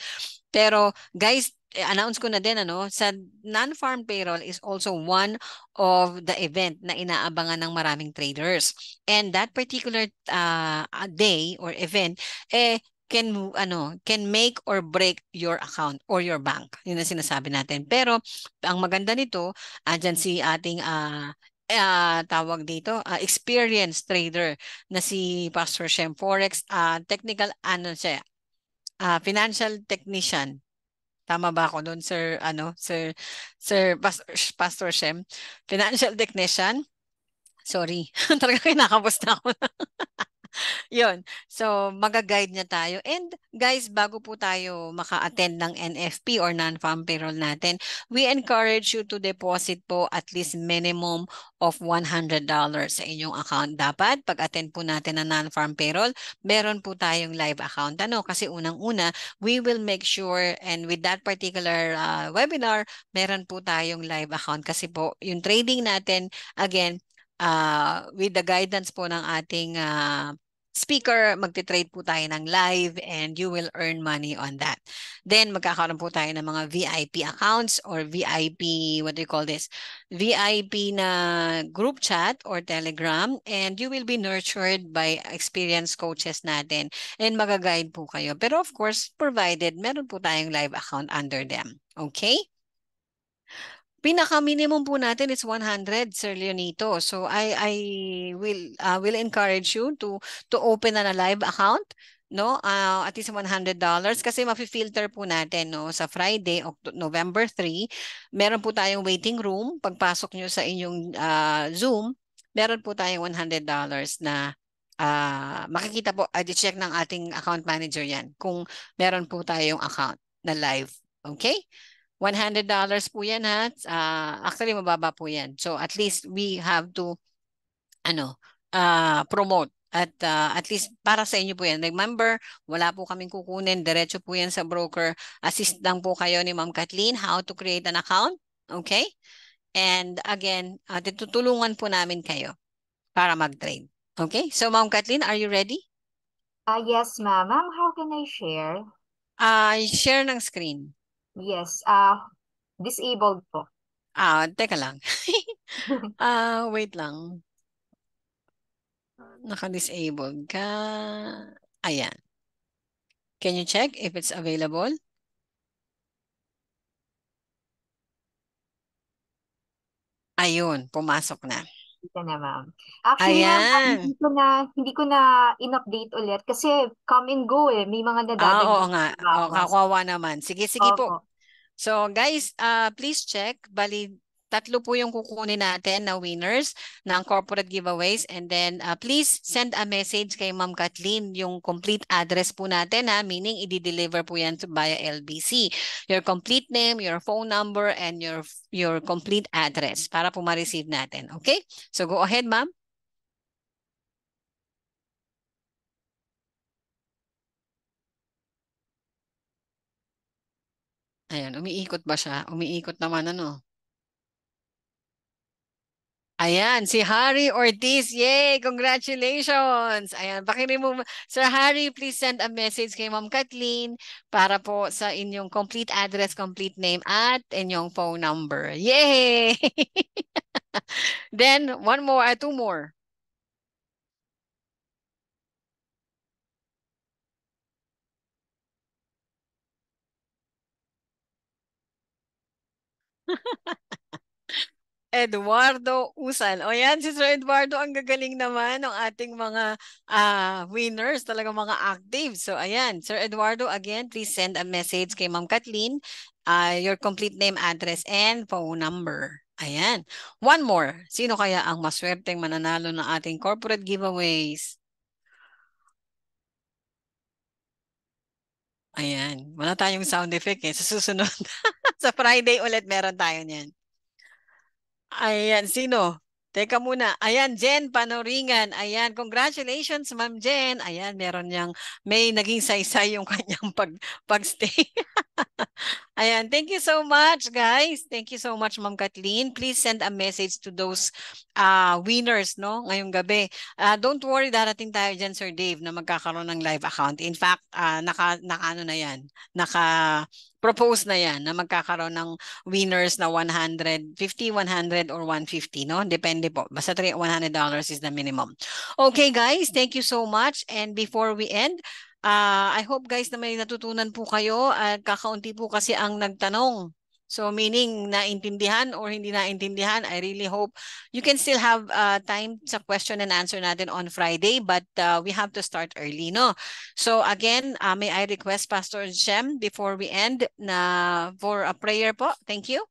Pero guys, announce ko na din ano, sa non-farm payroll is also one of the event na inaabangan ng maraming traders. And that particular uh, day or event eh can ano can make or break your account or your bank. Yun ang sinasabi natin. Pero ang maganda nito, andyan si ating uh, uh, tawag dito, uh, experienced trader na si Pastor Shem Forex, uh, technical ano siya, uh, financial technician Tama ba ako doon, Sir, ano, Sir, Sir Pastor, Pastor Shem? Financial technician? Sorry, talaga kinakabos na ako. Yun. So, magaguide niya tayo. And guys, bago po tayo maka-attend ng NFP or non-farm payroll natin, we encourage you to deposit po at least minimum of $100 sa inyong account. Dapat, pag-attend po natin ng non-farm payroll, meron po tayong live account. Ano? Kasi unang-una, we will make sure and with that particular uh, webinar, meron po tayong live account. Kasi po, yung trading natin, again, uh, with the guidance po ng ating uh, speaker, magte-trade po tayo ng live and you will earn money on that. Then magkakaroon po tayo ng mga VIP accounts or VIP, what do you call this? VIP na group chat or telegram and you will be nurtured by experienced coaches natin and magaguide po kayo. Pero of course, provided meron po tayong live account under them. Okay? pinaka-minimum po natin is 100, Sir Leonito. So I I will uh, will encourage you to to open an live account no uh, at least $100 dollars kasi mafi-filter po natin no sa Friday November 3 meron po tayong waiting room pagpasok nyo sa inyong uh, Zoom meron po tayong $100 dollars na uh, makikita po uh, check ng ating account manager yan kung meron po tayong account na live okay $100 po yan ha. Uh, actually, mababa po yan. So at least we have to ano, uh, promote. At uh, at least para sa inyo po yan. Remember, wala po kaming kukunin. Diretso po yan sa broker. Assist lang po kayo ni Ma'am Kathleen how to create an account. Okay? And again, uh, tutulungan po namin kayo para mag-trade. Okay? So Ma'am Kathleen, are you ready? Uh, yes, ma'am. Ma'am, how can I share? Uh, share ng screen. Yes, uh, disabled po. Ah, teka lang. Ah, uh, wait lang. Naka-disabled ka. Ayan. Can you check if it's available? Ayun, pumasok na. Dito na, ma'am. Actually, ma'am, ah, Ayan. hindi ko na, hindi ko na in-update ulit kasi come and go eh. May mga nadadating. Ah, oo nga. na- Oo, oh, kakwawa naman. Sige, sige po. Opo. So guys, uh, please check. Bali, tatlo po yung kukunin natin na winners ng corporate giveaways. And then uh, please send a message kay Ma'am Kathleen yung complete address po natin ha. Meaning, i-deliver po yan to via LBC. Your complete name, your phone number, and your your complete address para po ma-receive natin. Okay? So go ahead, Ma'am. Ayan, umiikot ba siya? Umiikot naman ano? Ayan, si Harry Ortiz. Yay! Congratulations! Ayan, pakiremove. Sir Harry, please send a message kay Ma'am Kathleen para po sa inyong complete address, complete name, at inyong phone number. Yay! Then, one more, uh, two more. Eduardo Usan. O yan, si Sir Eduardo, ang gagaling naman ng ating mga uh, winners, talaga mga active. So ayan, Sir Eduardo, again, please send a message kay Ma'am Kathleen, uh, your complete name, address, and phone number. Ayan. One more. Sino kaya ang maswerteng mananalo ng ating corporate giveaways? Ayan. Wala tayong sound effect eh. Sa susunod. sa Friday ulit meron tayo niyan. Ayan. Sino? Teka muna. Ayan, Jen Panoringan. Ayan, congratulations, Ma'am Jen. Ayan, meron niyang, may naging saysay yung kanyang pag, pag-stay. Ayan, thank you so much, guys. Thank you so much, Ma'am Kathleen. Please send a message to those uh, winners no ngayong gabi. Uh, don't worry darating tayo diyan Sir Dave na magkakaroon ng live account. In fact, uh, naka, nakaano na 'yan. Naka propose na yan na magkakaroon ng winners na 150, 100, or 150, no? Depende po. Basta $100 is the minimum. Okay, guys. Thank you so much. And before we end, uh, I hope guys na may natutunan po kayo at kakaunti po kasi ang nagtanong So meaning naintindihan or hindi naintindihan, I really hope you can still have uh, time sa question and answer natin on Friday but uh, we have to start early, no? So again, uh, may I request Pastor Shem before we end na for a prayer po. Thank you.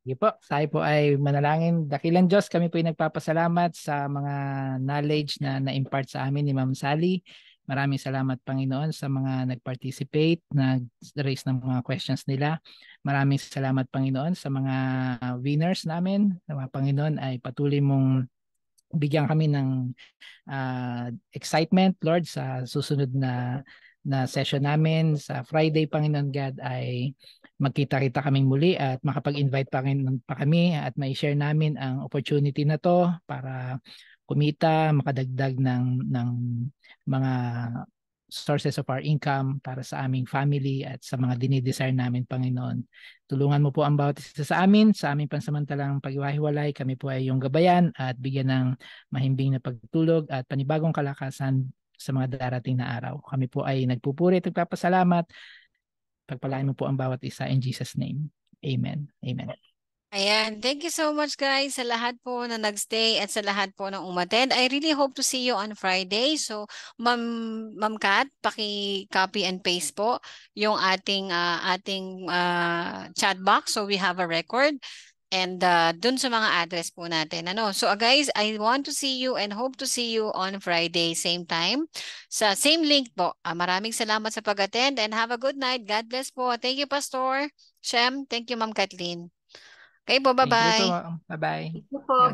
Sige po, tayo po ay manalangin. Dakilan Diyos, kami po ay nagpapasalamat sa mga knowledge na na-impart sa amin ni Ma'am Sally. Maraming salamat Panginoon sa mga nag-participate, nag-raise ng mga questions nila. Maraming salamat Panginoon sa mga winners namin. Mga Panginoon ay patuloy mong bigyan kami ng uh, excitement Lord sa susunod na na session namin sa Friday Panginoon God ay magkita-kita kaming muli at makapag-invite Panginoon pa kami at may share namin ang opportunity na to para kumita, makadagdag ng ng mga sources of our income para sa aming family at sa mga dinidesire namin, Panginoon. Tulungan mo po ang bawat isa sa amin, sa aming pansamantalang paghiwahiwalay. Kami po ay iyong gabayan at bigyan ng mahimbing na pagtulog at panibagong kalakasan sa mga darating na araw. Kami po ay nagpupuri at nagpapasalamat. Pagpalaan mo po ang bawat isa in Jesus' name. Amen. Amen. Ayan. Thank you so much guys sa lahat po na nagstay at sa lahat po ng umattend. I really hope to see you on Friday. So, Ma'am Ma'am Kat, paki-copy and paste po yung ating uh, ating uh, chat box so we have a record and uh, dun sa mga address po natin. Ano? So uh, guys, I want to see you and hope to see you on Friday, same time. Sa same link po. Uh, maraming salamat sa pag-attend and have a good night. God bless po. Thank you, Pastor. Shem, thank you, Ma'am Kathleen. Okay po, bye-bye. Thank po. Bye-bye.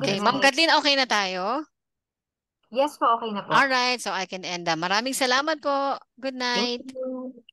Okay, Ma'am Gatlin, okay na tayo? Yes po, okay na po. All right, so I can end. Maraming salamat po. Good night. Thank you.